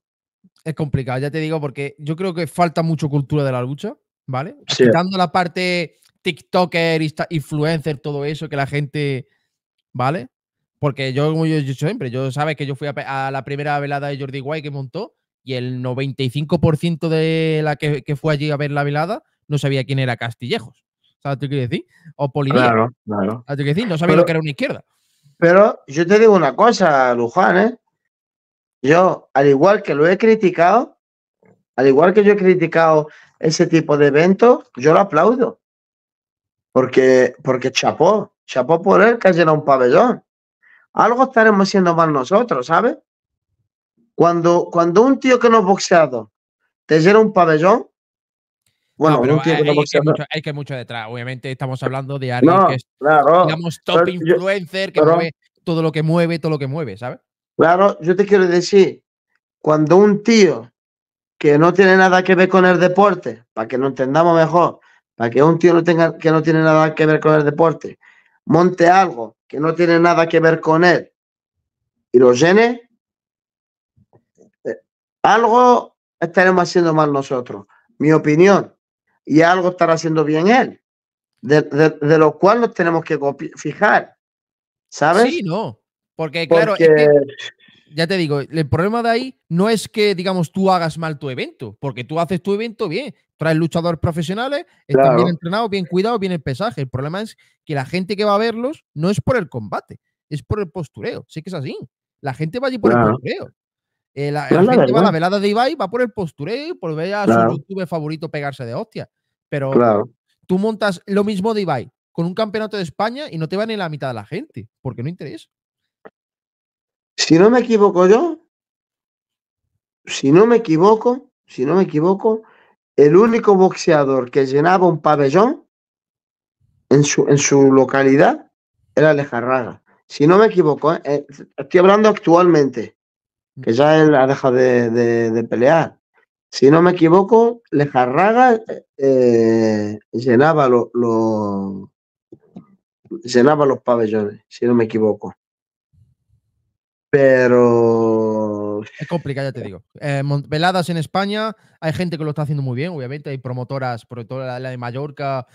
Es complicado, ya te digo, porque yo creo que falta mucho cultura de la lucha, ¿vale? Sí. Quitando la parte TikToker, influencer, todo eso, que la gente, ¿vale? Porque yo, como yo he dicho siempre, yo sabes que yo fui a, la primera velada de Jordi Guay que montó y el 95% de la que, fue allí a ver la velada no sabía quién era Castillejos. ¿Sabes tú qué decir? O Polidía. Claro, claro. decir? No sabía lo que era una izquierda. Pero yo te digo una cosa, Luján, ¿eh? Yo, al igual que lo he criticado, al igual que yo he criticado ese tipo de eventos, yo lo aplaudo. Porque, porque chapó, chapó por él que llenado un pabellón. Algo estaremos haciendo mal nosotros, ¿sabes? Cuando, cuando un tío que no ha boxeado te llena un pabellón, bueno, un tío que hay, Que mucho, detrás. Obviamente estamos hablando de alguien que claro, digamos, top influencer, que mueve todo lo que mueve, todo lo que mueve, ¿sabes? Claro, yo te quiero decir, cuando un tío que no tiene nada que ver con el deporte, para que lo entendamos mejor, para que un tío no tenga, que no tiene nada que ver con el deporte, monte algo que no tiene nada que ver con él y lo llene, eh, algo estaremos haciendo mal nosotros, mi opinión, y algo estará haciendo bien él, de, lo cual nos tenemos que fijar, ¿sabes? Sí, no, porque claro, ya te digo, el problema de ahí no es que, digamos, tú hagas mal tu evento, porque tú haces tu evento bien, traes luchadores profesionales, están bien entrenados, bien cuidados, bien el pesaje. El problema es que la gente que va a verlos no es por el combate, es por el postureo. Sí que es así. La gente va allí por el postureo. Eh, la, pues gente va a la velada de Ibai, va por el postureo, por ver a su YouTube favorito pegarse de hostia. Pero tú montas lo mismo de Ibai con un campeonato de España y no te va ni la mitad de la gente, porque no interesa. Si no me equivoco yo, si no me equivoco, si no me equivoco, el único boxeador que llenaba un pabellón en su, en su localidad era Lejarraga. Si no me equivoco, eh, eh, estoy hablando actualmente, mm. que ya él ha dejado de, de, pelear. Si no me equivoco, Lejarraga eh, llenaba, los llenaba los pabellones, si no me equivoco. Pero. Es complicado, ya te digo. Eh, veladas en España, hay gente que lo está haciendo muy bien, obviamente. Hay promotoras, por ejemplo, la, de Mallorca,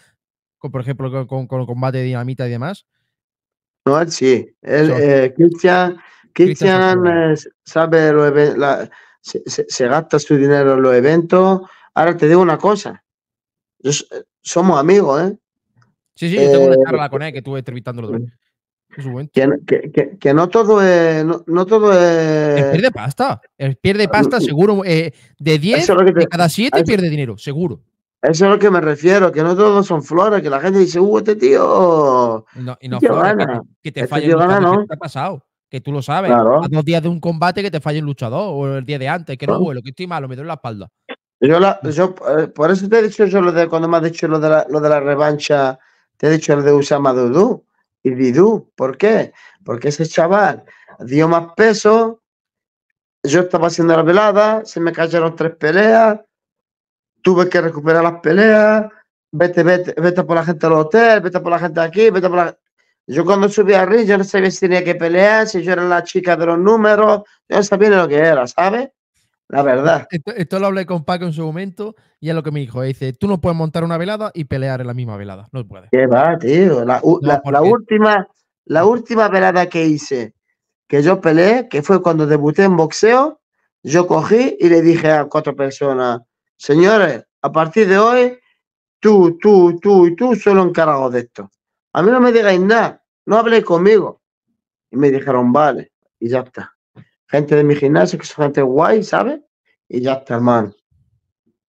por ejemplo, con, combate de dinamita y demás. No, sí. El, eh, Cristian, sabe, la, se, gasta su dinero en los eventos. Ahora te digo una cosa. Eh, somos amigos, ¿eh? Sí, sí, yo tengo una charla con él que estuve entrevistándolo. dos. Que, no todo es. No, todo es... pierde pasta. El pierde ah, pasta, seguro. Eh, de 10, de cada 7 pierde dinero, seguro. Eso es lo que me refiero, que no todos son flores, que la gente dice, uh, este tío. y no este flores, que, te, falla el que este ha pasado. Que tú lo sabes. A dos días de un combate que te falla el luchador, o el día de antes, que no, bueno, pues, que estoy malo, me duele la espalda. Yo, eh, por eso te he dicho yo lo de cuando me has dicho lo de la, lo de la revancha, te he dicho lo de Usama Dudu y Bidú. ¿Por qué? Porque ese chaval dio más peso. Yo estaba haciendo la velada, se me cayeron tres peleas, tuve que recuperar las peleas, vete, vete, vete por la gente al hotel, vete por la gente aquí, vete por la... Yo cuando subí a ring, no sabía si tenía que pelear, si yo era la chica de los números, yo no sabía lo que era, ¿sabes? La verdad. Esto, lo hablé con Paco en su momento y es lo que me dijo. Dice, tú no puedes montar una velada y pelear en la misma velada. No puedes. ¿Qué va, tío? La, última, la última velada que hice, que yo peleé, que fue cuando debuté en boxeo, yo cogí y le dije a cuatro personas, señores, a partir de hoy, tú, tú, tú y tú solo encargo de esto. A mí no me digáis nada, no habléis conmigo. Y me dijeron, vale, y ya está gente de mi gimnasio, que son gente guay, ¿sabes? Y ya está, hermano.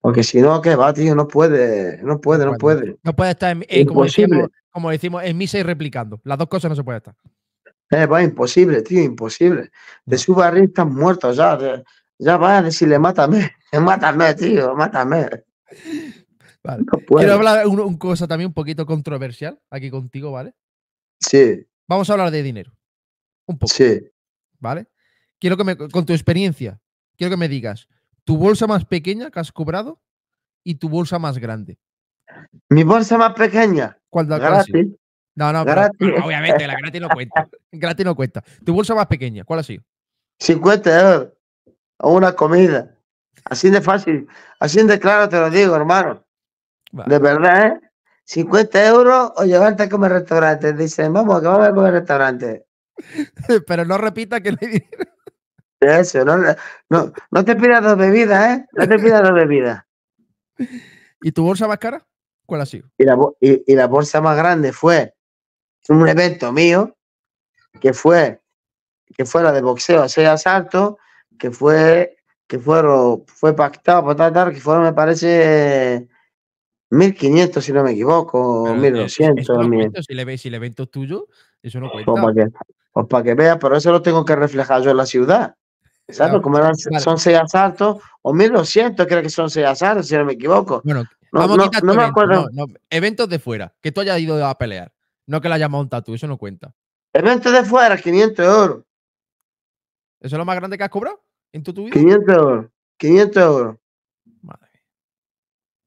Porque si no, ¿qué va, tío? No puede, no puede, no, puede. No puede estar, en, eh, como, decimos, como, decimos, en misa y replicando. Las dos cosas no se puede estar. Eh, va, imposible, tío, imposible. De su barril están muertos ya. ya va a decirle, mátame, mátame, tío, mátame. Vale. Quiero hablar una cosa también un poquito controversial aquí contigo, ¿vale? Sí. Vamos a hablar de dinero. Un poco. Sí. ¿Vale? quiero que me, con tu experiencia, quiero que me digas tu bolsa más pequeña que has cobrado y tu bolsa más grande. Mi bolsa más pequeña. ¿Cuál gratis. No, no, obviamente, la gratis no cuenta. gratis no cuenta. Tu bolsa más pequeña, ¿cuál ha sido? 50 euros. O una comida. Así de fácil. Así de claro te lo digo, hermano. De verdad, ¿eh? 50 euros o llevarte a comer restaurante. Dicen, vamos, que vamos a comer restaurante. pero no repita que le Eso, no, te pidas dos bebidas, ¿eh? No te pidas dos bebidas. ¿Y tu bolsa más cara? ¿Cuál ha sido? Y la, bolsa más grande fue un evento mío, que fue, que fue la de boxeo a seis que fue, que fueron, fue pactado por tal, que fueron, me parece, 1500, si no me equivoco, pero 1200. Eh, si, le veis, si el evento es tuyo, eso no pues cuenta. para que, pues para que veas, pero eso lo tengo que reflejar yo en la ciudad. Exacto, como eran, son seis asaltos, o 1200 creo que son seis asaltos, si no me equivoco. Bueno, no, me acuerdo. eventos de fuera, que tú hayas ido a pelear, no que la hayas montado tú, eso no cuenta. Eventos de fuera, 500 euros. ¿Eso es lo más grande que has cobrado en tu, vida? 500 euros, 500 euros. Madre.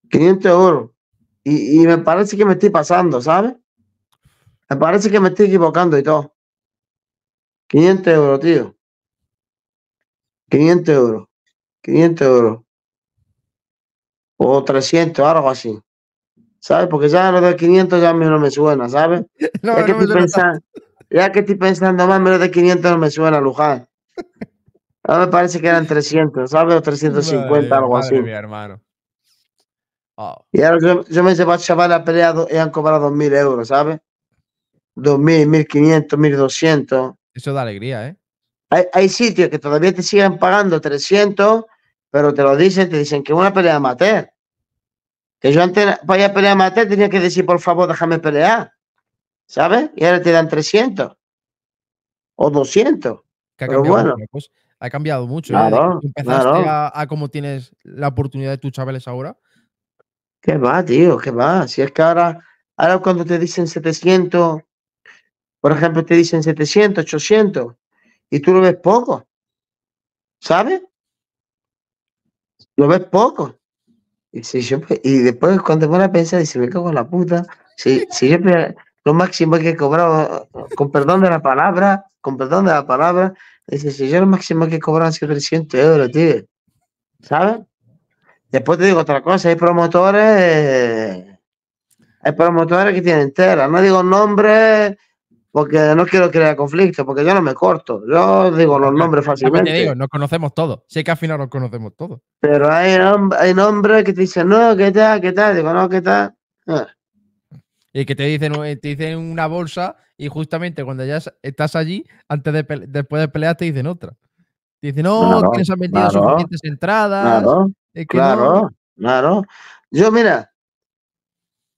500 euros. Y, y me parece que me estoy pasando, ¿sabes? Me parece que me estoy equivocando y todo. 500 euros, tío. 500 euros, 500 euros, o 300, algo así. ¿Sabes? Porque ya lo de 500 ya a mí no me suena, ¿sabes? ya, que estoy pensando, más, menos de 500 no me suena, Luján. Ahora me parece que eran 300, ¿sabes? O 350, algo madre así. Mía, hermano. Oh. Y ahora yo, me dice, a chaval a peleado y han cobrado 2.000 euros, ¿sabes? 2.000, 1.500, 1.200. Eso da alegría, ¿eh? Hay, sitios que todavía te siguen pagando 300, pero te lo dicen, te dicen que es una pelea amateur. Que yo antes para ir a pelear amateur tenía que decir, por favor, déjame pelear. ¿Sabes? Y ahora te dan 300 o 200. ha pero bueno. ha cambiado mucho. ¿eh? empezaste A, a cómo tienes la oportunidad de tus chavales ahora. ¿Qué va, tío? ¿Qué va? Si es que ahora, ahora cuando te dicen 700, por ejemplo, te dicen 700, 800, y tú lo ves poco. ¿Sabes? Lo ves poco. Y, y después cuando voy a pensar, dice, me cago en la puta. Si, si yo lo máximo que he cobrado, con perdón de la palabra, con perdón de la palabra, dice, si yo lo máximo que he cobrado han sido 300 euros, tío. ¿Sabes? Después te digo otra cosa, hay promotores, hay promotores que tienen tela, no digo nombres porque no quiero crear conflicto, porque yo no me corto, yo digo los nombres fácilmente. digo, nos conocemos todos, sé que al final nos conocemos todos. Pero hay, nombres que te dicen, no, ¿qué tal? ¿Qué tal? Digo, no, ¿qué tal? Ah. Y que te dicen, eh, te dicen una bolsa y justamente cuando ya estás allí, antes de después de pelear, te dicen otra. Te dicen, no, que se han vendido suficientes entradas. Claro, claro, Yo, mira,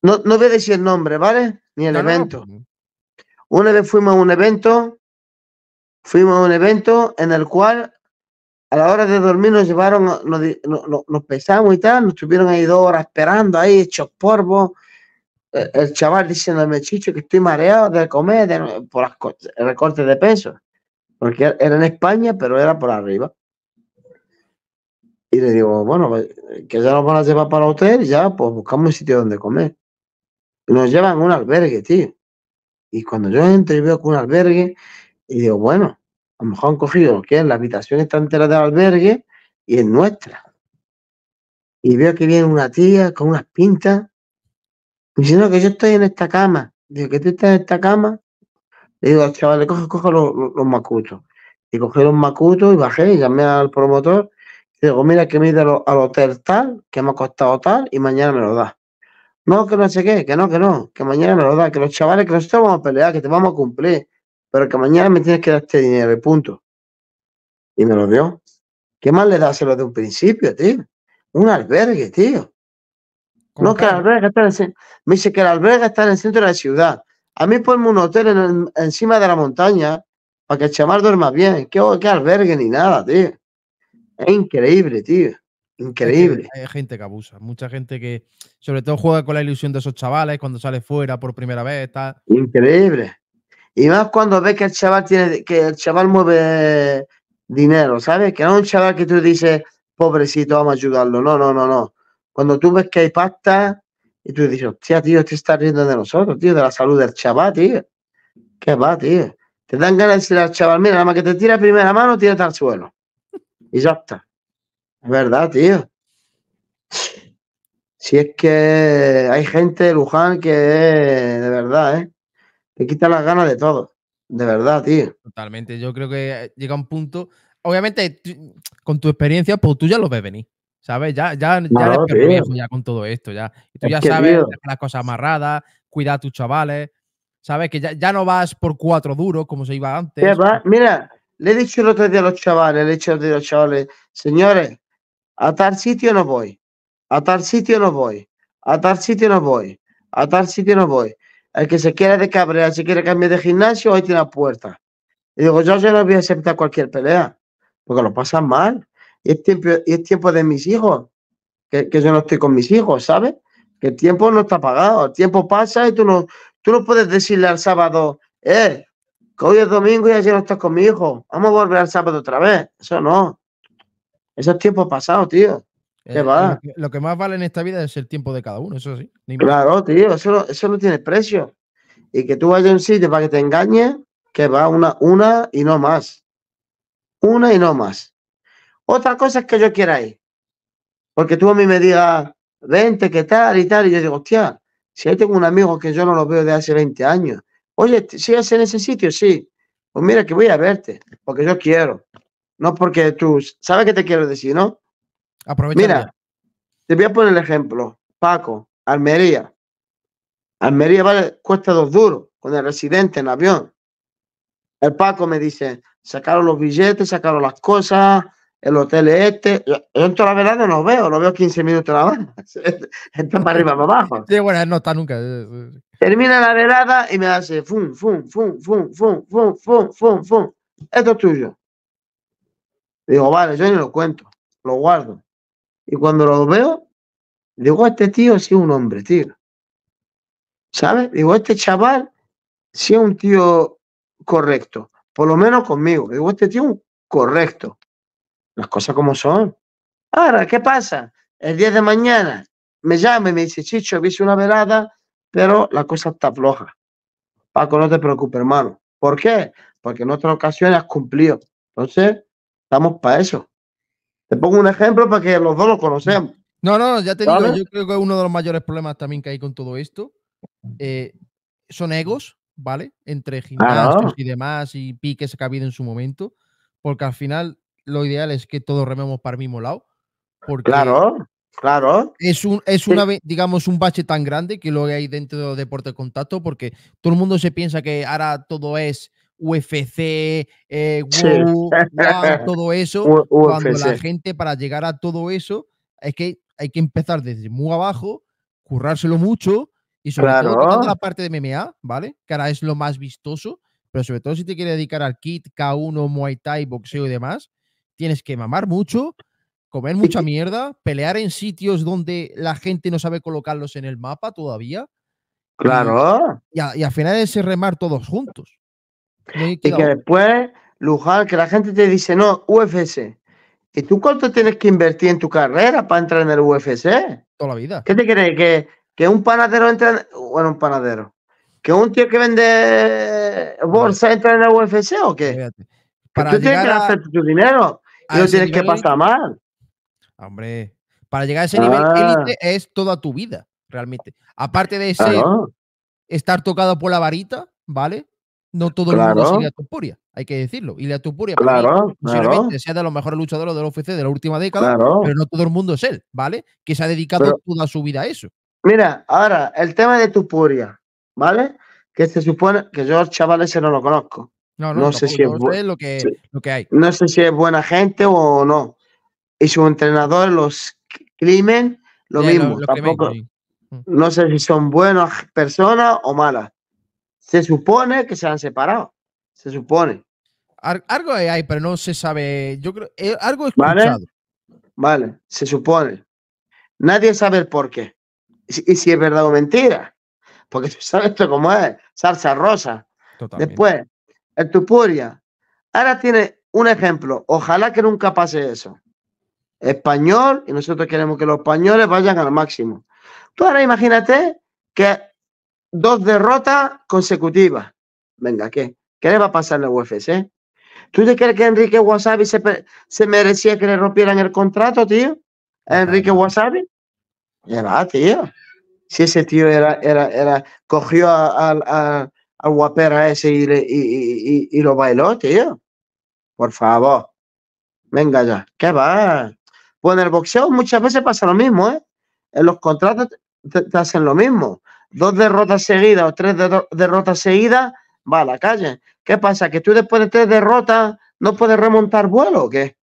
no, no voy a decir el nombre, ¿vale? Ni el evento. Una vez fuimos a un evento, fuimos a un evento en el cual a la hora de dormir nos llevaron, nos, pesamos y tal, nos estuvieron ahí dos horas esperando, ahí hechos polvo. El, el chaval diciéndome, Chicho, que estoy mareado de comer por las, el recorte de peso. Porque era en España, pero era por arriba. Y le digo, bueno, pues, que ya nos van a llevar para el hotel, ya, pues buscamos un sitio donde comer. nos llevan a un albergue, tío. Y cuando yo entro y veo que un albergue, y digo, bueno, a lo mejor han cogido lo que es la habitación está entera del albergue y es nuestra. Y veo que viene una tía con unas pintas, diciendo que yo estoy en esta cama. Digo, que tú estás en esta cama. Le digo chaval, coge, coge los, macutos. Y cogí los macutos y bajé y llamé al promotor. Y digo, mira que me he ido al hotel tal, que me ha costado tal, y mañana me lo da. No, que no sé qué, que no, que no, que mañana me lo da, que los chavales, que nosotros vamos a pelear, que te vamos a cumplir, pero que mañana me tienes que dar este dinero punto. Y me lo dio. ¿Qué más le da hacerlo de un principio, tío? Un albergue, tío. No, que el albergue está en el, me dice que el albergue está en el centro de la ciudad. A mí ponme un hotel en encima de la montaña para que el chaval duerma bien. ¿Qué, qué albergue ni nada, tío? Es increíble, tío. Increíble. Hay gente que abusa, mucha gente que, sobre todo, juega con la ilusión de esos chavales cuando sale fuera por primera vez. Increíble. Y más cuando ves que el chaval tiene, que el chaval mueve dinero, ¿sabes? Que no es un chaval que tú dices, pobrecito, vamos a ayudarlo. No, no, no, no. Cuando tú ves que hay pasta y tú dices, hostia, tío, te este estás riendo de nosotros, tío, de la salud del chaval, tío. ¿Qué va, tío? Te dan ganas de decir al chaval, mira, nada más que te tira primera mano, tira al suelo. Y ya está. Es verdad, tío. Si es que hay gente de Luján que de verdad, ¿eh? Te quita las ganas de todo. De verdad, tío. Totalmente. Yo creo que eh, llega un punto. Obviamente, con tu experiencia, pues tú ya lo ves venir. ¿Sabes? Ya, ya, ya con todo esto. Ya. Y tú ya sabes las cosas amarradas, cuidar a tus chavales. ¿Sabes? Que ya, no vas por cuatro duros como se iba antes. Mira, le he dicho el otro día a los chavales, le he dicho el otro día a los chavales, señores, a tal sitio no voy, a tal sitio no voy, a tal sitio no voy, a tal sitio no voy. El que se quiera de cabrera, se quiere cambiar de gimnasio, hoy tiene la puerta. Y digo, yo ya no voy a aceptar cualquier pelea, porque lo pasan mal. Y es tiempo, y tiempo de mis hijos, que, yo no estoy con mis hijos, ¿sabes? Que el tiempo no está pagado, el tiempo pasa y tú no, tú no puedes decirle al sábado, eh, que hoy es domingo y ayer no estás con mi hijo, vamos a volver al sábado otra vez. Eso no. Esos tiempos pasado, tío. Eh, lo, que, más vale en esta vida es el tiempo de cada uno, eso sí. claro, tío, eso, eso no tiene precio. Y que tú vayas a un sitio para que te engañe, que va una, una y no más. Una y no más. Otra cosa es que yo quiera ir. Porque tú a mí me digas, vente, que tal? Y tal. Y yo digo, hostia, si ahí tengo un amigo que yo no lo veo de hace 20 años. Oye, ¿sigues en ese sitio? Sí. Pues mira, que voy a verte, porque yo quiero. No porque tú sabes qué te quiero decir, ¿no? Aprovecha. Mira, te voy a poner el ejemplo. Paco, Almería. Almería vale, cuesta dos duros con el residente en avión. El Paco me dice, sacaron los billetes, sacaron las cosas, el hotel este. Yo, en toda la velada no veo, lo veo 15 minutos nada más. está para arriba, para abajo. Sí, bueno, no está nunca. Eh, eh. Termina la velada y me hace, fum, fum, fum, fum, fum, fum, fum, fum, fum. Esto es tuyo. Digo, vale, yo ni lo cuento, lo guardo. Y cuando lo veo, digo, este tío sí es un hombre, tío. ¿Sabes? Digo, este chaval sí es un tío correcto, por lo menos conmigo. Digo, este tío correcto. Las cosas como son. Ahora, ¿qué pasa? El 10 de mañana me llama y me dice, Chicho, hice una velada, pero la cosa está floja. Paco, no te preocupes, hermano. ¿Por qué? Porque en otras ocasiones has cumplido. Entonces, Estamos para eso. Te pongo un ejemplo para que los dos lo conocemos. No, no, ya te digo, yo creo que uno de los mayores problemas también que hay con todo esto eh, son egos, ¿vale? Entre ah, gimnasios y demás y piques que ha habido en su momento, porque al final lo ideal es que todos rememos para el mismo lado. Porque claro, claro. Es, un, es una, digamos, un bache tan grande que lo hay dentro del deporte de contacto, porque todo el mundo se piensa que ahora todo es UFC, eh, todo eso. cuando la gente para llegar a todo eso es que hay que empezar desde muy abajo, currárselo mucho y sobre todo la parte de MMA, ¿vale? Que ahora es lo más vistoso, pero sobre todo si te quieres dedicar al kit, K1, Muay Thai, boxeo y demás, tienes que mamar mucho, comer mucha mierda, pelear en sitios donde la gente no sabe colocarlos en el mapa todavía. Claro. Y, y al final es remar todos juntos. Y que después, Luján, que la gente te dice, no, UFC. ¿Y tú cuánto tienes que invertir en tu carrera para entrar en el UFC? Toda la vida. ¿Qué te crees? ¿Que, un panadero entra en... Bueno, un panadero. ¿Que un tío que vende bolsa entra en el UFC o qué? Para tú tienes que gastar tu dinero y no tienes que pasar mal. Hombre, para llegar a ese nivel ah. es toda tu vida, realmente. Aparte de ah, ser estar tocado por la varita, ¿vale? No todo el mundo es de Tupuria, hay que decirlo. Y la Tupuria, posiblemente sea de los mejores luchadores del la UFC de la última década, pero no todo el mundo es él, ¿vale? Que se ha dedicado toda su vida a eso. Mira, ahora, el tema de Tupuria, ¿vale? Que se supone que yo, chavales no lo conozco. No, sé si es, lo, que, hay. No sé si es buena gente o no. Y su entrenador, los crimen, lo mismo. Mm. No sé si son buenas personas o malas. Se supone que se han separado. Se supone. algo hay, pero no se sabe. Yo creo. Eh, algo escuchado. ¿Vale? se supone. Nadie sabe el por qué. Y, si es verdad o mentira. Porque tú sabes esto como es. Salsa rosa. Totalmente. Después, el Tupuria. Ahora tiene un ejemplo. Ojalá que nunca pase eso. Español, y nosotros queremos que los españoles vayan al máximo. Tú ahora imagínate que dos derrotas consecutivas. Venga, ¿qué? ¿Qué le va a pasar a la UFC? ¿Tú te crees que Enrique Wasabi se, merecía que le rompieran el contrato, tío? Enrique Wasabi? Ya va, tío. Si ese tío era, era, era, cogió al a, a, guapera ese y, y, y, lo bailó, tío. Por favor. Venga ya. ¿Qué va? pues en el boxeo muchas veces pasa lo mismo, ¿eh? En los contratos te hacen lo mismo dos derrotas seguidas o tres derrotas seguidas, va a la calle. ¿Qué pasa? ¿Que tú después de tres derrotas no puedes remontar vuelo o qué?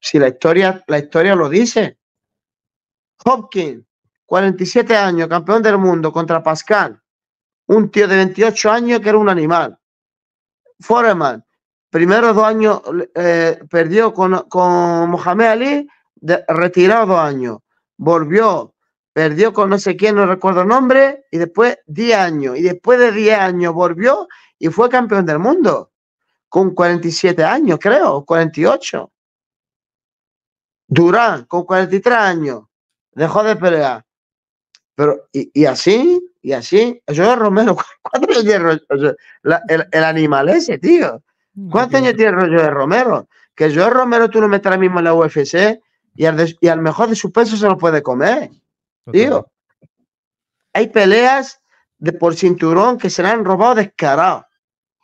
Si la historia, la historia lo dice. Hopkins, 47 años, campeón del mundo contra Pascal, un tío de 28 años que era un animal. Foreman, primero dos años eh, perdió con, con Mohamed Ali, de, retirado dos años, volvió, perdió con no sé quién, no recuerdo el nombre, y después 10 años, y después de 10 años volvió y fue campeón del mundo, con 47 años, creo, 48. Durán, con 43 años, dejó de pelear. Pero, y, así, y así, yo Romero, ¿cuántos años tiene el, el, animal ese, tío? Mm. ¿Cuántos años tiene rollo de Romero? Que yo Romero tú lo metes ahora mismo en la UFC y al, y al mejor de su peso se lo puede comer hay peleas de por cinturón que se le han robado descarado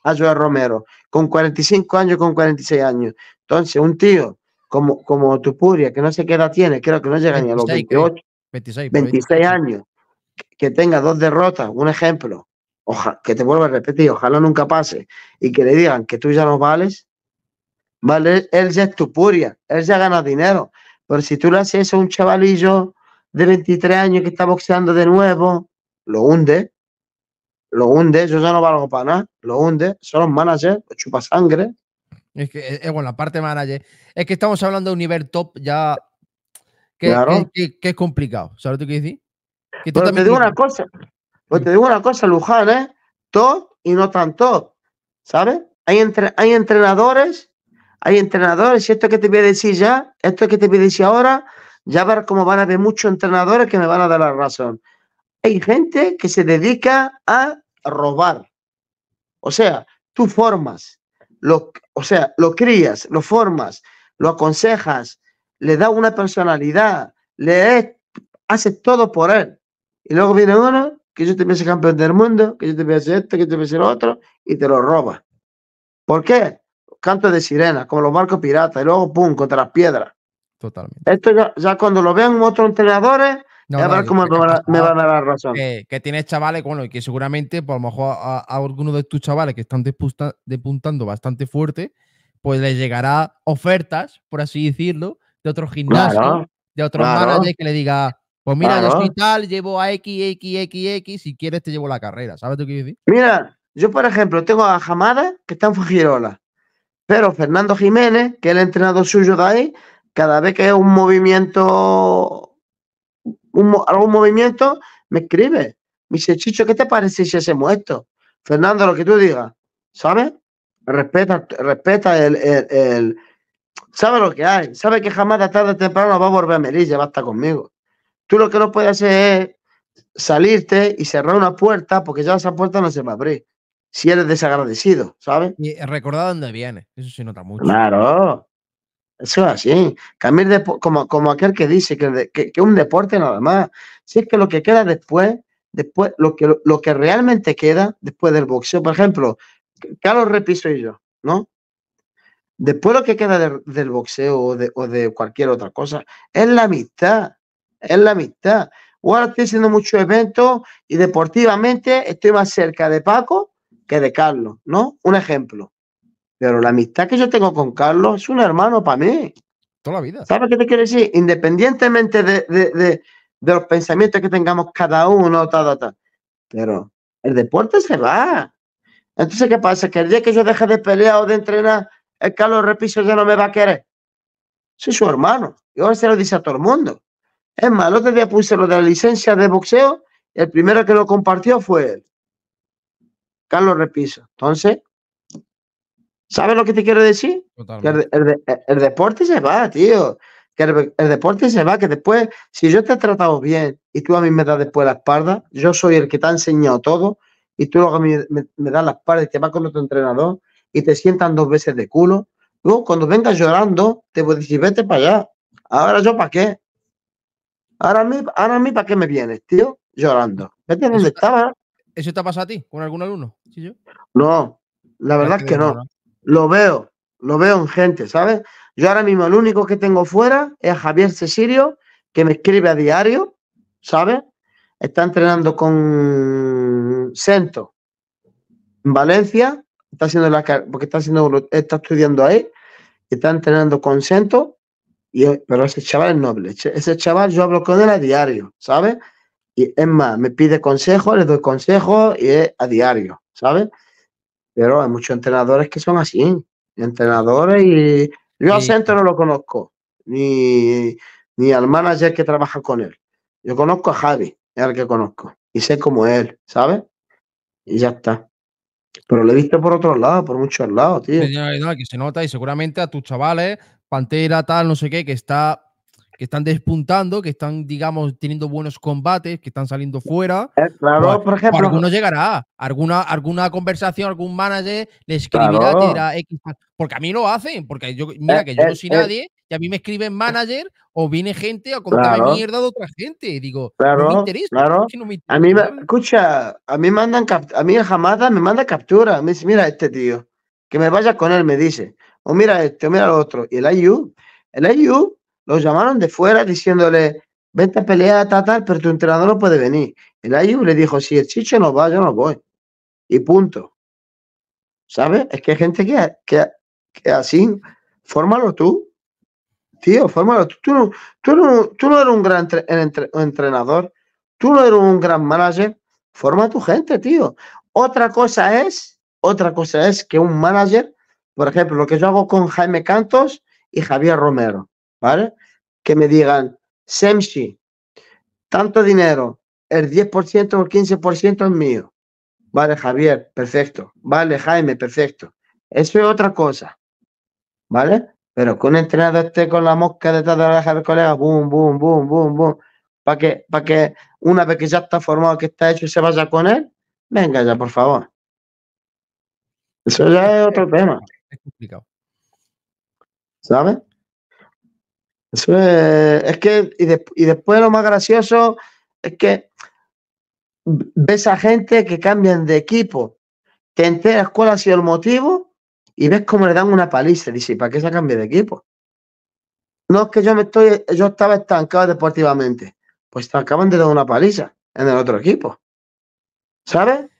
a Joel Romero, con 45 años, con 46 años. Entonces, un tío como, como Tupuria, que no sé qué edad tiene, creo que no llega ni a los 28, 26, años, que tenga dos derrotas, un ejemplo, ojalá, que te vuelva a repetir, ojalá nunca pase, y que le digan que tú ya no vales, vale, él ya es Tupuria, él ya gana dinero, pero si tú le haces eso a un chavalillo de 23 años que está boxeando de nuevo, lo hunde, lo hunde, yo ya no valgo para nada, lo hunde, son los managers, los chupa sangre. Es que, es, eh, eh, bueno, la parte manager, es que estamos hablando de un nivel top ya que, claro. que, es complicado, ¿sabes lo que decir? Pero te digo una cosa, te digo una cosa, Luján, ¿eh? Top y no tanto top, ¿sabes? Hay, entre, hay entrenadores, hay entrenadores, y esto que te voy a decir ya, esto que te voy a decir ahora, ya ver cómo van a haber muchos entrenadores que me van a dar la razón. Hay gente que se dedica a robar. O sea, tú formas, lo, o sea, lo crías, lo formas, lo aconsejas, le da una personalidad, le haces todo por él. Y luego viene uno que yo te voy campeón del mundo, que yo te voy esto, que yo te voy otro, y te lo roba. ¿Por qué? Canto de sirena, como los barcos piratas, y luego pum, contra las piedras. Totalmente. Esto ya, cuando lo vean otros entrenadores, a ver cómo me, van a, dar razón. Que, tienes chavales, bueno, y que seguramente, por pues, lo mejor a, alguno algunos de tus chavales que están despuntando bastante fuerte, pues les llegará ofertas, por así decirlo, de otros gimnasios, de otros que le diga, pues mira, yo soy tal, llevo a X, X, X, X, si quieres te llevo la carrera, ¿sabes tú qué decir? Mira, yo por ejemplo tengo a Jamada, que está en Fujirola, pero Fernando Jiménez, que es el entrenador suyo de ahí, cada vez que es un movimiento, algún movimiento, me escribe. Me dice, Chicho, ¿qué te parece si hacemos esto? Fernando, lo que tú digas, ¿sabes? Respeta, respeta el, el, sabe lo que hay, sabe que jamás de tarde o temprano va a volver a Melilla, va a estar conmigo. Tú lo que no puedes hacer es salirte y cerrar una puerta porque ya esa puerta no se va a abrir. Si eres desagradecido, ¿sabes? Y recordar dónde viene, eso se nota mucho. Claro, eso es así. Cambiar de, como, como aquel que dice que, que, un deporte nada más. Si es que lo que queda después, después lo, que, lo que realmente queda después del boxeo, por ejemplo, Carlos Repiso y yo, ¿no? Después lo que queda del boxeo o de, o de cualquier otra cosa es la amistad. Es la amistad. O ahora estoy haciendo muchos eventos y deportivamente estoy más cerca de Paco que de Carlos, ¿no? Un ejemplo. Pero la amistad que yo tengo con Carlos es un hermano para mí. Toda la vida. ¿Sabes qué te quiere decir? Independientemente de, de, de, los pensamientos que tengamos cada uno, ta, ta, pero el deporte se va. Entonces, ¿qué pasa? Que el día que yo deje de pelear o de entrenar, el Carlos Repiso ya no me va a querer. Soy su hermano. Y ahora se lo dice a todo el mundo. Es más, el otro día puse lo de la licencia de boxeo. el primero que lo compartió fue él. Carlos Repiso. Entonces, ¿Sabes lo que te quiero decir? el, deporte se va, tío. Que el, deporte se va, que después, si yo te he tratado bien y tú a mí me das después la espalda, yo soy el que te ha enseñado todo y tú luego a mí me, das la espalda y te vas con otro entrenador y te sientan dos veces de culo. Luego, cuando vengas llorando, te voy a decir, vete para allá. Ahora yo, ¿para qué? Ahora a mí, ahora mí ¿para qué me vienes, tío? Llorando. Vete donde estaba. ¿Eso te ha pasado a ti con algún alumno? No, la verdad es que no. Lo veo, lo veo en gente, ¿sabes? Yo ahora mismo el único que tengo fuera es Javier Cecilio, que me escribe a diario, ¿sabes? Está entrenando con Cento en Valencia, está haciendo la porque está haciendo está estudiando ahí, está entrenando con sento y, pero ese chaval es noble. Ese chaval yo hablo con él a diario, ¿sabes? Y es más, me pide consejo le doy consejos y es a diario, ¿sabes? Pero hay muchos entrenadores que son así, entrenadores y yo a Centro no lo conozco, ni, ni al manager que trabaja con él. Yo conozco a Javi, es el que conozco, y sé cómo es él, ¿sabes? Y ya está. Pero lo he visto por otros lados, por muchos lados, tío. que se nota y seguramente a tus chavales, Pantera, tal, no sé qué, que está que están despuntando, que están, digamos, teniendo buenos combates, que están saliendo fuera. Eh, claro, pues, por pues ejemplo. Alguno llegará, alguna, alguna conversación, algún manager le escribirá, claro. dirá X. Porque a mí lo hacen, porque yo, mira, eh, que yo no eh, soy nadie, y a mí me escriben manager o viene gente a contar mierda de otra gente. Y digo, claro, no me interesa. Claro. A mí, me, escucha, a mí, mandan a mí me manda captura, me mira este tío, que me vaya con él, me dice. O mira este, o mira el otro. Y el IU, el IU los llamaron de fuera diciéndole, vente a pelear, tal, tal, pero tu entrenador no puede venir. El Ayu le dijo, si el Chicho no va, yo no voy. Y punto. ¿Sabes? Es que hay gente que, que, así, fórmalo tú. Tío, fórmalo tú. Tú no, tú no, eres un gran entrenador, tú no eres un gran manager. Forma tu gente, tío. Otra cosa es, otra cosa es que un manager, por ejemplo, lo que yo hago con Jaime Cantos y Javier Romero. ¿vale? Que me digan, Semshi, tanto dinero, el 10% o el 15% es mío. Vale, Javier, perfecto. Vale, Jaime, perfecto. Eso es otra cosa, ¿vale? Pero que un entrenador esté con la mosca detrás de la oreja del colega, boom, boom, boom, boom, boom, para que, para que una vez que ya está formado, que está hecho, se vaya con él, venga ya, por favor. Eso ya es otro tema. Es complicado. ¿Sabes? es, que, y, de, después lo más gracioso es que ves a gente que cambian de equipo, te enteras cuál ha sido el motivo y ves cómo le dan una paliza. Dice, ¿para qué se cambia de equipo? No es que yo me estoy, yo estaba estancado deportivamente. Pues te acaban de dar una paliza en el otro equipo. ¿Sabes?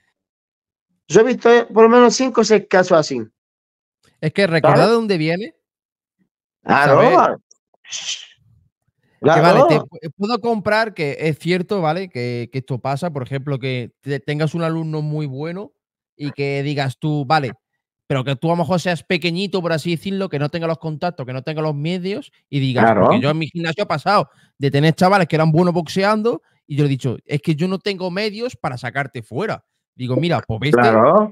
Yo he visto eh, por lo menos cinco o seis casos así. Es que recordar de dónde viene. Claro, puedo comprar que es cierto, ¿vale? Que, esto pasa, por ejemplo, que tengas un alumno muy bueno y que digas tú, vale, pero que tú a lo mejor seas pequeñito, por así decirlo, que no tenga los contactos, que no tenga los medios y digas, claro. yo en mi gimnasio he pasado de tener chavales que eran buenos boxeando y yo he dicho, es que yo no tengo medios para sacarte fuera. Digo, mira, pues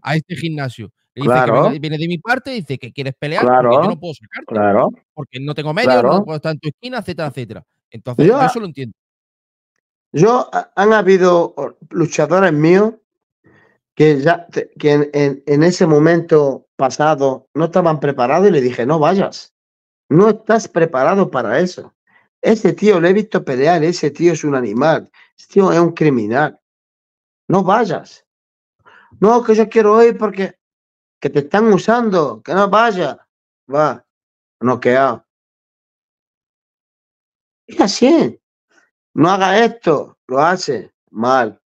a este gimnasio viene de mi parte, y dice que quieres pelear, claro. porque yo no puedo sacarte. Porque no tengo medios, no puedo estar en tu esquina, etcétera, etcétera. Entonces, yo, eso lo entiendo. Yo, han habido luchadores míos que ya que en, ese momento pasado no estaban preparados y le dije, no vayas. No estás preparado para eso. Ese tío lo he visto pelear, ese tío es un animal, ese tío es un criminal. No vayas. No, que yo quiero ir porque que te están usando, que no vaya, va, noqueado. Es así. No haga esto, lo hace mal.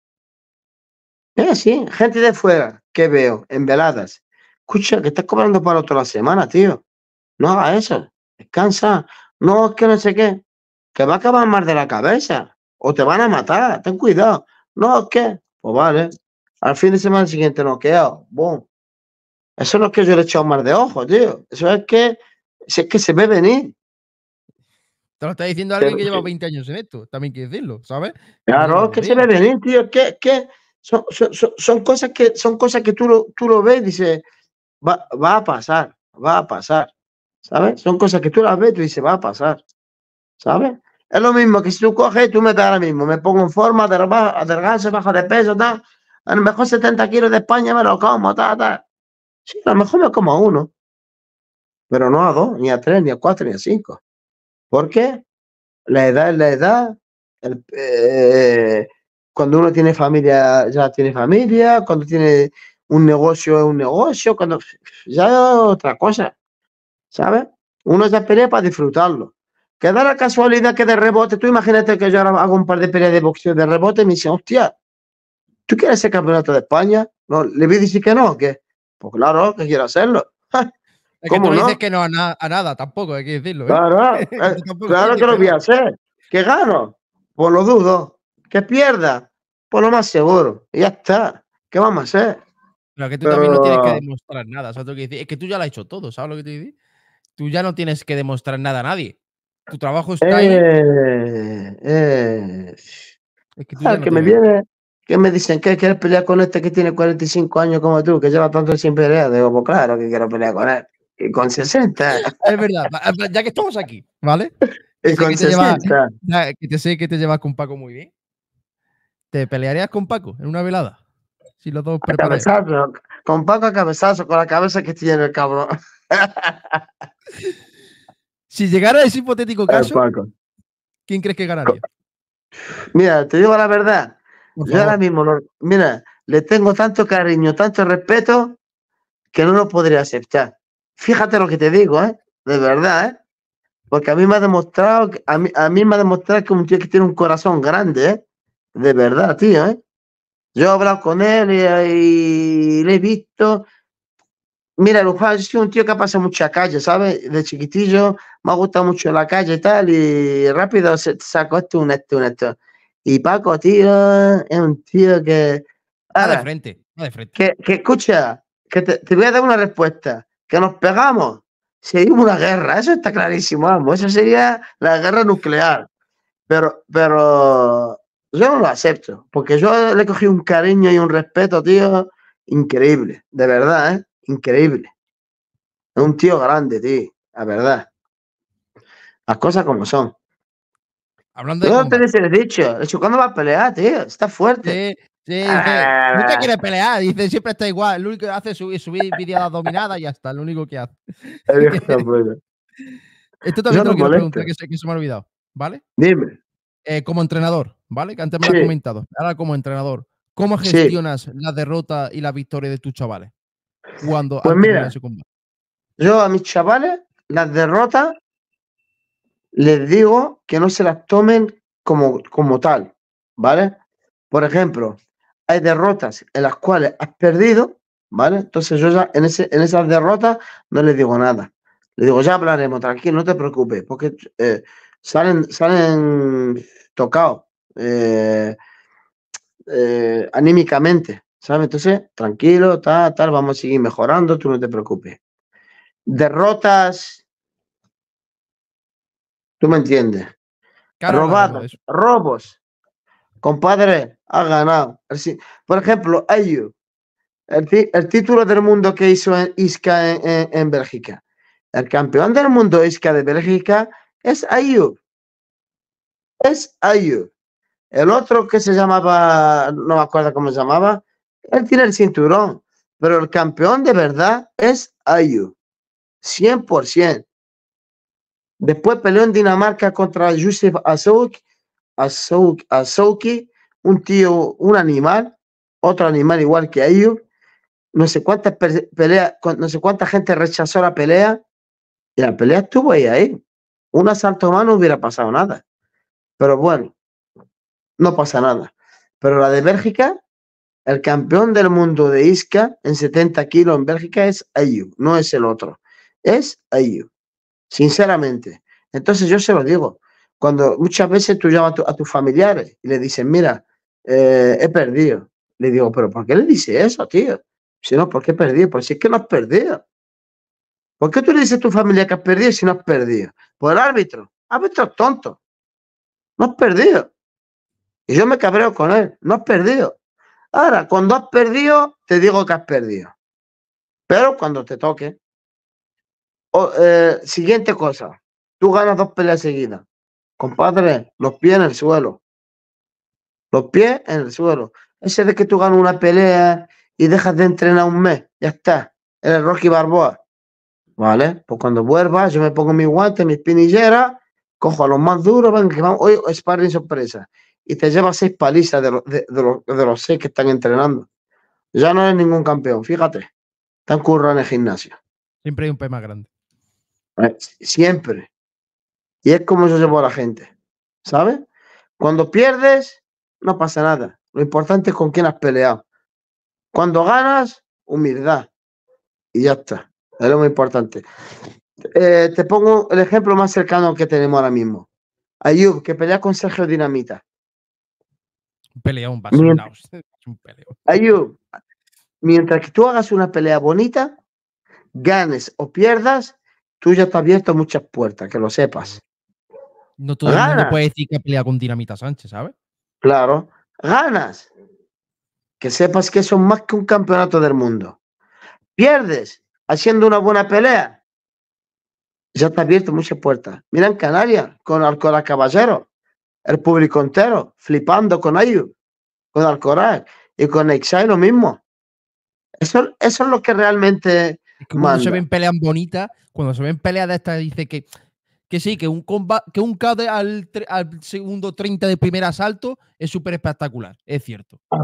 Es así. Gente de fuera que veo en veladas. Escucha, que estás cobrando para toda la semana, tío. No haga eso. Descansa. No, es que no sé qué. Que va a acabar mal de la cabeza. O te van a matar. Ten cuidado. No, es que. Pues vale. Al fin de semana siguiente noqueado. Boom. Eso no es que yo le he echado mar de ojo, tío. Eso es que, que se ve venir. Te lo está diciendo alguien que lleva 20 años en esto, también hay decirlo, ¿sabes? Claro, es que se ve venir, tío. son, cosas que, son cosas que tú lo, tú lo ves y dices, va, a pasar, va a pasar. ¿Sabes? Son cosas que tú las ves y dices, va a pasar. ¿Sabes? Es lo mismo que si tú coges, tú me das ahora mismo, me pongo en forma, adelgazo, bajo de peso, tal. A lo mejor 70 kilos de España me lo como, tal, tal a lo mejor me como a uno, pero no a dos, ni a tres, ni a cuatro, ni a cinco. ¿Por qué? La edad es la edad. Eh, cuando uno tiene familia, ya tiene familia. Cuando tiene un negocio, es un negocio. Cuando ya es otra cosa. ¿Sabes? Uno ya pelea para disfrutarlo. Que da la casualidad que de rebote, tú imagínate que yo ahora hago un par de peleas de boxeo de rebote y me dicen, hostia, ¿tú quieres ser campeonato de España? No, le voy a que no, que pues claro, que quiero hacerlo. Es que tú no? dices que no a, nada tampoco, hay que decirlo. ¿eh? Claro, eh, claro que lo voy a hacer. ¿Que gano? Pues lo dudo. ¿Que pierda? Pues lo más seguro. Y ya está. ¿Qué vamos a hacer? Pero que tú también no tienes que demostrar nada. que es que tú ya lo has hecho todo, ¿sabes lo que te digo? Tú ya no tienes que demostrar nada a nadie. Tu trabajo está ahí. Eh, es que, tú ya que me viene, ¿Qué me dicen que quieres pelear con este que tiene 45 años como tú, que lleva tanto sin pelear. Digo, pues claro que quiero pelear con él. Y con 60. Es verdad, ya que estamos aquí, ¿vale? Y con Te que te sé que te llevas con Paco muy bien. ¿Te pelearías con Paco en una velada? Si los dos con Paco a cabezazo, con la cabeza que tiene el cabrón. si llegara ese hipotético caso, ¿quién crees que ganaría? Mira, te digo la verdad. Yo ahora mismo, mira, le tengo tanto cariño, tanto respeto, que no lo podría aceptar. Fíjate lo que te digo, ¿eh? De verdad, ¿eh? Porque a mí me ha demostrado, a mí, me ha demostrado que un tío que tiene un corazón grande, ¿eh? De verdad, tío, ¿eh? Yo he hablado con él y, le he visto. Mira, Luján es un tío que ha pasado mucha calle, ¿sabes? De chiquitillo me ha gustado mucho la calle y tal, y rápido saco esto, esto, un esto. Y Paco, tío, es un tío que. No de frente, no de frente. Que, escucha, que te, voy a dar una respuesta. Que nos pegamos. seguimos una guerra, eso está clarísimo, vamos. Eso sería la guerra nuclear. Pero, pero yo no lo acepto, porque yo le cogí un cariño y un respeto, tío, increíble, de verdad, ¿eh? Increíble. Es un tío grande, tío, la verdad. Las cosas como son. Hablando de. No tenés el dicho. El va a pelear, tío. Está fuerte. Sí. Sí, dice, ah, quiere pelear, dice, siempre está igual. Lo único que hace es subir, subir vídeos dominadas y ya está, lo único que hace. Esto también tengo te lo preguntar, que se, que se, me ha olvidado, ¿vale? Dime. Eh, como entrenador, ¿vale? Que antes me lo has comentado. Ahora como entrenador, ¿cómo gestionas la derrota y la victoria de tus chavales? Cuando pues mira, yo a mis chavales las derrotas les digo que no se las tomen como, como tal, ¿vale? Por ejemplo, hay derrotas en las cuales has perdido, ¿vale? Entonces yo ya en, ese, en esas derrotas no les digo nada. Les digo, ya hablaremos, tranquilo, no te preocupes, porque eh, salen, salen tocados eh, eh, anímicamente, ¿sabes? Entonces, tranquilo, tal, tal, vamos a seguir mejorando, tú no te preocupes. Derrotas ¿Tú me entiendes? Robados, robos. Compadre, ha ganado. Por ejemplo, Ayu, el, título del mundo que hizo en Isca en, en, Bélgica. El campeón del mundo Isca de Bélgica es Ayu. Es Ayu. El otro que se llamaba, no me acuerdo cómo se llamaba, él tiene el cinturón, pero el campeón de verdad es Ayu. 100%. Después peleó en Dinamarca contra Yusuf Asouk, Asouk, un tío, un animal, otro animal igual que ellos. No sé cuántas peleas, no sé cuánta gente rechazó la pelea y la pelea estuvo ahí, ahí. Un asalto más no hubiera pasado nada. Pero bueno, no pasa nada. Pero la de Bélgica, el campeón del mundo de Isca en 70 kilos en Bélgica es Ayu, no es el otro, es Ayu sinceramente. Entonces yo se lo digo, cuando muchas veces tú llamas a, tus familiares y le dices, mira, eh, he perdido. Le digo, pero ¿por qué le dices eso, tío? Si no, ¿por qué he perdido? Porque si es que no has perdido. ¿Por qué tú le dices a tu familia que has perdido si no has perdido? Por el árbitro. Árbitro tonto. No has perdido. Y yo me cabreo con él. No has perdido. Ahora, cuando has perdido, te digo que has perdido. Pero cuando te toque, eh, siguiente cosa. Tú ganas dos peleas seguidas. Compadre, los pies en el suelo. Los pies en el suelo. Ese de que tú ganas una pelea y dejas de entrenar un mes. Ya está. Eres Rocky Barboa. ¿Vale? Pues cuando vuelvas, yo me pongo mi guante mis pinilleras, cojo a los más duros, Hoy que vamos, hoy sparring sorpresa. Y te llevas seis palizas de, de, los seis que están entrenando. Ya no eres ningún campeón, fíjate. Están currando en el gimnasio. Siempre hay un pez más grande. ¿eh? Siempre. Y es como yo llevó a la gente, ¿sabes? Cuando pierdes, no pasa nada. Lo importante es con quién has peleado. Cuando ganas, humildad. Y ya está. Es lo muy importante. Eh, te pongo el ejemplo más cercano que tenemos ahora mismo. Ayub, que pelea con Sergio Dinamita. Pelea un mientras que tú hagas una pelea bonita, ganes o pierdas, tú ya te has abierto muchas puertas, que lo sepas. No todo decir que pelea con Dinamita Sánchez, ¿sabes? Claro. Ganas. Que sepas que eso es más que un campeonato del mundo. Pierdes haciendo una buena pelea. Ya te abierto muchas puertas. Mira en Canarias, con Alcora Caballero, el público entero, flipando con Ayub, con Alcoraz y con Exai lo mismo. Eso, eso es lo que realmente que cuando se ven peleas bonitas, cuando se ven peleas de estas, dice que, que sí, que un KD que un al, segundo 30 de primer asalto es súper espectacular, es cierto. Ah,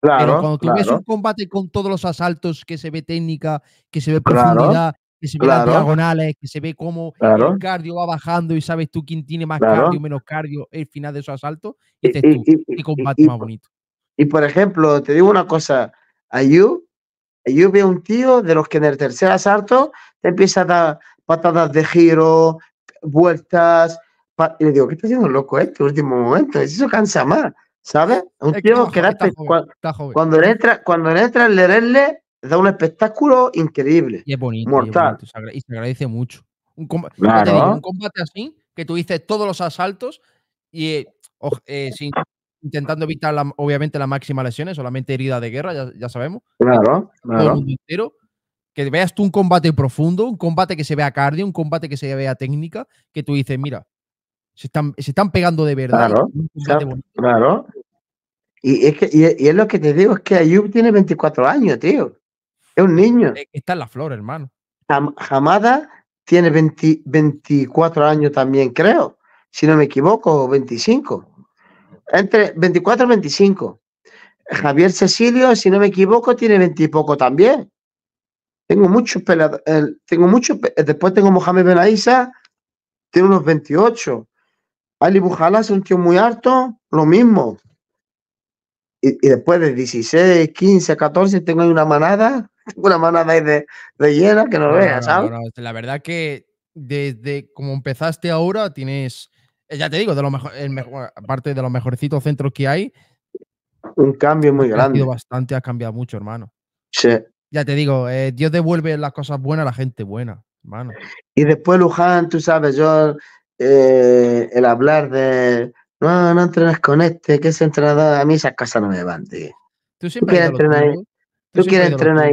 claro, Pero cuando tú ves un combate con todos los asaltos, que se ve técnica, que se ve profundidad, que se ve las diagonales, que se ve cómo el cardio va bajando y sabes tú quién tiene más cardio o menos cardio, el final de su asalto, y, es tu combate más bonito. Y por ejemplo, te digo una cosa, Ayu yo veo un tío de los que en el tercer asalto te empieza a dar patadas de giro, vueltas. Y le digo, ¿qué está haciendo loco eh, este último momento? Eso cansa más, ¿sabes? Un tío que, da... cuando, le entra, cuando entra el da un espectáculo increíble. Y es bonito. Mortal. Y, se agradece mucho. Un combate, así, que tú dices todos los asaltos y eh, eh, sin intentando evitar, la, obviamente, las máximas lesiones, solamente herida de guerra, ya, sabemos. Claro, claro. que veas tú un combate profundo, un combate que se vea cardio, un combate que se vea técnica, que tú dices, mira, se están, se están pegando de verdad. Claro, claro. Y, es que, es lo que te digo, es que Ayub tiene 24 años, tío. Es un niño. Está en la flor, hermano. Hamada tiene 24 años también, creo. Si no me equivoco, 25 entre 24 y 25. Javier Cecilio, si no me equivoco, tiene 20 y poco también. Tengo muchos pelados. tengo Después tengo Mohamed Benaisa, tiene unos 28. Ali Bujala es un tío muy alto, lo mismo. Y, después de 16, 15, 14, tengo ahí una manada, una manada ahí de, de llena que no, lo veas, ¿sabes? la verdad que desde como empezaste ahora tienes eh, ya te digo, de lo mejor, mejor, aparte de los mejorcitos centros que hay. Un cambio muy grande. Ha bastante, ha cambiado mucho, hermano. Sí. Ya te digo, eh, Dios devuelve las cosas buenas a la gente buena, hermano. Y después, Luján, tú sabes, yo, eh, el hablar de no, no entrenas con este, que es entrenador, a mí esa casa no me van, tío. Tú, quieres entrenar Tú, quieres entrenar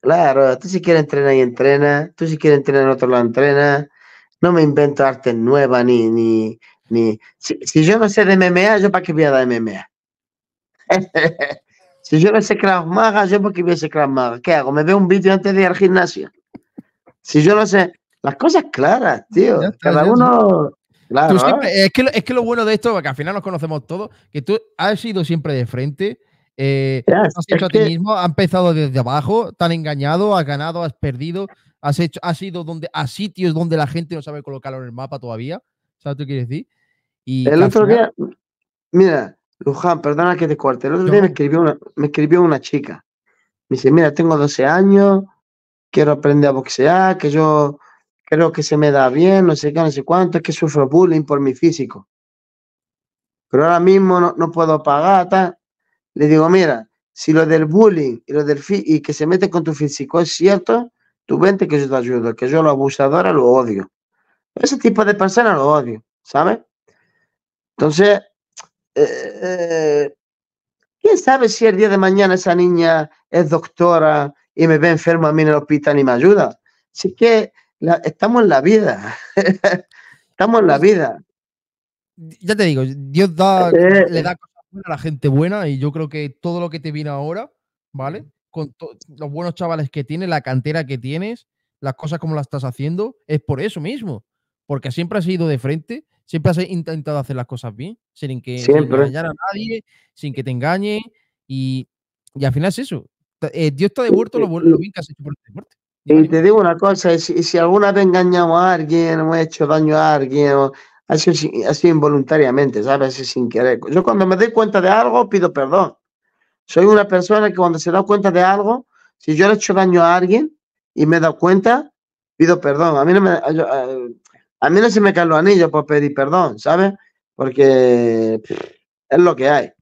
Claro, tú si quieres entrenar y entrena, tú si quieres entrenar en otro lado entrena, no me invento arte nueva ni... ni, si, yo no sé de MMA, ¿yo para qué voy a dar MMA? si yo no sé Krav Maga, ¿yo para qué voy a hacer Maga? ¿Qué hago? ¿Me veo un vídeo antes de ir al gimnasio? Si yo no sé... Las cosas claras, tío. Cada uno... es, que lo, es, que, lo bueno de esto, que al final nos conocemos todos, que tú has sido siempre de frente, eh, has mismo, has empezado desde abajo, tan engañado, has ganado, has perdido, has hecho, ha ido donde, a sitios donde la gente no sabe colocarlo en el mapa todavía. ¿Sabes qué quieres decir? Y el otro día, mira, Luján, perdona que te corte. El otro día me escribió, una, chica. Me dice, mira, tengo 12 años, quiero aprender a boxear, que yo creo que se me da bien, no sé qué, no sé cuánto, es que sufro bullying por mi físico. Pero ahora mismo no, puedo pagar, Le digo, mira, si lo del bullying y lo del y que se mete con tu físico es cierto, tú vente que yo te ayudo, que yo lo abusadora lo odio. Ese tipo de personas lo odio, ¿sabes? Entonces, eh, eh, ¿quién sabe si el día de mañana esa niña es doctora y me ve enfermo a mí en el hospital y me ayuda? Así que estamos en la vida. estamos en la pues, vida. Ya te digo, Dios da, eh, le da cosas buenas a la gente buena y yo creo que todo lo que te viene ahora, ¿vale? con los buenos chavales que tienes, la cantera que tienes, las cosas como las estás haciendo, es por eso mismo. Porque siempre has ido de frente, siempre has intentado hacer las cosas bien, sin que engañar a nadie, sin que te engañe. Y, al final es eso. Eh, Dios está devuelto lo, bien que has hecho por tu este deporte. Y te digo una cosa, si, si alguna vez engañamos a alguien, hemos hecho daño a alguien, así ha sido, involuntariamente, ¿sabes? sin querer. Yo cuando me doy cuenta de algo pido perdón. Soy una persona que cuando se da cuenta de algo, si yo le he hecho daño a alguien y me he cuenta, pido perdón. A mí no, a, mí no se me caen los anillos por pedir perdón, ¿sabes? Porque es lo que hay.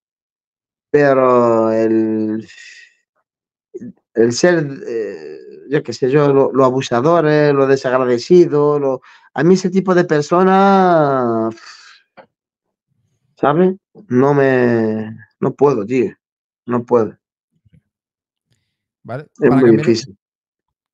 Pero el, el ser, eh, yo qué sé yo, los lo abusadores, lo desagradecidos, lo, a mí ese tipo de personas, ¿sabes? No me, no puedo, tío. No puede. ¿Vale? Es muy difícil.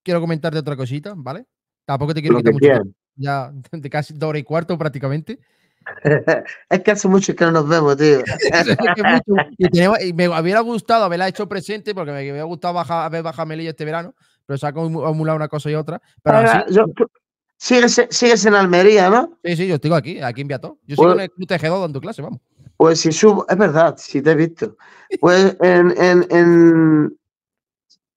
Quiero comentarte otra cosita, ¿vale? Tampoco te quiero quitar mucho Ya de casi dos horas y cuarto prácticamente. es que hace mucho que no nos vemos, tío. y, y me hubiera gustado haberla hecho presente porque me, hubiera gustado bajar, haber bajado Melilla este verano, pero se ha acumulado una cosa y otra. Pero sigues, en Almería, ¿no? Sí, sí, yo estoy aquí, aquí en Viato. Yo sigo pues en el Club 2 dando clase, vamos. Pues si subo, es verdad, si te he visto. Pues en,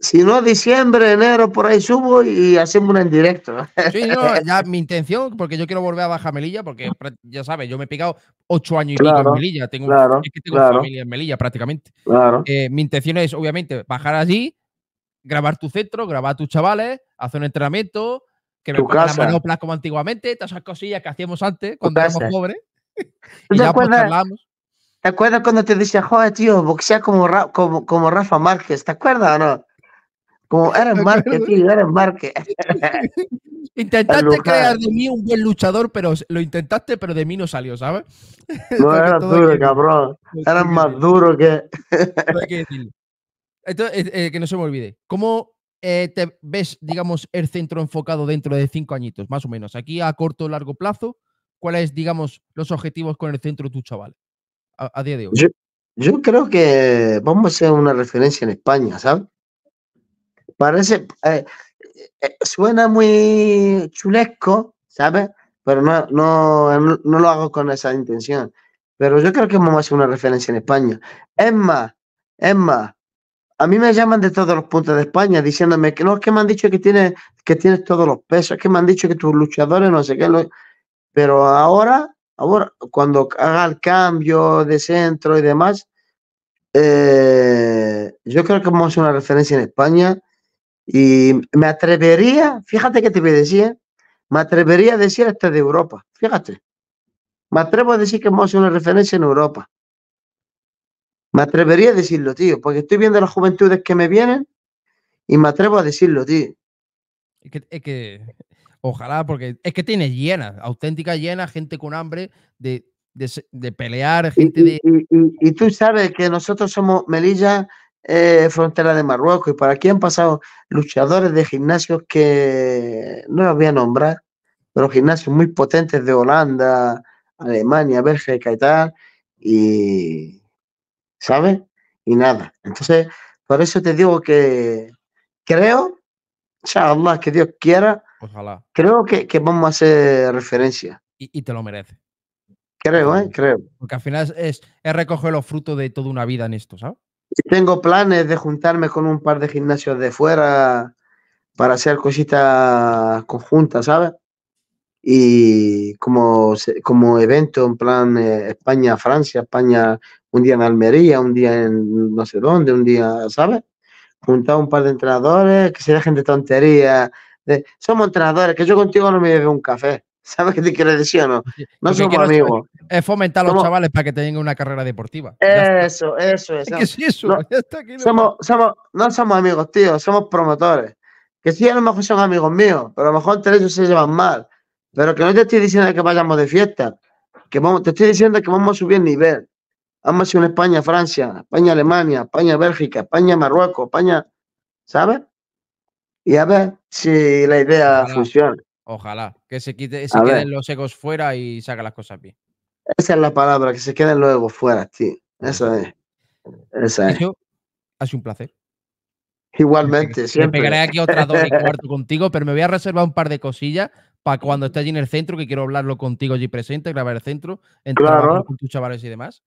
si no diciembre, enero, por ahí subo y hacemos una en directo. Sí, no, ya mi intención, porque yo quiero volver a Baja Melilla, porque ya sabes, yo me he picado ocho años y medio en Melilla. Tengo, claro, es que tengo familia en Melilla prácticamente. Eh, mi intención es, obviamente, bajar allí, grabar tu centro, grabar a tus chavales, hacer un entrenamiento, que me pongan las manoplas como antiguamente, todas esas cosillas que hacíamos antes cuando éramos pobres. y ya pues, charlamos. ¿Te acuerdas cuando te decía, joder, tío, boxea como, como, Rafa Márquez? ¿Te acuerdas o no? Como eres Márquez, tío, eres Márquez. intentaste crear de mí un buen luchador, pero lo intentaste, pero de mí no salió, ¿sabes? No eras duro, cabrón. Eras más duro que. hay que decirlo. Entonces, eh, que no se me olvide. ¿Cómo eh, te ves, digamos, el centro enfocado dentro de cinco añitos, más o menos? Aquí a corto o largo plazo, ¿cuáles, digamos, los objetivos con el centro tu chaval? a, día de hoy? Yo, creo que vamos a hacer una referencia en España, ¿sabes? Parece, eh, eh, suena muy chulesco, ¿sabes? Pero no, lo hago con esa intención. Pero yo creo que vamos a hacer una referencia en España. Es más, es más, a mí me llaman de todos los puntos de España diciéndome que no, es que me han dicho que tienes, que tienes todos los pesos, es que me han dicho que tus luchadores no sé qué. Pero ahora Ahora, cuando haga el cambio de centro y demás, eh, yo creo que hemos a una referencia en España y me atrevería, fíjate que te voy ¿eh? me atrevería a decir esto de Europa, fíjate. Me atrevo a decir que hemos hecho una referencia en Europa. Me atrevería a decirlo, tío, porque estoy viendo las juventudes que me vienen y me atrevo a decirlo, tío. que, es que Ojalá, porque es que tiene llenas, auténticas llenas, gente con hambre de, de, pelear, gente y, de. Y, tú sabes que nosotros somos Melilla, eh, frontera de Marruecos, y por aquí han pasado luchadores de gimnasios que no los voy a nombrar, pero gimnasios muy potentes de Holanda, Alemania, Bélgica y tal, y. ¿Sabes? Y nada. Entonces, por eso te digo que creo, inshallah, que Dios quiera Ojalá. Creo que, vamos a hacer referencia. Y, te lo merece. Creo, ¿eh? Creo. Porque al final es, es recoger los frutos de toda una vida en esto, ¿sabes? Tengo planes de juntarme con un par de gimnasios de fuera para hacer cositas conjuntas, ¿sabes? Y como, como evento, en plan eh, España-Francia, España, un día en Almería, un día en no sé dónde, un día, ¿sabes? Juntar un par de entrenadores, que se dejen de tontería, somos entrenadores, que yo contigo no me bebo un café. ¿Sabes qué te quiero decir o no? No somos amigos. Es fomentar a los chavales para que tengan una carrera deportiva. Eso, eso eso, somos, somos, no somos amigos, tío, somos promotores. Que sí, a lo mejor son amigos míos, pero a lo mejor entre ellos se llevan mal. Pero que no te estoy diciendo que vayamos de fiesta. Que te estoy diciendo que vamos a subir nivel. Vamos a una España-Francia España-Alemania, España-Bélgica, España-Marruecos España, Francia, España, Alemania, España, Bélgica, España, Marruecos, España, ¿sabes? y a ver si la idea funciona. Ojalá, que se, quite, se queden los egos fuera y saca las cosas bien. Esa es la palabra, que se queden los egos fuera, tío. Esa es. Esa es. un placer. Igualmente, me, Me pegaré aquí otras dos y cuarto contigo, pero me voy a reservar un par de cosillas para cuando esté allí en el centro, que quiero hablarlo contigo allí presente, grabar el centro, claro. con tus chavales y demás.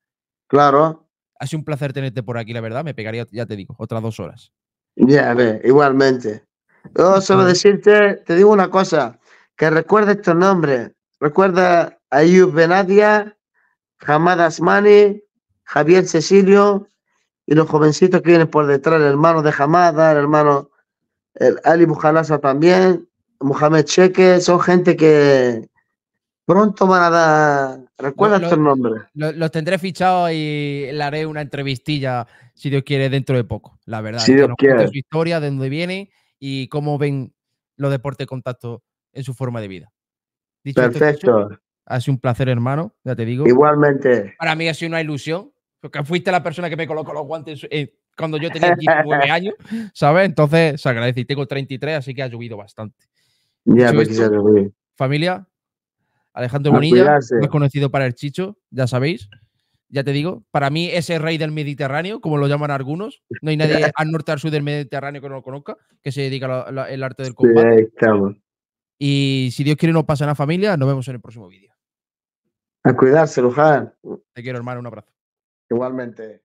Claro. Ha sido un placer tenerte por aquí, la verdad. Me pegaría, ya te digo, otras dos horas. Ya, a ver, igualmente. Yo solo ah. decirte, te digo una cosa, que recuerda estos nombres. Recuerda a Ayub Benadia, Hamad Asmani, Javier Cecilio y los jovencitos que vienen por detrás, el hermano de Hamada, el hermano el Ali Bujalasa también, Mohamed Cheque, son gente que pronto van a dar. Recuerda estos nombres. Los, tendré fichados y le haré una entrevistilla, si Dios quiere, dentro de poco, la verdad. Si Dios quiere. su historia, de dónde viene y cómo ven los deportes de contacto en su forma de vida. Dicho Perfecto. ha sido un placer, hermano, ya te digo. Igualmente. Para mí ha sido una ilusión, porque fuiste la persona que me colocó los guantes eh, cuando yo tenía 19 años, ¿sabes? Entonces se agradece y tengo 33, así que ha llovido bastante. Ya, pues Familia, Alejandro Bonilla, más conocido para el Chicho, ya sabéis ya te digo, para mí ese rey del Mediterráneo, como lo llaman algunos, no hay nadie al norte, al sur del Mediterráneo que no lo conozca, que se dedica al arte del combate. y si Dios quiere nos pasa en la familia, nos vemos en el próximo vídeo. A cuidarse, Luján. Te quiero, hermano, un abrazo. Igualmente.